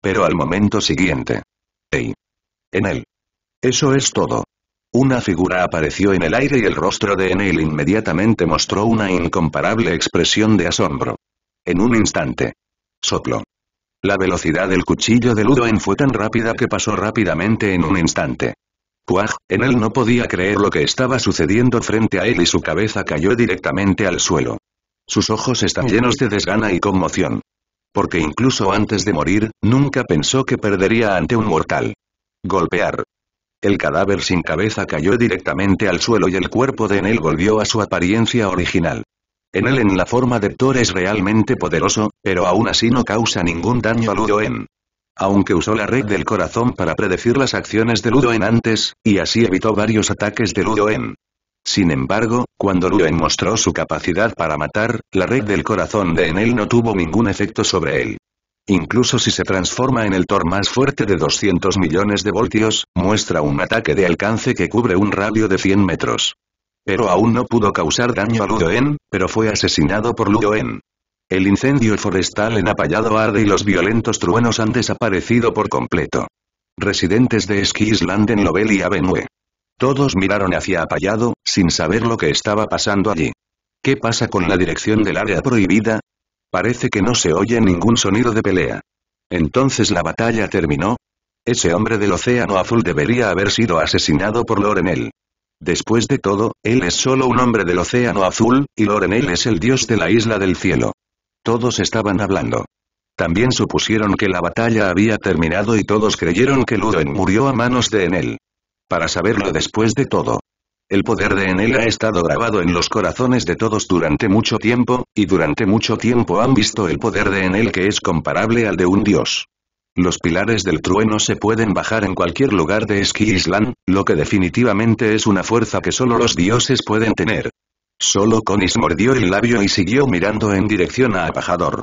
Pero al momento siguiente. ¡Ey! En él. Eso es todo. Una figura apareció en el aire y el rostro de Enel inmediatamente mostró una incomparable expresión de asombro. En un instante. Soplo. La velocidad del cuchillo de Ludoen fue tan rápida que pasó rápidamente en un instante. Quag, en él no podía creer lo que estaba sucediendo frente a él y su cabeza cayó directamente al suelo. Sus ojos están llenos de desgana y conmoción. Porque incluso antes de morir, nunca pensó que perdería ante un mortal. Golpear. El cadáver sin cabeza cayó directamente al suelo y el cuerpo de Enel volvió a su apariencia original. En él en la forma de Thor es realmente poderoso, pero aún así no causa ningún daño a Ludoen. Aunque usó la red del corazón para predecir las acciones de Ludoen antes, y así evitó varios ataques de Ludoen. Sin embargo, cuando Ludoen mostró su capacidad para matar, la red del corazón de Enel no tuvo ningún efecto sobre él. Incluso si se transforma en el Thor más fuerte de 200 millones de voltios, muestra un ataque de alcance que cubre un radio de 100 metros. Pero aún no pudo causar daño a Ludoen, pero fue asesinado por Ludoen. El incendio forestal en Apallado arde y los violentos truenos han desaparecido por completo. Residentes de Skisland en Lobel y Avenue. Todos miraron hacia Apallado, sin saber lo que estaba pasando allí. ¿Qué pasa con la dirección del área prohibida? Parece que no se oye ningún sonido de pelea. Entonces la batalla terminó. Ese hombre del océano azul debería haber sido asesinado por Lorenel. Después de todo, él es solo un hombre del océano azul, y Lorenel es el dios de la isla del cielo. Todos estaban hablando. También supusieron que la batalla había terminado y todos creyeron que Ludoen murió a manos de Enel. Para saberlo después de todo. El poder de Enel ha estado grabado en los corazones de todos durante mucho tiempo, y durante mucho tiempo han visto el poder de Enel que es comparable al de un dios. Los pilares del trueno se pueden bajar en cualquier lugar de Ski Island, lo que definitivamente es una fuerza que solo los dioses pueden tener. Solo Conis mordió el labio y siguió mirando en dirección a Apajador.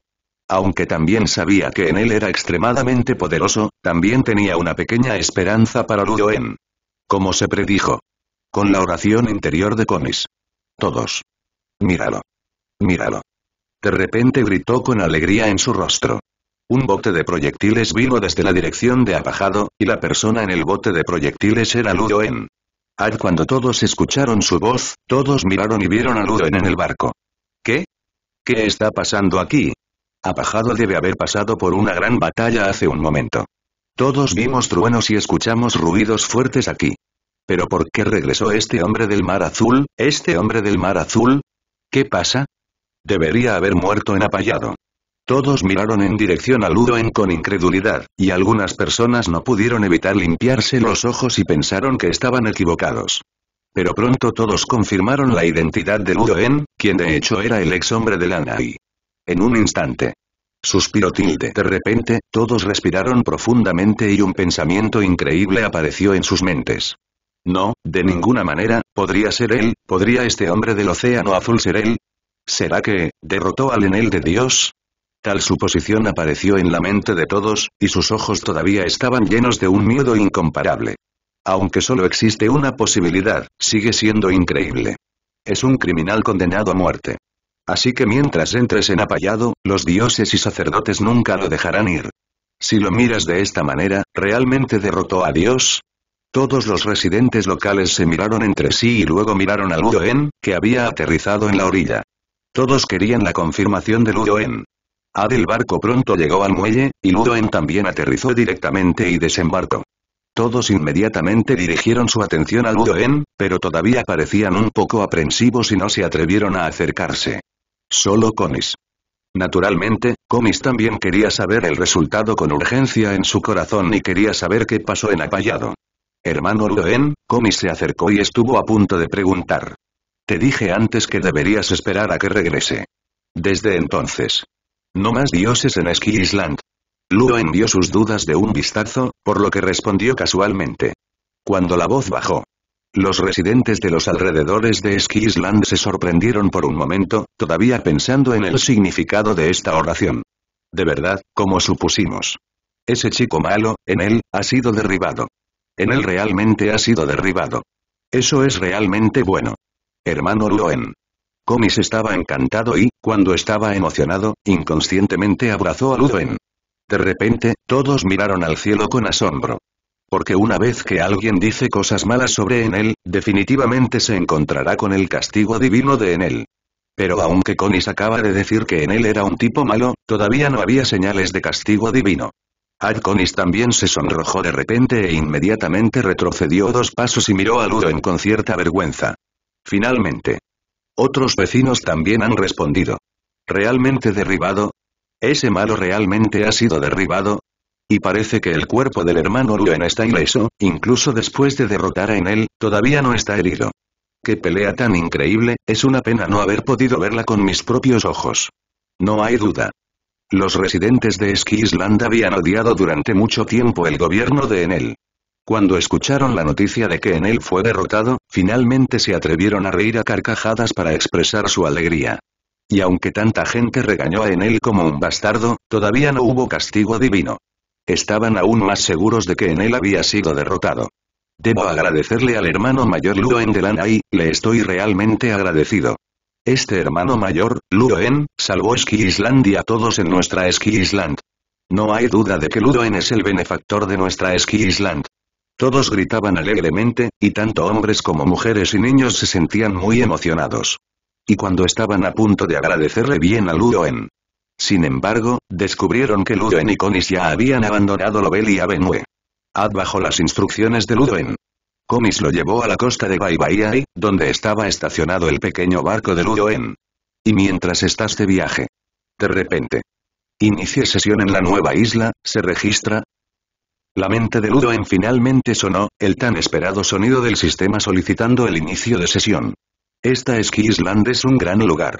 Aunque también sabía que en él era extremadamente poderoso, también tenía una pequeña esperanza para en Como se predijo. Con la oración interior de Conis. Todos. Míralo. Míralo. De repente gritó con alegría en su rostro. Un bote de proyectiles vino desde la dirección de Apajado, y la persona en el bote de proyectiles era Ludoen. Al cuando todos escucharon su voz, todos miraron y vieron a Ludoen en el barco. ¿Qué? ¿Qué está pasando aquí? Apajado debe haber pasado por una gran batalla hace un momento. Todos vimos truenos y escuchamos ruidos fuertes aquí. ¿Pero por qué regresó este hombre del mar azul, este hombre del mar azul? ¿Qué pasa? Debería haber muerto en Apajado. Todos miraron en dirección a Ludoen con incredulidad, y algunas personas no pudieron evitar limpiarse los ojos y pensaron que estaban equivocados. Pero pronto todos confirmaron la identidad de Ludoen, quien de hecho era el ex hombre de Lanai. En un instante. Suspiró Tilde. De repente, todos respiraron profundamente y un pensamiento increíble apareció en sus mentes. No, de ninguna manera, podría ser él, podría este hombre del océano azul ser él, ¿Será que, derrotó al Enel de Dios? Tal suposición apareció en la mente de todos, y sus ojos todavía estaban llenos de un miedo incomparable. Aunque solo existe una posibilidad, sigue siendo increíble. Es un criminal condenado a muerte. Así que mientras entres en apallado, los dioses y sacerdotes nunca lo dejarán ir. Si lo miras de esta manera, ¿realmente derrotó a Dios? Todos los residentes locales se miraron entre sí y luego miraron a Ludoen, que había aterrizado en la orilla. Todos querían la confirmación de Ludoen, Adel barco pronto llegó al muelle, y Ludoen también aterrizó directamente y desembarcó. Todos inmediatamente dirigieron su atención a Ludoen, pero todavía parecían un poco aprensivos y no se atrevieron a acercarse. Solo Comis. Naturalmente, Comis también quería saber el resultado con urgencia en su corazón y quería saber qué pasó en Apallado. Hermano Ludoen, Comis se acercó y estuvo a punto de preguntar. Te dije antes que deberías esperar a que regrese. Desde entonces, no más dioses en Ski Island. Luo envió sus dudas de un vistazo, por lo que respondió casualmente. Cuando la voz bajó. Los residentes de los alrededores de Ski Island se sorprendieron por un momento, todavía pensando en el significado de esta oración. De verdad, como supusimos. Ese chico malo, en él, ha sido derribado. En él realmente ha sido derribado. Eso es realmente bueno. Hermano Loen. Comis estaba encantado y, cuando estaba emocionado, inconscientemente abrazó a Ludwen. De repente, todos miraron al cielo con asombro. Porque una vez que alguien dice cosas malas sobre Enel, definitivamente se encontrará con el castigo divino de Enel. Pero aunque Conis acaba de decir que Enel era un tipo malo, todavía no había señales de castigo divino. Ad Conis también se sonrojó de repente e inmediatamente retrocedió dos pasos y miró a Ludwen con cierta vergüenza. Finalmente, otros vecinos también han respondido. ¿Realmente derribado? ¿Ese malo realmente ha sido derribado? Y parece que el cuerpo del hermano Luen está ileso, incluso después de derrotar a Enel, todavía no está herido. ¡Qué pelea tan increíble! Es una pena no haber podido verla con mis propios ojos. No hay duda. Los residentes de Skisland habían odiado durante mucho tiempo el gobierno de Enel. Cuando escucharon la noticia de que Enel fue derrotado, finalmente se atrevieron a reír a carcajadas para expresar su alegría. Y aunque tanta gente regañó a Enel como un bastardo, todavía no hubo castigo divino. Estaban aún más seguros de que Enel había sido derrotado. Debo agradecerle al hermano mayor Luen de Lanai, le estoy realmente agradecido. Este hermano mayor, En salvó Ski Island y a todos en nuestra Ski Island. No hay duda de que Ludoen es el benefactor de nuestra Ski Island. Todos gritaban alegremente, y tanto hombres como mujeres y niños se sentían muy emocionados. Y cuando estaban a punto de agradecerle bien a Ludoen, Sin embargo, descubrieron que Ludoen y Conis ya habían abandonado Lobel y Avenue. Ad bajo las instrucciones de Ludoen. Conis lo llevó a la costa de Baibaiai, donde estaba estacionado el pequeño barco de Ludoen. Y mientras estás de viaje. De repente. Inicie sesión en la nueva isla, se registra, la mente de Ludo en finalmente sonó, el tan esperado sonido del sistema solicitando el inicio de sesión. Esta Ski Island es un gran lugar.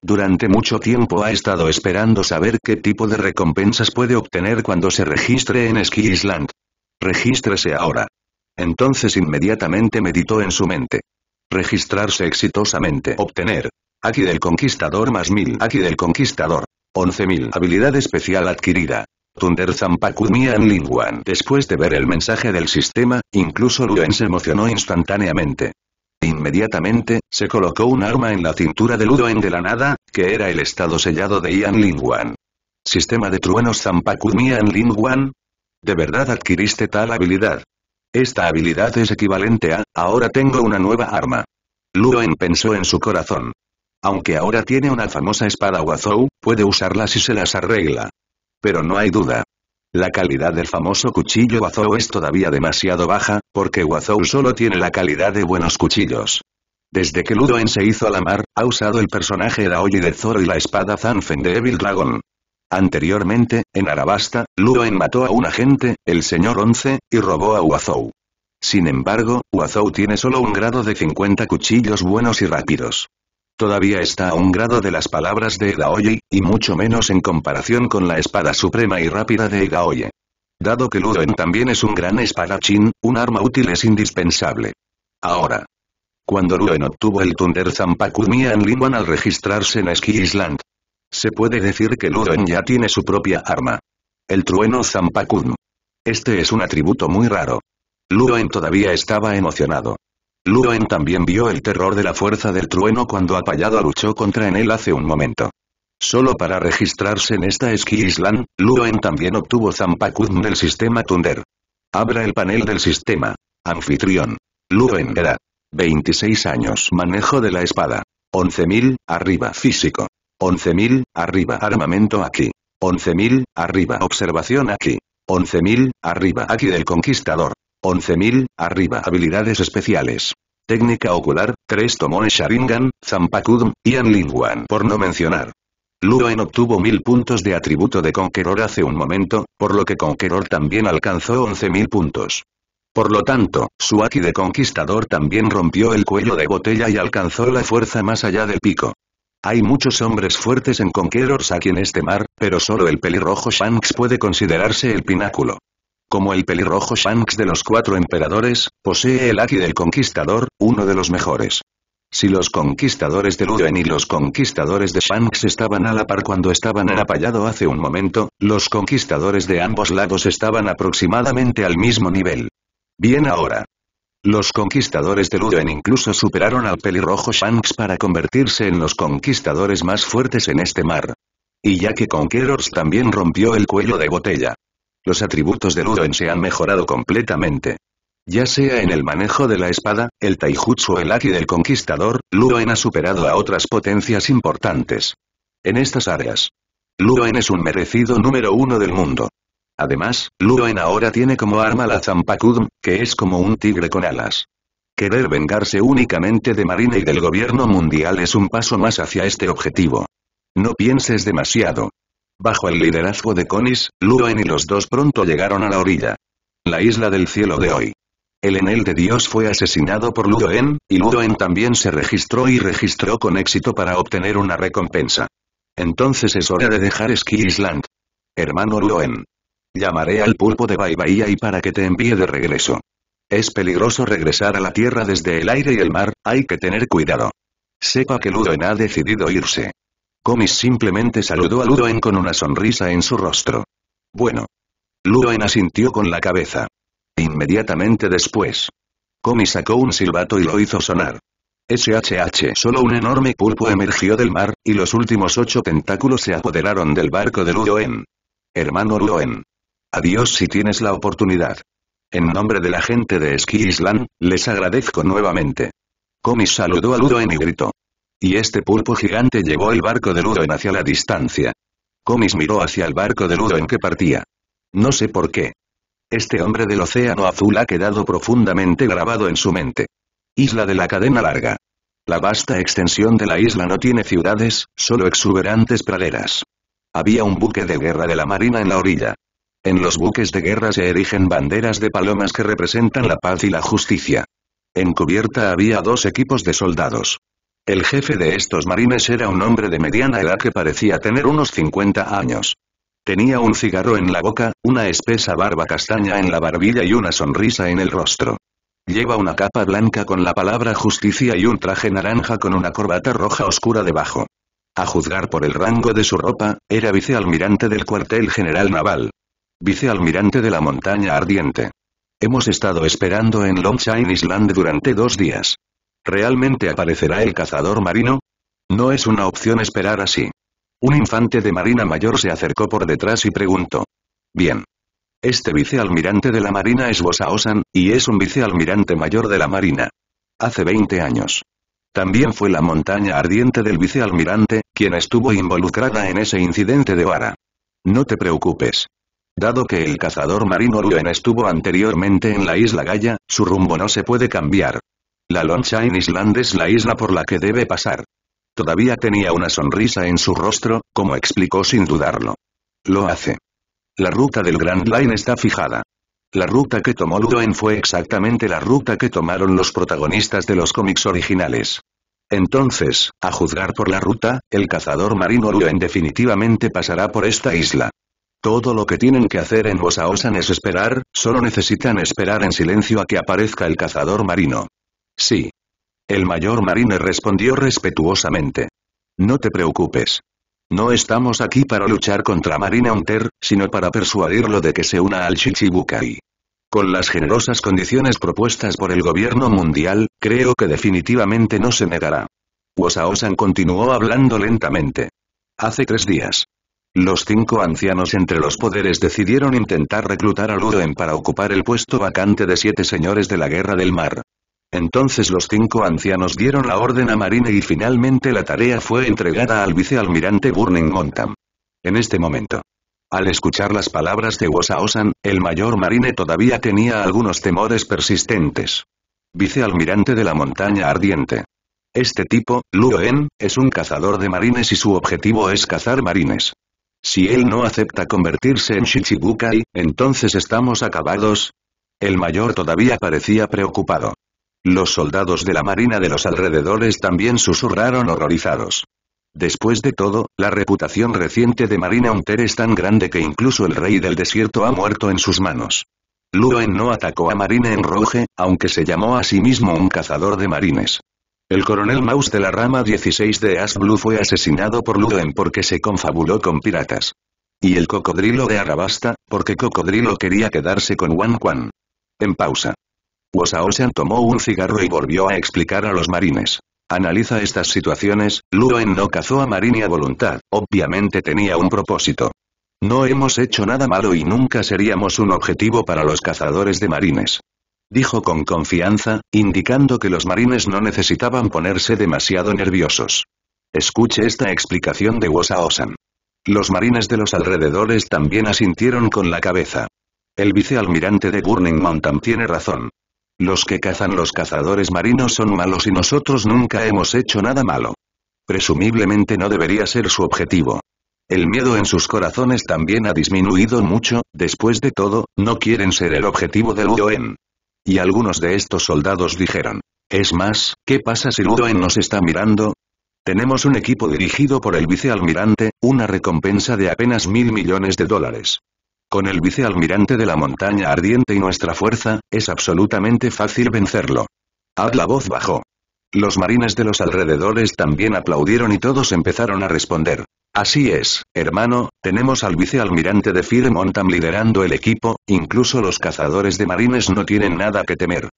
Durante mucho tiempo ha estado esperando saber qué tipo de recompensas puede obtener cuando se registre en Ski Island. Regístrese ahora. Entonces inmediatamente meditó en su mente. Registrarse exitosamente. Obtener. aquí del Conquistador más mil. Aquí del Conquistador. 11.000. Habilidad especial adquirida. Thunder Zampacu en Después de ver el mensaje del sistema, incluso Luen se emocionó instantáneamente. Inmediatamente, se colocó un arma en la cintura de en de la nada, que era el estado sellado de Ian Lingwan. Sistema de truenos Zampacu en ¿De verdad adquiriste tal habilidad? Esta habilidad es equivalente a, ahora tengo una nueva arma. Luen pensó en su corazón. Aunque ahora tiene una famosa espada Wazou, puede usarla si se las arregla pero no hay duda. La calidad del famoso cuchillo Wazou es todavía demasiado baja, porque Wazou solo tiene la calidad de buenos cuchillos. Desde que Ludoen se hizo a la mar, ha usado el personaje Oye de Zoro y la espada Zanfen de Evil Dragon. Anteriormente, en Arabasta, Ludoen mató a un agente, el señor Once, y robó a Wazou. Sin embargo, Wazou tiene solo un grado de 50 cuchillos buenos y rápidos. Todavía está a un grado de las palabras de Igaoye, y mucho menos en comparación con la espada suprema y rápida de Egaoye. Dado que Ludoen también es un gran espadachín, un arma útil es indispensable. Ahora. Cuando Ludoen obtuvo el Thunder Zampakun en Linwan al registrarse en Ski Island. Se puede decir que Ludoen ya tiene su propia arma. El trueno Zampakun. Este es un atributo muy raro. Ludoen todavía estaba emocionado. Luen también vio el terror de la fuerza del trueno cuando Apallado luchó contra en él hace un momento. Solo para registrarse en esta Ski Island, Luen también obtuvo Zampacudm del sistema Thunder. Abra el panel del sistema. Anfitrión. Luen era. 26 años. Manejo de la espada. 11.000, arriba físico. 11.000, arriba armamento aquí. 11.000, arriba observación aquí. 11.000, arriba aquí del conquistador. 11.000, arriba habilidades especiales. Técnica ocular, 3 tomones Sharingan, Zampakudum, y por no mencionar. Luen obtuvo 1000 puntos de atributo de Conqueror hace un momento, por lo que Conqueror también alcanzó 11.000 puntos. Por lo tanto, su Aki de Conquistador también rompió el cuello de botella y alcanzó la fuerza más allá del pico. Hay muchos hombres fuertes en Conquerors aquí en este mar, pero solo el pelirrojo Shanks puede considerarse el pináculo. Como el pelirrojo Shanks de los cuatro emperadores, posee el Aki del Conquistador, uno de los mejores. Si los conquistadores de Luden y los conquistadores de Shanks estaban a la par cuando estaban Apallado hace un momento, los conquistadores de ambos lados estaban aproximadamente al mismo nivel. Bien ahora. Los conquistadores de Luden incluso superaron al pelirrojo Shanks para convertirse en los conquistadores más fuertes en este mar. Y ya que Conquerors también rompió el cuello de botella. Los atributos de Luroen se han mejorado completamente. Ya sea en el manejo de la espada, el taijutsu o el aki del conquistador, Luoen ha superado a otras potencias importantes. En estas áreas, en es un merecido número uno del mundo. Además, Luroen ahora tiene como arma la Zampakudm, que es como un tigre con alas. Querer vengarse únicamente de Marina y del gobierno mundial es un paso más hacia este objetivo. No pienses demasiado. Bajo el liderazgo de Conis, Ludoen y los dos pronto llegaron a la orilla. La isla del cielo de hoy. El Enel de Dios fue asesinado por Ludoen, y Ludoen también se registró y registró con éxito para obtener una recompensa. Entonces es hora de dejar Ski Island. Hermano Ludoen. Llamaré al pulpo de Baibaía y para que te envíe de regreso. Es peligroso regresar a la Tierra desde el aire y el mar, hay que tener cuidado. Sepa que Ludoen ha decidido irse. Comis simplemente saludó a Ludoen con una sonrisa en su rostro. Bueno. Ludoen asintió con la cabeza. Inmediatamente después. Comis sacó un silbato y lo hizo sonar. SHH solo un enorme pulpo emergió del mar, y los últimos ocho tentáculos se apoderaron del barco de Ludoen. Hermano Ludoen. Adiós si tienes la oportunidad. En nombre de la gente de Ski Island, les agradezco nuevamente. Comis saludó a Ludoen y gritó. Y este pulpo gigante llevó el barco de en hacia la distancia. Comis miró hacia el barco de en que partía. No sé por qué. Este hombre del océano azul ha quedado profundamente grabado en su mente. Isla de la cadena larga. La vasta extensión de la isla no tiene ciudades, solo exuberantes praderas. Había un buque de guerra de la marina en la orilla. En los buques de guerra se erigen banderas de palomas que representan la paz y la justicia. En cubierta había dos equipos de soldados. El jefe de estos marines era un hombre de mediana edad que parecía tener unos 50 años. Tenía un cigarro en la boca, una espesa barba castaña en la barbilla y una sonrisa en el rostro. Lleva una capa blanca con la palabra justicia y un traje naranja con una corbata roja oscura debajo. A juzgar por el rango de su ropa, era vicealmirante del cuartel general naval. Vicealmirante de la montaña ardiente. Hemos estado esperando en Long Island durante dos días. ¿Realmente aparecerá el cazador marino? No es una opción esperar así. Un infante de Marina Mayor se acercó por detrás y preguntó. Bien. Este vicealmirante de la Marina es Bosaosan, y es un vicealmirante mayor de la Marina. Hace 20 años. También fue la montaña ardiente del vicealmirante, quien estuvo involucrada en ese incidente de Vara. No te preocupes. Dado que el cazador marino Luen estuvo anteriormente en la isla Gaya, su rumbo no se puede cambiar. La Longshine Island es la isla por la que debe pasar. Todavía tenía una sonrisa en su rostro, como explicó sin dudarlo. Lo hace. La ruta del Grand Line está fijada. La ruta que tomó Ludoen fue exactamente la ruta que tomaron los protagonistas de los cómics originales. Entonces, a juzgar por la ruta, el cazador marino Luen definitivamente pasará por esta isla. Todo lo que tienen que hacer en Bosaosan es esperar, solo necesitan esperar en silencio a que aparezca el cazador marino. Sí. El mayor Marine respondió respetuosamente. No te preocupes. No estamos aquí para luchar contra Marine Hunter, sino para persuadirlo de que se una al Shichibukai. Con las generosas condiciones propuestas por el gobierno mundial, creo que definitivamente no se negará. Wosaosan continuó hablando lentamente. Hace tres días. Los cinco ancianos entre los poderes decidieron intentar reclutar a Ludoen para ocupar el puesto vacante de siete señores de la Guerra del Mar. Entonces los cinco ancianos dieron la orden a Marine y finalmente la tarea fue entregada al vicealmirante Burning Montam. En este momento. Al escuchar las palabras de Wosaosan, el mayor Marine todavía tenía algunos temores persistentes. Vicealmirante de la montaña ardiente. Este tipo, En, es un cazador de marines y su objetivo es cazar marines. Si él no acepta convertirse en Shichibukai, entonces estamos acabados. El mayor todavía parecía preocupado. Los soldados de la marina de los alrededores también susurraron horrorizados. Después de todo, la reputación reciente de Marina Hunter es tan grande que incluso el rey del desierto ha muerto en sus manos. Luen no atacó a Marina en roje, aunque se llamó a sí mismo un cazador de marines. El coronel Maus de la rama 16 de Ash Blue fue asesinado por Luen porque se confabuló con piratas. Y el cocodrilo de Arabasta, porque Cocodrilo quería quedarse con Wan Juan. En pausa. Wosaosan tomó un cigarro y volvió a explicar a los marines. Analiza estas situaciones, Luen no cazó a Marini a voluntad, obviamente tenía un propósito. No hemos hecho nada malo y nunca seríamos un objetivo para los cazadores de marines. Dijo con confianza, indicando que los marines no necesitaban ponerse demasiado nerviosos. Escuche esta explicación de Wosaosan. Los marines de los alrededores también asintieron con la cabeza. El vicealmirante de Burning Mountain tiene razón. Los que cazan los cazadores marinos son malos y nosotros nunca hemos hecho nada malo. Presumiblemente no debería ser su objetivo. El miedo en sus corazones también ha disminuido mucho, después de todo, no quieren ser el objetivo del UN. Y algunos de estos soldados dijeron, es más, ¿qué pasa si Ludoen nos está mirando? Tenemos un equipo dirigido por el vicealmirante, una recompensa de apenas mil millones de dólares. Con el vicealmirante de la montaña ardiente y nuestra fuerza, es absolutamente fácil vencerlo. Haz la voz bajo. Los marines de los alrededores también aplaudieron y todos empezaron a responder. Así es, hermano, tenemos al vicealmirante de Firmontam liderando el equipo, incluso los cazadores de marines no tienen nada que temer.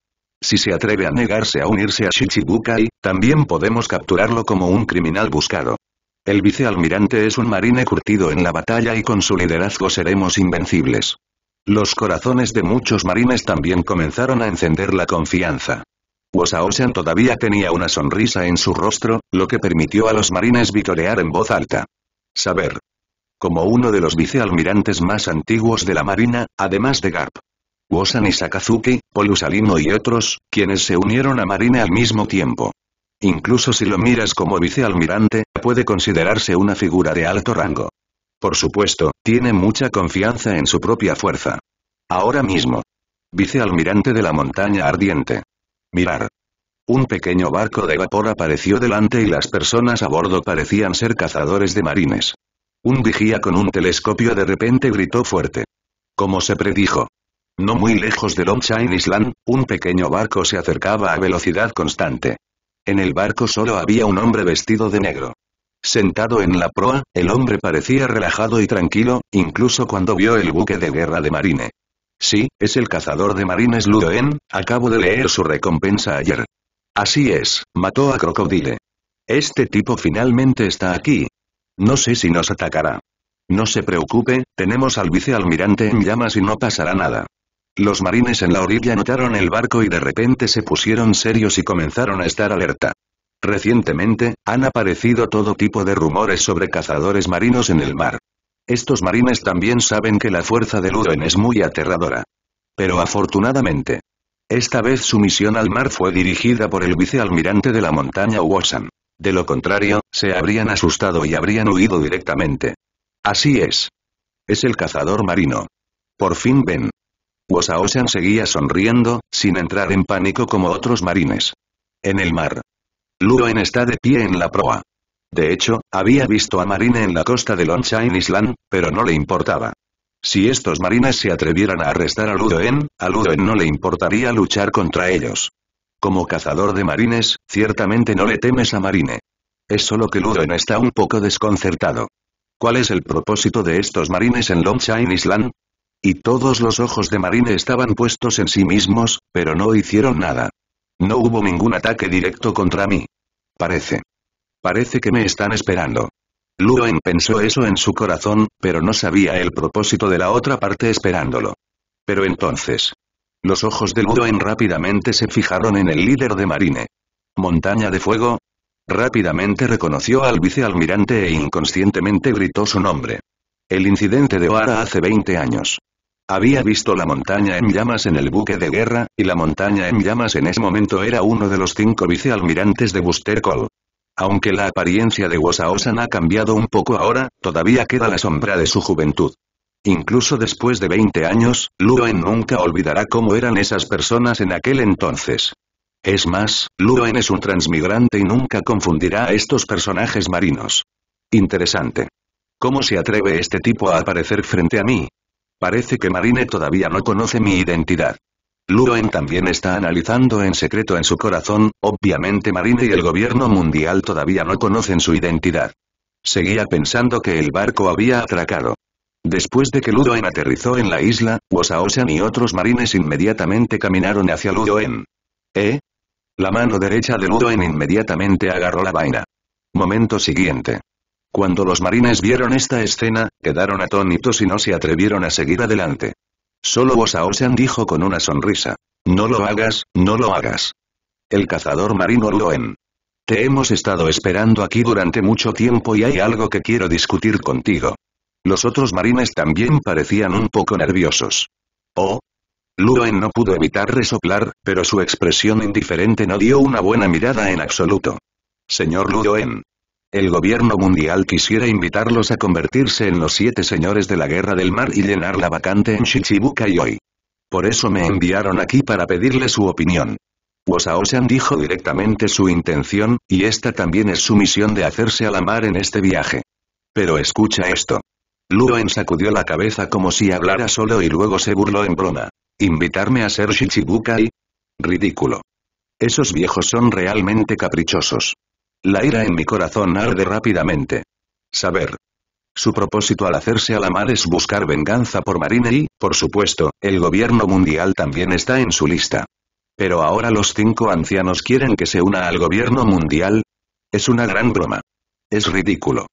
Si se atreve a negarse a unirse a Shichibukai, también podemos capturarlo como un criminal buscado. El vicealmirante es un marine curtido en la batalla y con su liderazgo seremos invencibles. Los corazones de muchos marines también comenzaron a encender la confianza. Wosaosan todavía tenía una sonrisa en su rostro, lo que permitió a los marines vitorear en voz alta. Saber. Como uno de los vicealmirantes más antiguos de la Marina, además de Garp, Wosan y Sakazuki, Polusalino y otros, quienes se unieron a Marine al mismo tiempo. Incluso si lo miras como vicealmirante, puede considerarse una figura de alto rango. Por supuesto, tiene mucha confianza en su propia fuerza. Ahora mismo. Vicealmirante de la montaña ardiente. Mirar. Un pequeño barco de vapor apareció delante y las personas a bordo parecían ser cazadores de marines. Un vigía con un telescopio de repente gritó fuerte. Como se predijo. No muy lejos de Longshine Island, un pequeño barco se acercaba a velocidad constante. En el barco solo había un hombre vestido de negro. Sentado en la proa, el hombre parecía relajado y tranquilo, incluso cuando vio el buque de guerra de marine. Sí, es el cazador de marines Ludoen, acabo de leer su recompensa ayer. Así es, mató a Crocodile. Este tipo finalmente está aquí. No sé si nos atacará. No se preocupe, tenemos al vicealmirante en llamas y no pasará nada. Los marines en la orilla notaron el barco y de repente se pusieron serios y comenzaron a estar alerta. Recientemente, han aparecido todo tipo de rumores sobre cazadores marinos en el mar. Estos marines también saben que la fuerza de Luden es muy aterradora. Pero afortunadamente. Esta vez su misión al mar fue dirigida por el vicealmirante de la montaña Wosan. De lo contrario, se habrían asustado y habrían huido directamente. Así es. Es el cazador marino. Por fin ven. Ocean seguía sonriendo, sin entrar en pánico como otros marines. En el mar. Ludoen está de pie en la proa. De hecho, había visto a Marine en la costa de Longshine Island, pero no le importaba. Si estos marines se atrevieran a arrestar a Ludoen, a Ludoen no le importaría luchar contra ellos. Como cazador de marines, ciertamente no le temes a Marine. Es solo que Ludoen está un poco desconcertado. ¿Cuál es el propósito de estos marines en Longshine Island? Y todos los ojos de Marine estaban puestos en sí mismos, pero no hicieron nada. No hubo ningún ataque directo contra mí. Parece. Parece que me están esperando. Luen pensó eso en su corazón, pero no sabía el propósito de la otra parte esperándolo. Pero entonces. Los ojos de Luen rápidamente se fijaron en el líder de Marine. ¿Montaña de fuego? Rápidamente reconoció al vicealmirante e inconscientemente gritó su nombre. El incidente de Oara hace 20 años. Había visto la montaña en llamas en el buque de guerra, y la montaña en llamas en ese momento era uno de los cinco vicealmirantes de Buster Cole. Aunque la apariencia de Wosaosan ha cambiado un poco ahora, todavía queda la sombra de su juventud. Incluso después de 20 años, En nunca olvidará cómo eran esas personas en aquel entonces. Es más, En es un transmigrante y nunca confundirá a estos personajes marinos. Interesante. ¿Cómo se atreve este tipo a aparecer frente a mí? Parece que Marine todavía no conoce mi identidad. Ludoen también está analizando en secreto en su corazón, obviamente Marine y el gobierno mundial todavía no conocen su identidad. Seguía pensando que el barco había atracado. Después de que Ludoen aterrizó en la isla, Wosaosan y otros marines inmediatamente caminaron hacia Ludoen. ¿Eh? La mano derecha de Ludoen inmediatamente agarró la vaina. Momento siguiente. Cuando los marines vieron esta escena, quedaron atónitos y no se atrevieron a seguir adelante. Solo Osaosan dijo con una sonrisa. No lo hagas, no lo hagas. El cazador marino Loen. Te hemos estado esperando aquí durante mucho tiempo y hay algo que quiero discutir contigo. Los otros marines también parecían un poco nerviosos. Oh. Luen no pudo evitar resoplar, pero su expresión indiferente no dio una buena mirada en absoluto. Señor Ludoen, el gobierno mundial quisiera invitarlos a convertirse en los siete señores de la guerra del mar y llenar la vacante en Shichibukai hoy. Por eso me enviaron aquí para pedirle su opinión. Wosaoshan dijo directamente su intención, y esta también es su misión de hacerse a la mar en este viaje. Pero escucha esto. Luoen sacudió la cabeza como si hablara solo y luego se burló en broma. ¿Invitarme a ser Shichibukai? Ridículo. Esos viejos son realmente caprichosos. La ira en mi corazón arde rápidamente. Saber. Su propósito al hacerse a la mar es buscar venganza por Marine y, por supuesto, el gobierno mundial también está en su lista. Pero ahora los cinco ancianos quieren que se una al gobierno mundial. Es una gran broma. Es ridículo.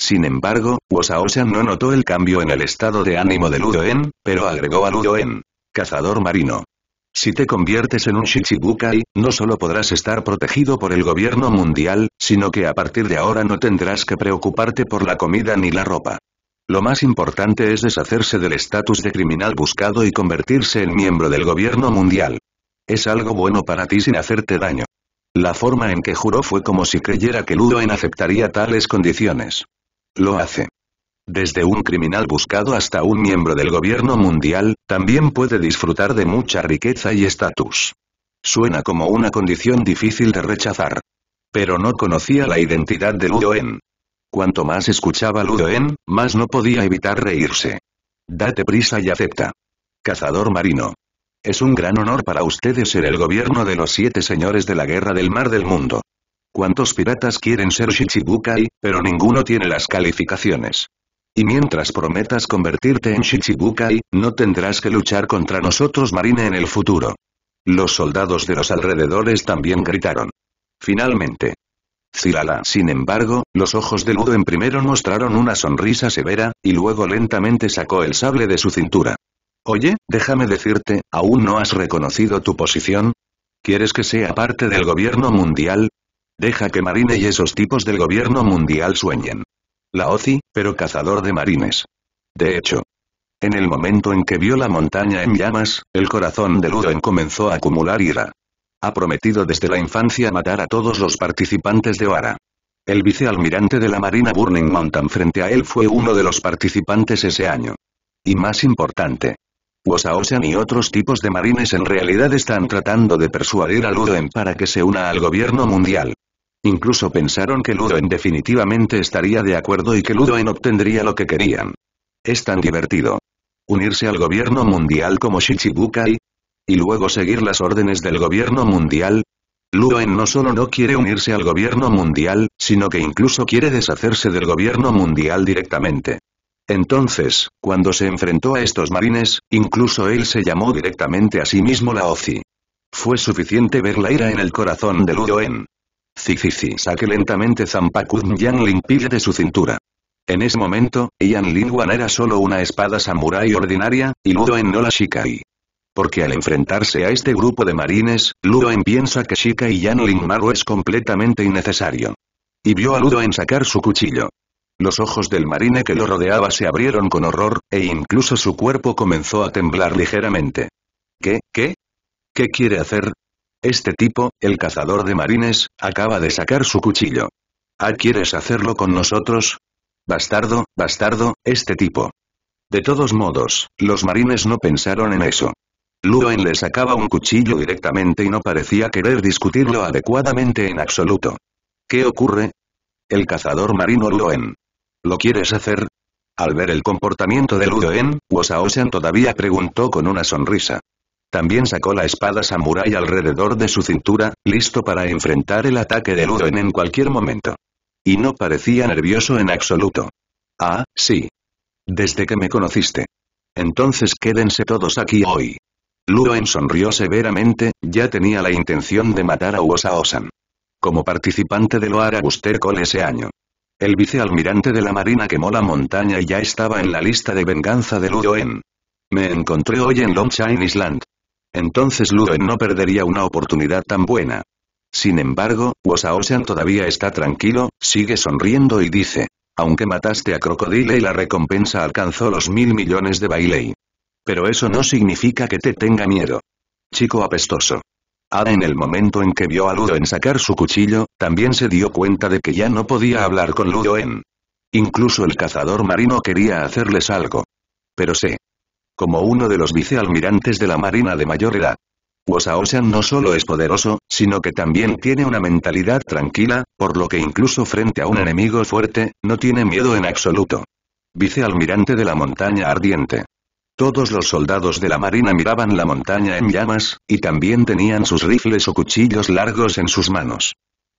Sin embargo, Wosaosan no notó el cambio en el estado de ánimo de Ludoen, pero agregó a Ludoen. Cazador marino. Si te conviertes en un Shichibukai, no solo podrás estar protegido por el gobierno mundial, sino que a partir de ahora no tendrás que preocuparte por la comida ni la ropa. Lo más importante es deshacerse del estatus de criminal buscado y convertirse en miembro del gobierno mundial. Es algo bueno para ti sin hacerte daño. La forma en que juró fue como si creyera que Ludoen aceptaría tales condiciones. Lo hace. Desde un criminal buscado hasta un miembro del gobierno mundial, también puede disfrutar de mucha riqueza y estatus. Suena como una condición difícil de rechazar. Pero no conocía la identidad de Ludoen. Cuanto más escuchaba Ludoen, más no podía evitar reírse. Date prisa y acepta. Cazador marino. Es un gran honor para ustedes ser el gobierno de los siete señores de la guerra del mar del mundo. ¿Cuántos piratas quieren ser Shichibukai, pero ninguno tiene las calificaciones? Y mientras prometas convertirte en Shichibukai, no tendrás que luchar contra nosotros Marine en el futuro. Los soldados de los alrededores también gritaron. Finalmente. Zirala. sin embargo, los ojos de Ludo en primero mostraron una sonrisa severa, y luego lentamente sacó el sable de su cintura. Oye, déjame decirte, ¿aún no has reconocido tu posición? ¿Quieres que sea parte del gobierno mundial? Deja que Marine y esos tipos del gobierno mundial sueñen. La Ozi, pero cazador de marines. De hecho, en el momento en que vio la montaña en llamas, el corazón de Ludoen comenzó a acumular ira. Ha prometido desde la infancia matar a todos los participantes de Oara. El vicealmirante de la Marina Burning Mountain frente a él fue uno de los participantes ese año. Y más importante, Ocean y otros tipos de marines en realidad están tratando de persuadir a Ludoen para que se una al gobierno mundial. Incluso pensaron que Ludoen definitivamente estaría de acuerdo y que Ludoen obtendría lo que querían. Es tan divertido. Unirse al gobierno mundial como Shichibukai. Y luego seguir las órdenes del gobierno mundial. Ludoen no solo no quiere unirse al gobierno mundial, sino que incluso quiere deshacerse del gobierno mundial directamente. Entonces, cuando se enfrentó a estos marines, incluso él se llamó directamente a sí mismo la OCI. Fue suficiente ver la ira en el corazón de Ludoen cici saque lentamente Zampakun Yanlin pille de su cintura. En ese momento, Yanlin Wan era solo una espada samurái ordinaria, y en no la Shikai. Porque al enfrentarse a este grupo de marines, Ludo en piensa que Shikai Yanlin Maru es completamente innecesario. Y vio a Ludo en sacar su cuchillo. Los ojos del marine que lo rodeaba se abrieron con horror, e incluso su cuerpo comenzó a temblar ligeramente. ¿Qué, qué? ¿Qué quiere hacer? Este tipo, el cazador de marines, acaba de sacar su cuchillo. ¿Ah quieres hacerlo con nosotros? Bastardo, bastardo, este tipo. De todos modos, los marines no pensaron en eso. Luen le sacaba un cuchillo directamente y no parecía querer discutirlo adecuadamente en absoluto. ¿Qué ocurre? El cazador marino Luen. ¿Lo quieres hacer? Al ver el comportamiento de Luen, Wosaosan todavía preguntó con una sonrisa. También sacó la espada samurái alrededor de su cintura, listo para enfrentar el ataque de Ludoen en cualquier momento. Y no parecía nervioso en absoluto. Ah, sí. Desde que me conociste. Entonces quédense todos aquí hoy. Ludoen sonrió severamente, ya tenía la intención de matar a uosa Como participante de Loara Buster Call ese año. El vicealmirante de la marina quemó la montaña y ya estaba en la lista de venganza de Ludoen. Me encontré hoy en Longshine Island. Entonces Ludoen no perdería una oportunidad tan buena. Sin embargo, Wosaoshan todavía está tranquilo, sigue sonriendo y dice. Aunque mataste a Crocodile y la recompensa alcanzó los mil millones de Bailey. Pero eso no significa que te tenga miedo. Chico apestoso. Ada en el momento en que vio a Ludoen sacar su cuchillo, también se dio cuenta de que ya no podía hablar con Ludoen. Incluso el cazador marino quería hacerles algo. Pero sé. Como uno de los vicealmirantes de la Marina de mayor edad. Wosaoshan no solo es poderoso, sino que también tiene una mentalidad tranquila, por lo que incluso frente a un enemigo fuerte, no tiene miedo en absoluto. Vicealmirante de la Montaña Ardiente. Todos los soldados de la marina miraban la montaña en llamas, y también tenían sus rifles o cuchillos largos en sus manos.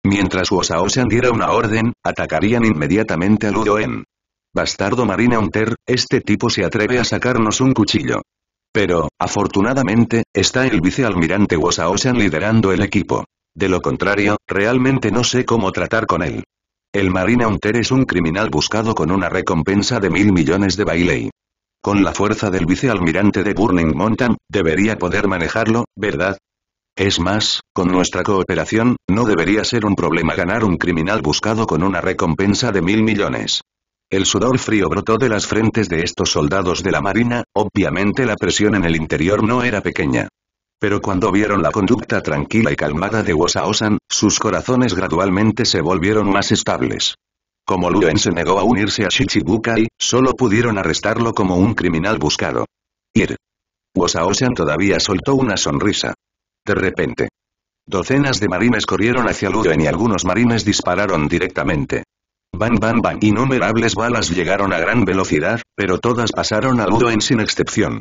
Mientras Wosaoshan diera una orden, atacarían inmediatamente a Ludoen. Bastardo Marina Hunter, este tipo se atreve a sacarnos un cuchillo. Pero, afortunadamente, está el vicealmirante Ocean liderando el equipo. De lo contrario, realmente no sé cómo tratar con él. El Marina Hunter es un criminal buscado con una recompensa de mil millones de Bailey. Con la fuerza del vicealmirante de Burning Mountain, debería poder manejarlo, ¿verdad? Es más, con nuestra cooperación, no debería ser un problema ganar un criminal buscado con una recompensa de mil millones. El sudor frío brotó de las frentes de estos soldados de la marina, obviamente la presión en el interior no era pequeña. Pero cuando vieron la conducta tranquila y calmada de Wosaosan, sus corazones gradualmente se volvieron más estables. Como Luen se negó a unirse a Shichibukai, solo pudieron arrestarlo como un criminal buscado. Ir. Wosaosan todavía soltó una sonrisa. De repente. Docenas de marines corrieron hacia Luen y algunos marines dispararon directamente. Bam bam bam. Innumerables balas llegaron a gran velocidad, pero todas pasaron a Udoen sin excepción.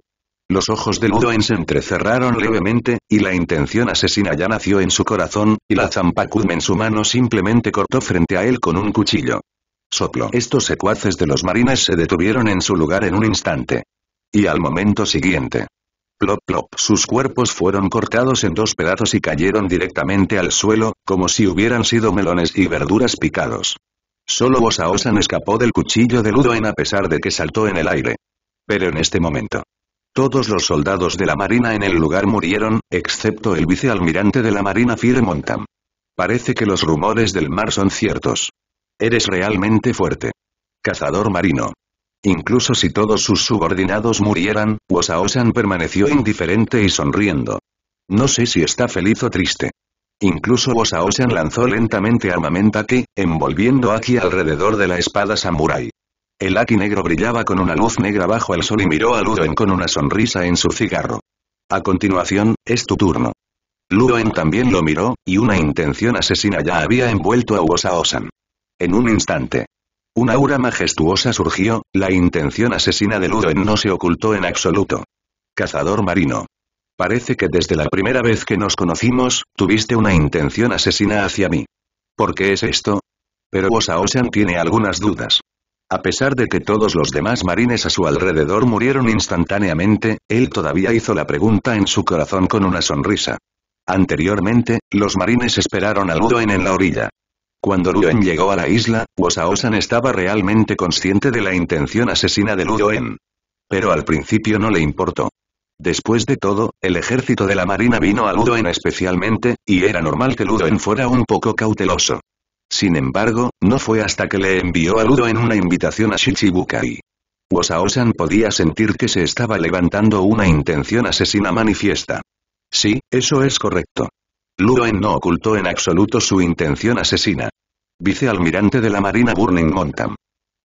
Los ojos del Udoen se entrecerraron levemente, y la intención asesina ya nació en su corazón, y la zampacum en su mano simplemente cortó frente a él con un cuchillo. Soplo. Estos secuaces de los marines se detuvieron en su lugar en un instante. Y al momento siguiente. Plop plop. Sus cuerpos fueron cortados en dos pedazos y cayeron directamente al suelo, como si hubieran sido melones y verduras picados. Solo Wosaosan escapó del cuchillo de Ludoen a pesar de que saltó en el aire. Pero en este momento. Todos los soldados de la marina en el lugar murieron, excepto el vicealmirante de la marina Montam. Parece que los rumores del mar son ciertos. Eres realmente fuerte. Cazador marino. Incluso si todos sus subordinados murieran, Wosaosan permaneció indiferente y sonriendo. No sé si está feliz o triste. Incluso Osaosan lanzó lentamente armamenta que, envolviendo aquí alrededor de la espada samurái. El Aki negro brillaba con una luz negra bajo el sol y miró a Ludoen con una sonrisa en su cigarro. A continuación, es tu turno. Ludoen también lo miró, y una intención asesina ya había envuelto a Osaosan. En un instante. una aura majestuosa surgió, la intención asesina de Ludoen no se ocultó en absoluto. Cazador marino. Parece que desde la primera vez que nos conocimos, tuviste una intención asesina hacia mí. ¿Por qué es esto? Pero Osaosan tiene algunas dudas. A pesar de que todos los demás marines a su alrededor murieron instantáneamente, él todavía hizo la pregunta en su corazón con una sonrisa. Anteriormente, los marines esperaron a Ludoen en la orilla. Cuando Luen llegó a la isla, Osaosan estaba realmente consciente de la intención asesina de Ludoen, Pero al principio no le importó. Después de todo, el ejército de la marina vino a Ludoen especialmente, y era normal que Ludoen fuera un poco cauteloso. Sin embargo, no fue hasta que le envió a Ludoen una invitación a Shichibukai. Wosaosan podía sentir que se estaba levantando una intención asesina manifiesta. Sí, eso es correcto. Ludoen no ocultó en absoluto su intención asesina. Vicealmirante de la Marina Burning Mountain.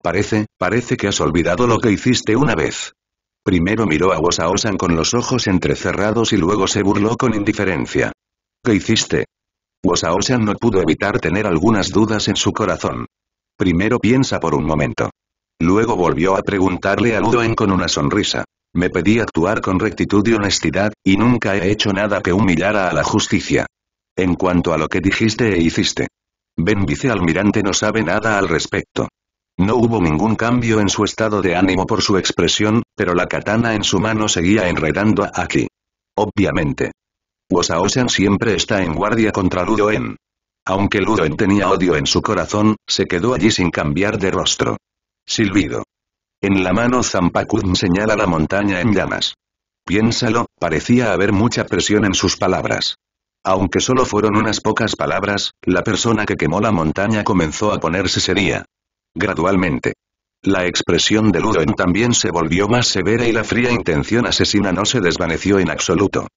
Parece, parece que has olvidado lo que hiciste una vez. Primero miró a wosa con los ojos entrecerrados y luego se burló con indiferencia. ¿Qué hiciste? wosa no pudo evitar tener algunas dudas en su corazón. Primero piensa por un momento. Luego volvió a preguntarle a Udoen con una sonrisa. Me pedí actuar con rectitud y honestidad, y nunca he hecho nada que humillara a la justicia. En cuanto a lo que dijiste e hiciste. Ben vicealmirante no sabe nada al respecto. No hubo ningún cambio en su estado de ánimo por su expresión, pero la katana en su mano seguía enredando a Aki. Obviamente. Wosao-san siempre está en guardia contra Ludoen. Aunque Ludoen tenía odio en su corazón, se quedó allí sin cambiar de rostro. Silbido. En la mano Zampakun señala la montaña en llamas. Piénsalo, parecía haber mucha presión en sus palabras. Aunque solo fueron unas pocas palabras, la persona que quemó la montaña comenzó a ponerse seria. Gradualmente. La expresión de Luden también se volvió más severa y la fría intención asesina no se desvaneció en absoluto.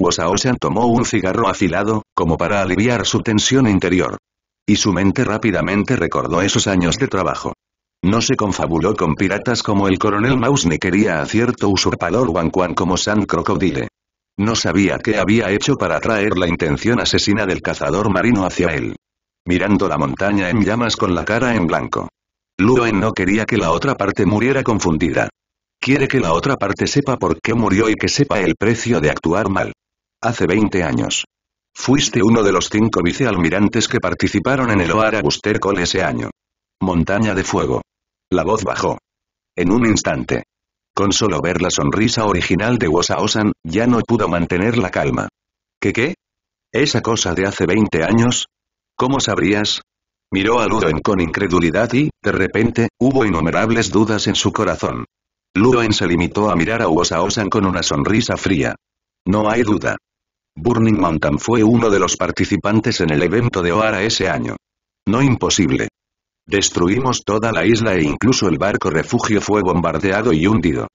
Wasaos-shan tomó un cigarro afilado, como para aliviar su tensión interior. Y su mente rápidamente recordó esos años de trabajo. No se confabuló con piratas como el coronel Mouse ni quería a cierto usurpador Quan como San Crocodile. No sabía qué había hecho para atraer la intención asesina del cazador marino hacia él. Mirando la montaña en llamas con la cara en blanco. Luen no quería que la otra parte muriera confundida. Quiere que la otra parte sepa por qué murió y que sepa el precio de actuar mal. Hace 20 años. Fuiste uno de los cinco vicealmirantes que participaron en el Oara Buster ese año. Montaña de fuego. La voz bajó. En un instante. Con solo ver la sonrisa original de Wosaosan, ya no pudo mantener la calma. ¿Qué qué? ¿Esa cosa de hace 20 años? ¿Cómo sabrías? Miró a Ludoen con incredulidad y, de repente, hubo innumerables dudas en su corazón. Ludoen se limitó a mirar a Wosaosan con una sonrisa fría. No hay duda. Burning Mountain fue uno de los participantes en el evento de O'Hara ese año. No imposible. Destruimos toda la isla e incluso el barco refugio fue bombardeado y hundido.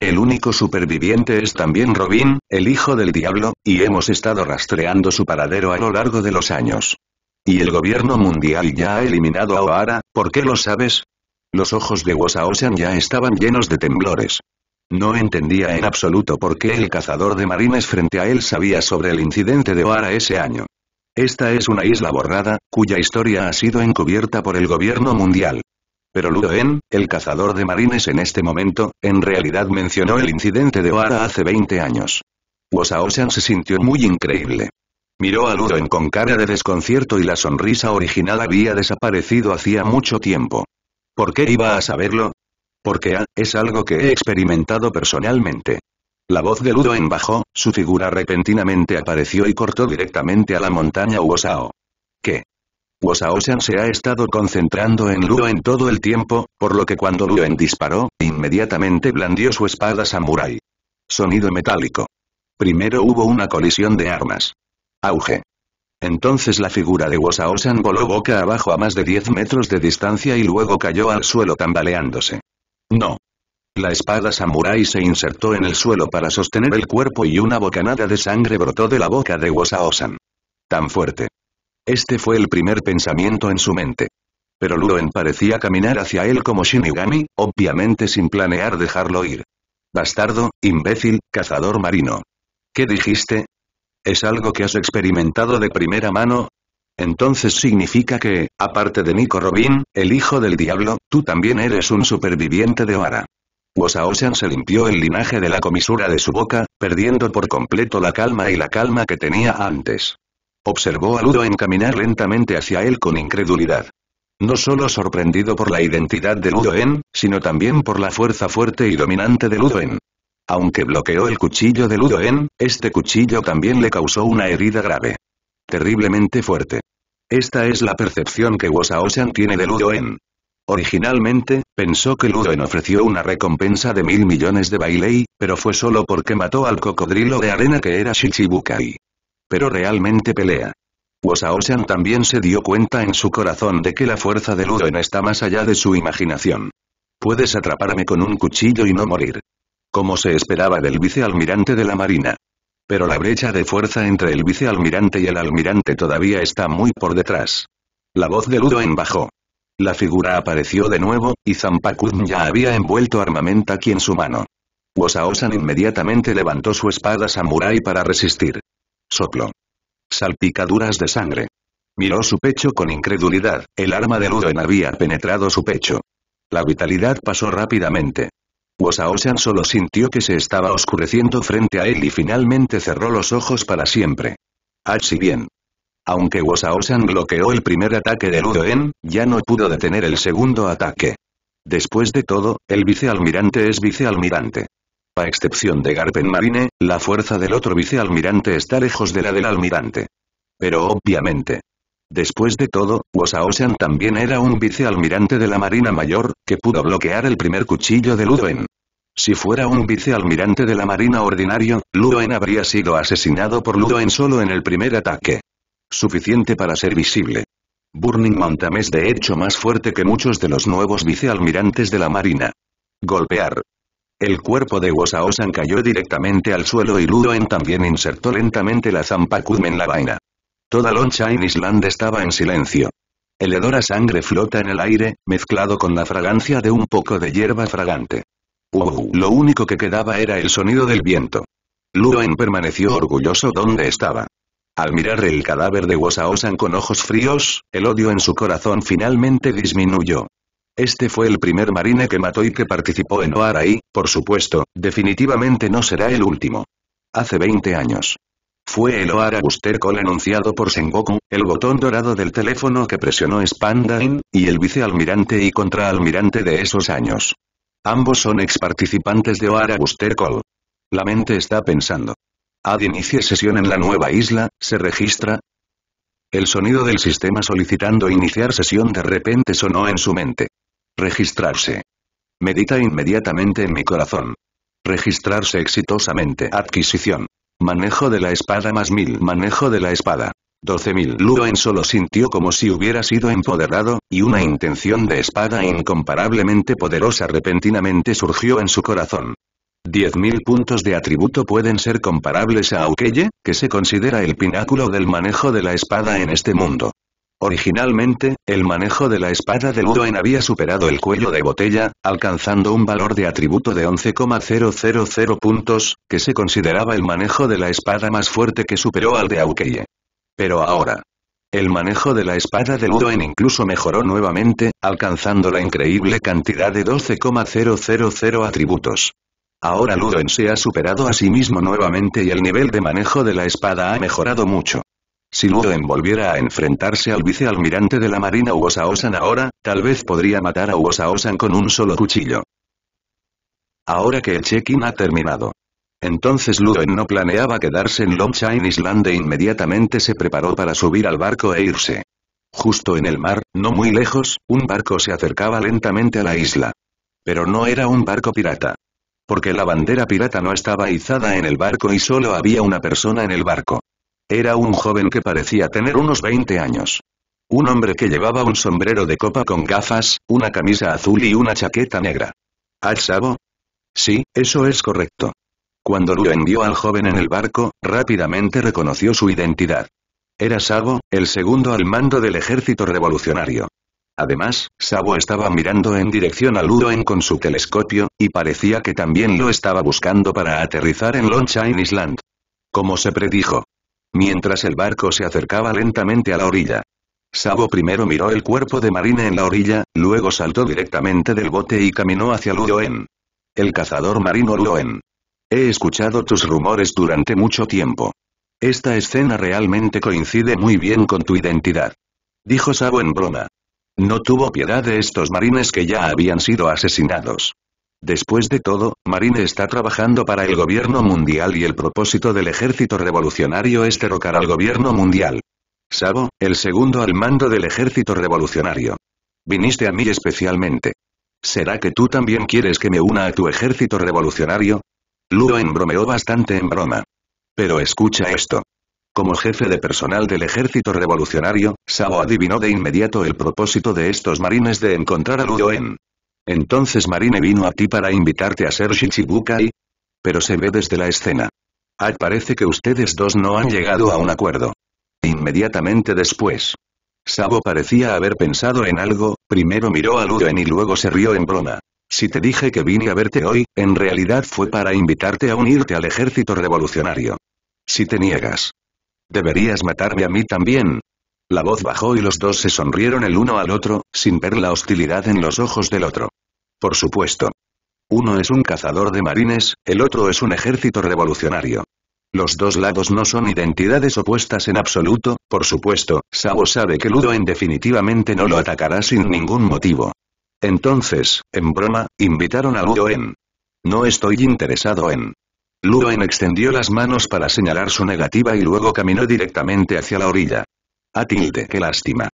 El único superviviente es también Robin, el hijo del diablo, y hemos estado rastreando su paradero a lo largo de los años. Y el gobierno mundial ya ha eliminado a O'Hara, ¿por qué lo sabes? Los ojos de Wasaosan ya estaban llenos de temblores. No entendía en absoluto por qué el cazador de marines frente a él sabía sobre el incidente de Oara ese año. Esta es una isla borrada, cuya historia ha sido encubierta por el gobierno mundial. Pero Ludoen, el cazador de marines en este momento, en realidad mencionó el incidente de Oara hace 20 años. Wosaosan se sintió muy increíble. Miró a Ludoen con cara de desconcierto y la sonrisa original había desaparecido hacía mucho tiempo. ¿Por qué iba a saberlo? Porque es algo que he experimentado personalmente. La voz de Ludoen bajó, su figura repentinamente apareció y cortó directamente a la montaña Uosao. ¿Qué? Uosao-san se ha estado concentrando en Ludoen todo el tiempo, por lo que cuando Ludoen disparó, inmediatamente blandió su espada samurai. Sonido metálico. Primero hubo una colisión de armas. Auge. Entonces la figura de Wosaosan voló boca abajo a más de 10 metros de distancia y luego cayó al suelo tambaleándose. No. La espada samurái se insertó en el suelo para sostener el cuerpo y una bocanada de sangre brotó de la boca de Wosaosan. Tan fuerte. Este fue el primer pensamiento en su mente. Pero Luen parecía caminar hacia él como Shinigami, obviamente sin planear dejarlo ir. Bastardo, imbécil, cazador marino. ¿Qué dijiste? ¿Es algo que has experimentado de primera mano? Entonces significa que, aparte de Nico Robin, el hijo del diablo, tú también eres un superviviente de Oara. Ocean se limpió el linaje de la comisura de su boca, perdiendo por completo la calma y la calma que tenía antes. Observó a Ludo caminar lentamente hacia él con incredulidad. No solo sorprendido por la identidad de Ludoen, sino también por la fuerza fuerte y dominante de Ludoen. Aunque bloqueó el cuchillo de Ludoen, este cuchillo también le causó una herida grave. Terriblemente fuerte. Esta es la percepción que Wosaoshan tiene de Ludoen. Originalmente, pensó que Ludoen ofreció una recompensa de mil millones de Bailey, pero fue solo porque mató al cocodrilo de arena que era Shichibukai. Pero realmente pelea. Wosaoshan también se dio cuenta en su corazón de que la fuerza de Ludoen está más allá de su imaginación. Puedes atraparme con un cuchillo y no morir como se esperaba del vicealmirante de la Marina. Pero la brecha de fuerza entre el vicealmirante y el almirante todavía está muy por detrás. La voz de Ludo bajó. La figura apareció de nuevo, y Zampakun ya había envuelto armamento aquí en su mano. Wosaosan inmediatamente levantó su espada samurai para resistir. Soplo. Salpicaduras de sangre. Miró su pecho con incredulidad, el arma de en había penetrado su pecho. La vitalidad pasó rápidamente. Wosaoshan solo sintió que se estaba oscureciendo frente a él y finalmente cerró los ojos para siempre. Así bien. Aunque Wosaoshan bloqueó el primer ataque de Ludoen, ya no pudo detener el segundo ataque. Después de todo, el vicealmirante es vicealmirante. A excepción de Garpen Marine, la fuerza del otro vicealmirante está lejos de la del almirante. Pero obviamente, Después de todo, Gosaosan también era un vicealmirante de la Marina Mayor, que pudo bloquear el primer cuchillo de Ludoen. Si fuera un vicealmirante de la Marina ordinario, Ludoen habría sido asesinado por Ludoen solo en el primer ataque. Suficiente para ser visible. Burning Mountain es de hecho más fuerte que muchos de los nuevos vicealmirantes de la Marina. Golpear. El cuerpo de Wosaosan cayó directamente al suelo y Ludoen también insertó lentamente la Zampacudme en la vaina. Toda Loncha en Island estaba en silencio. El hedor a sangre flota en el aire, mezclado con la fragancia de un poco de hierba fragante. lo único que quedaba era el sonido del viento. Luen permaneció orgulloso donde estaba. Al mirar el cadáver de Wosaosan con ojos fríos, el odio en su corazón finalmente disminuyó. Este fue el primer marine que mató y que participó en y, por supuesto, definitivamente no será el último. Hace 20 años. Fue el O'Hara Buster Call anunciado por Sengoku, el botón dorado del teléfono que presionó Spandain, y el vicealmirante y contraalmirante de esos años. Ambos son ex participantes de O'Hara Buster Call. La mente está pensando. Ad inicia sesión en la nueva isla, se registra. El sonido del sistema solicitando iniciar sesión de repente sonó en su mente. Registrarse. Medita inmediatamente en mi corazón. Registrarse exitosamente. Adquisición. Manejo de la espada más mil. Manejo de la espada. 12.000. en solo sintió como si hubiera sido empoderado, y una intención de espada incomparablemente poderosa repentinamente surgió en su corazón. 10.000 puntos de atributo pueden ser comparables a Aukeye, que se considera el pináculo del manejo de la espada en este mundo. Originalmente, el manejo de la espada de Ludoen había superado el cuello de botella, alcanzando un valor de atributo de 11,000 puntos, que se consideraba el manejo de la espada más fuerte que superó al de Aukeye. Pero ahora, el manejo de la espada de Ludoen incluso mejoró nuevamente, alcanzando la increíble cantidad de 12,000 atributos. Ahora Ludoen se ha superado a sí mismo nuevamente y el nivel de manejo de la espada ha mejorado mucho. Si Ludoen volviera a enfrentarse al vicealmirante de la marina Uosaosan ahora, tal vez podría matar a Uosaosan con un solo cuchillo. Ahora que el check-in ha terminado. Entonces Ludoen no planeaba quedarse en Long Island e inmediatamente se preparó para subir al barco e irse. Justo en el mar, no muy lejos, un barco se acercaba lentamente a la isla. Pero no era un barco pirata. Porque la bandera pirata no estaba izada en el barco y solo había una persona en el barco. Era un joven que parecía tener unos 20 años. Un hombre que llevaba un sombrero de copa con gafas, una camisa azul y una chaqueta negra. ¿Al Sabo? Sí, eso es correcto. Cuando Ludo vio al joven en el barco, rápidamente reconoció su identidad. Era Sabo, el segundo al mando del ejército revolucionario. Además, Sabo estaba mirando en dirección a Luen con su telescopio, y parecía que también lo estaba buscando para aterrizar en Longshine Island. Como se predijo, mientras el barco se acercaba lentamente a la orilla. Sabo primero miró el cuerpo de Marina en la orilla, luego saltó directamente del bote y caminó hacia Luoen. El cazador marino Luoen. He escuchado tus rumores durante mucho tiempo. Esta escena realmente coincide muy bien con tu identidad. Dijo Sabo en broma. No tuvo piedad de estos marines que ya habían sido asesinados. Después de todo, Marine está trabajando para el gobierno mundial y el propósito del ejército revolucionario es derrocar al gobierno mundial. Sabo, el segundo al mando del ejército revolucionario. Viniste a mí especialmente. ¿Será que tú también quieres que me una a tu ejército revolucionario? Luo bromeó bastante en broma. Pero escucha esto. Como jefe de personal del ejército revolucionario, Sabo adivinó de inmediato el propósito de estos marines de encontrar a Luo En. Entonces Marine vino a ti para invitarte a ser Shichibukai. Pero se ve desde la escena. Al parece que ustedes dos no han llegado a un acuerdo. Inmediatamente después. Sabo parecía haber pensado en algo, primero miró a Luden y luego se rió en broma. Si te dije que vine a verte hoy, en realidad fue para invitarte a unirte al ejército revolucionario. Si te niegas. Deberías matarme a mí también, la voz bajó y los dos se sonrieron el uno al otro, sin ver la hostilidad en los ojos del otro. Por supuesto. Uno es un cazador de marines, el otro es un ejército revolucionario. Los dos lados no son identidades opuestas en absoluto, por supuesto, Sabo sabe que Ludo en definitivamente no lo atacará sin ningún motivo. Entonces, en broma, invitaron a Ludo en. No estoy interesado en. Ludo en extendió las manos para señalar su negativa y luego caminó directamente hacia la orilla. A tilde qué lástima!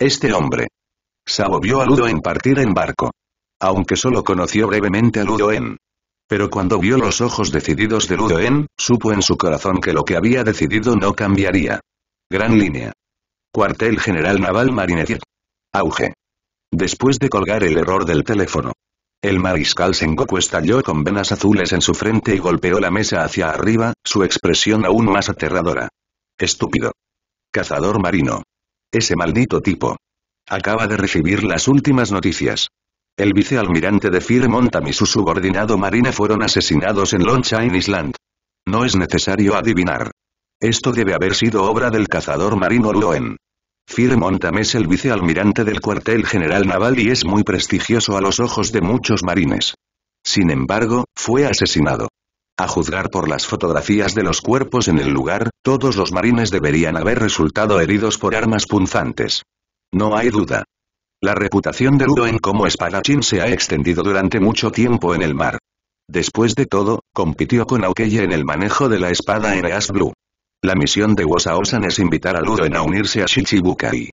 Este hombre. Sabo vio a Ludo en partir en barco. Aunque solo conoció brevemente a en. Pero cuando vio los ojos decididos de en, supo en su corazón que lo que había decidido no cambiaría. Gran línea. Cuartel General Naval Marinetier. Auge. Después de colgar el error del teléfono. El mariscal Sengoku estalló con venas azules en su frente y golpeó la mesa hacia arriba, su expresión aún más aterradora. Estúpido. Cazador marino. Ese maldito tipo. Acaba de recibir las últimas noticias. El vicealmirante de Fir Montam y su subordinado Marina fueron asesinados en Longshine Island. No es necesario adivinar. Esto debe haber sido obra del cazador marino Loen. Fir Montam es el vicealmirante del cuartel general naval y es muy prestigioso a los ojos de muchos marines. Sin embargo, fue asesinado. A juzgar por las fotografías de los cuerpos en el lugar, todos los marines deberían haber resultado heridos por armas punzantes. No hay duda. La reputación de Ludoen como espadachín se ha extendido durante mucho tiempo en el mar. Después de todo, compitió con Aokeye en el manejo de la espada en East Blue. La misión de Wosaosan es invitar a luen a unirse a Shichibukai.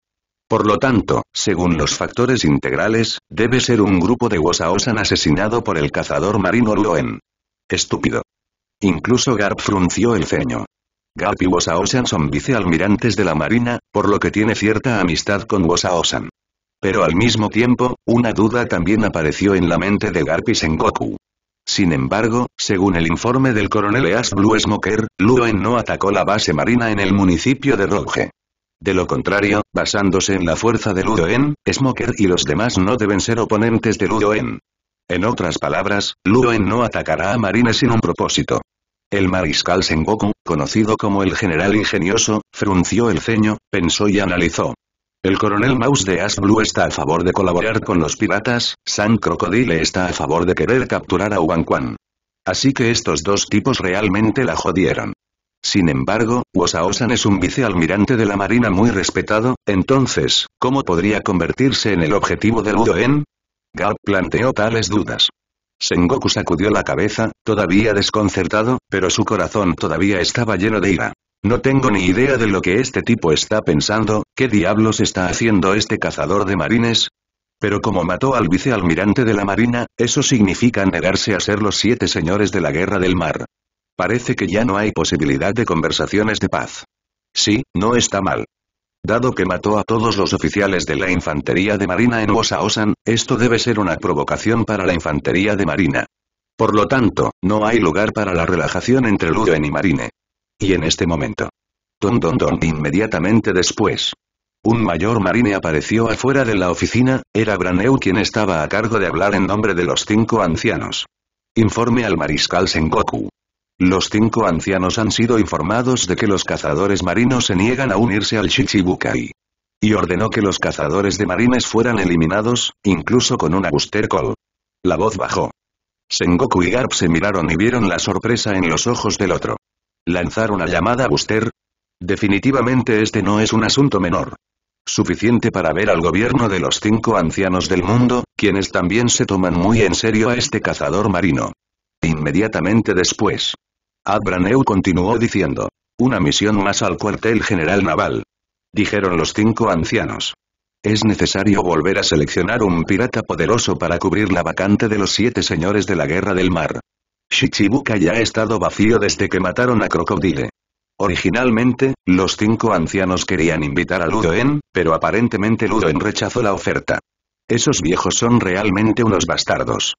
Por lo tanto, según los factores integrales, debe ser un grupo de Wosaosan asesinado por el cazador marino Ludoen. Estúpido. Incluso Garp frunció el ceño. Garp y Wosaosan son vicealmirantes de la Marina, por lo que tiene cierta amistad con Wosaosan. Pero al mismo tiempo, una duda también apareció en la mente de Garp y Sengoku. Sin embargo, según el informe del coronel Eas Blue Smoker, Ludoen no atacó la base marina en el municipio de Roge. De lo contrario, basándose en la fuerza de Ludoen, Smoker y los demás no deben ser oponentes de Ludoen. En otras palabras, Luen no atacará a Marines sin un propósito. El mariscal Sengoku, conocido como el general ingenioso, frunció el ceño, pensó y analizó. El coronel Mouse de Ash Blue está a favor de colaborar con los piratas, San Crocodile está a favor de querer capturar a Wan Así que estos dos tipos realmente la jodieron. Sin embargo, Wosaosan es un vicealmirante de la marina muy respetado, entonces, ¿cómo podría convertirse en el objetivo de Ludoen? Gao planteó tales dudas. Sengoku sacudió la cabeza, todavía desconcertado, pero su corazón todavía estaba lleno de ira. No tengo ni idea de lo que este tipo está pensando, ¿qué diablos está haciendo este cazador de marines? Pero como mató al vicealmirante de la marina, eso significa negarse a ser los siete señores de la guerra del mar. Parece que ya no hay posibilidad de conversaciones de paz. Sí, no está mal. Dado que mató a todos los oficiales de la infantería de marina en Wosaosan, esto debe ser una provocación para la infantería de marina. Por lo tanto, no hay lugar para la relajación entre Luen y Marine. Y en este momento. Don Don Don inmediatamente después. Un mayor marine apareció afuera de la oficina, era Braneu quien estaba a cargo de hablar en nombre de los cinco ancianos. Informe al mariscal Sengoku. Los cinco ancianos han sido informados de que los cazadores marinos se niegan a unirse al Shichibukai. Y ordenó que los cazadores de marines fueran eliminados, incluso con una Buster Call. La voz bajó. Sengoku y Garp se miraron y vieron la sorpresa en los ojos del otro. ¿Lanzar una llamada Buster? Definitivamente este no es un asunto menor. Suficiente para ver al gobierno de los cinco ancianos del mundo, quienes también se toman muy en serio a este cazador marino. Inmediatamente después, Abraneu continuó diciendo. Una misión más al cuartel general naval. Dijeron los cinco ancianos. Es necesario volver a seleccionar un pirata poderoso para cubrir la vacante de los siete señores de la guerra del mar. Shichibuka ya ha estado vacío desde que mataron a Crocodile. Originalmente, los cinco ancianos querían invitar a Ludoen, pero aparentemente Ludoen rechazó la oferta. Esos viejos son realmente unos bastardos.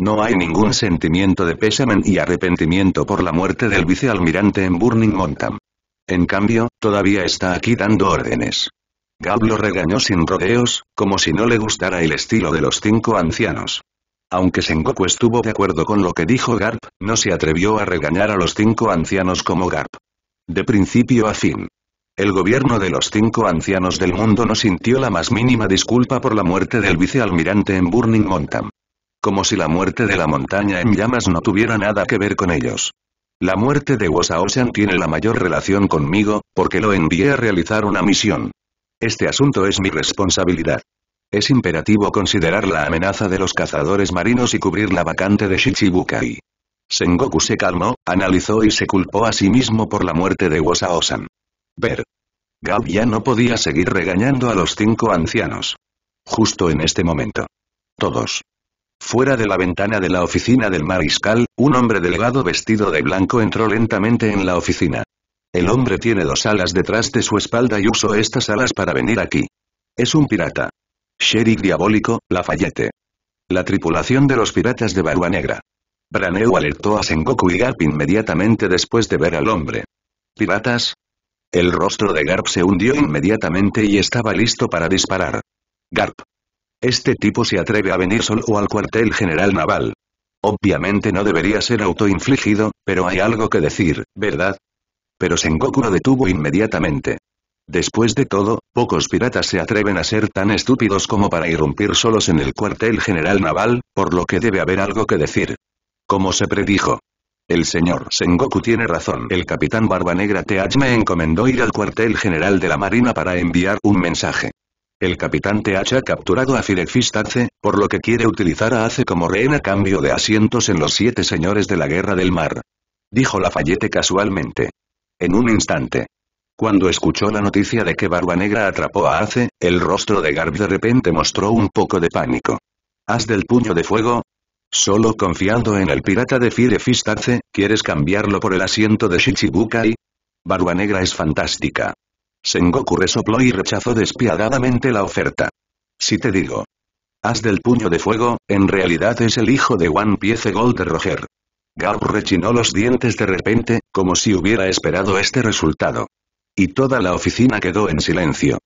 No hay ningún sentimiento de pésame y arrepentimiento por la muerte del vicealmirante en Burning Mountain. En cambio, todavía está aquí dando órdenes. Gab lo regañó sin rodeos, como si no le gustara el estilo de los cinco ancianos. Aunque Sengoku estuvo de acuerdo con lo que dijo Garp, no se atrevió a regañar a los cinco ancianos como Garp. De principio a fin. El gobierno de los cinco ancianos del mundo no sintió la más mínima disculpa por la muerte del vicealmirante en Burning Mountain como si la muerte de la montaña en llamas no tuviera nada que ver con ellos. La muerte de Wasaoshan tiene la mayor relación conmigo, porque lo envié a realizar una misión. Este asunto es mi responsabilidad. Es imperativo considerar la amenaza de los cazadores marinos y cubrir la vacante de Shichibukai. Sengoku se calmó, analizó y se culpó a sí mismo por la muerte de Wasaosan. Ver. Gao ya no podía seguir regañando a los cinco ancianos. Justo en este momento. Todos. Fuera de la ventana de la oficina del mariscal, un hombre delgado vestido de blanco entró lentamente en la oficina. El hombre tiene dos alas detrás de su espalda y usó estas alas para venir aquí. Es un pirata. Sherry diabólico, Lafayette. La tripulación de los piratas de Barua Negra. Braneu alertó a Sengoku y Garp inmediatamente después de ver al hombre. ¿Piratas? El rostro de Garp se hundió inmediatamente y estaba listo para disparar. Garp. Este tipo se atreve a venir solo al cuartel general naval. Obviamente no debería ser autoinfligido, pero hay algo que decir, ¿verdad? Pero Sengoku lo detuvo inmediatamente. Después de todo, pocos piratas se atreven a ser tan estúpidos como para irrumpir solos en el cuartel general naval, por lo que debe haber algo que decir. Como se predijo. El señor Sengoku tiene razón. El capitán Barba Negra me encomendó ir al cuartel general de la marina para enviar un mensaje. El capitán T.H. ha capturado a Firefistace, por lo que quiere utilizar a Ace como rehén a cambio de asientos en los siete señores de la Guerra del Mar. Dijo Lafayette casualmente. En un instante. Cuando escuchó la noticia de que Barba Negra atrapó a Ace, el rostro de Garb de repente mostró un poco de pánico. ¿Haz del puño de fuego? Solo confiando en el pirata de Firefistace, ¿quieres cambiarlo por el asiento de Shichibukai? Barba Negra es fantástica. Sengoku resopló y rechazó despiadadamente la oferta. Si te digo. Haz del puño de fuego, en realidad es el hijo de One Piece Gold Roger. Gar rechinó los dientes de repente, como si hubiera esperado este resultado. Y toda la oficina quedó en silencio.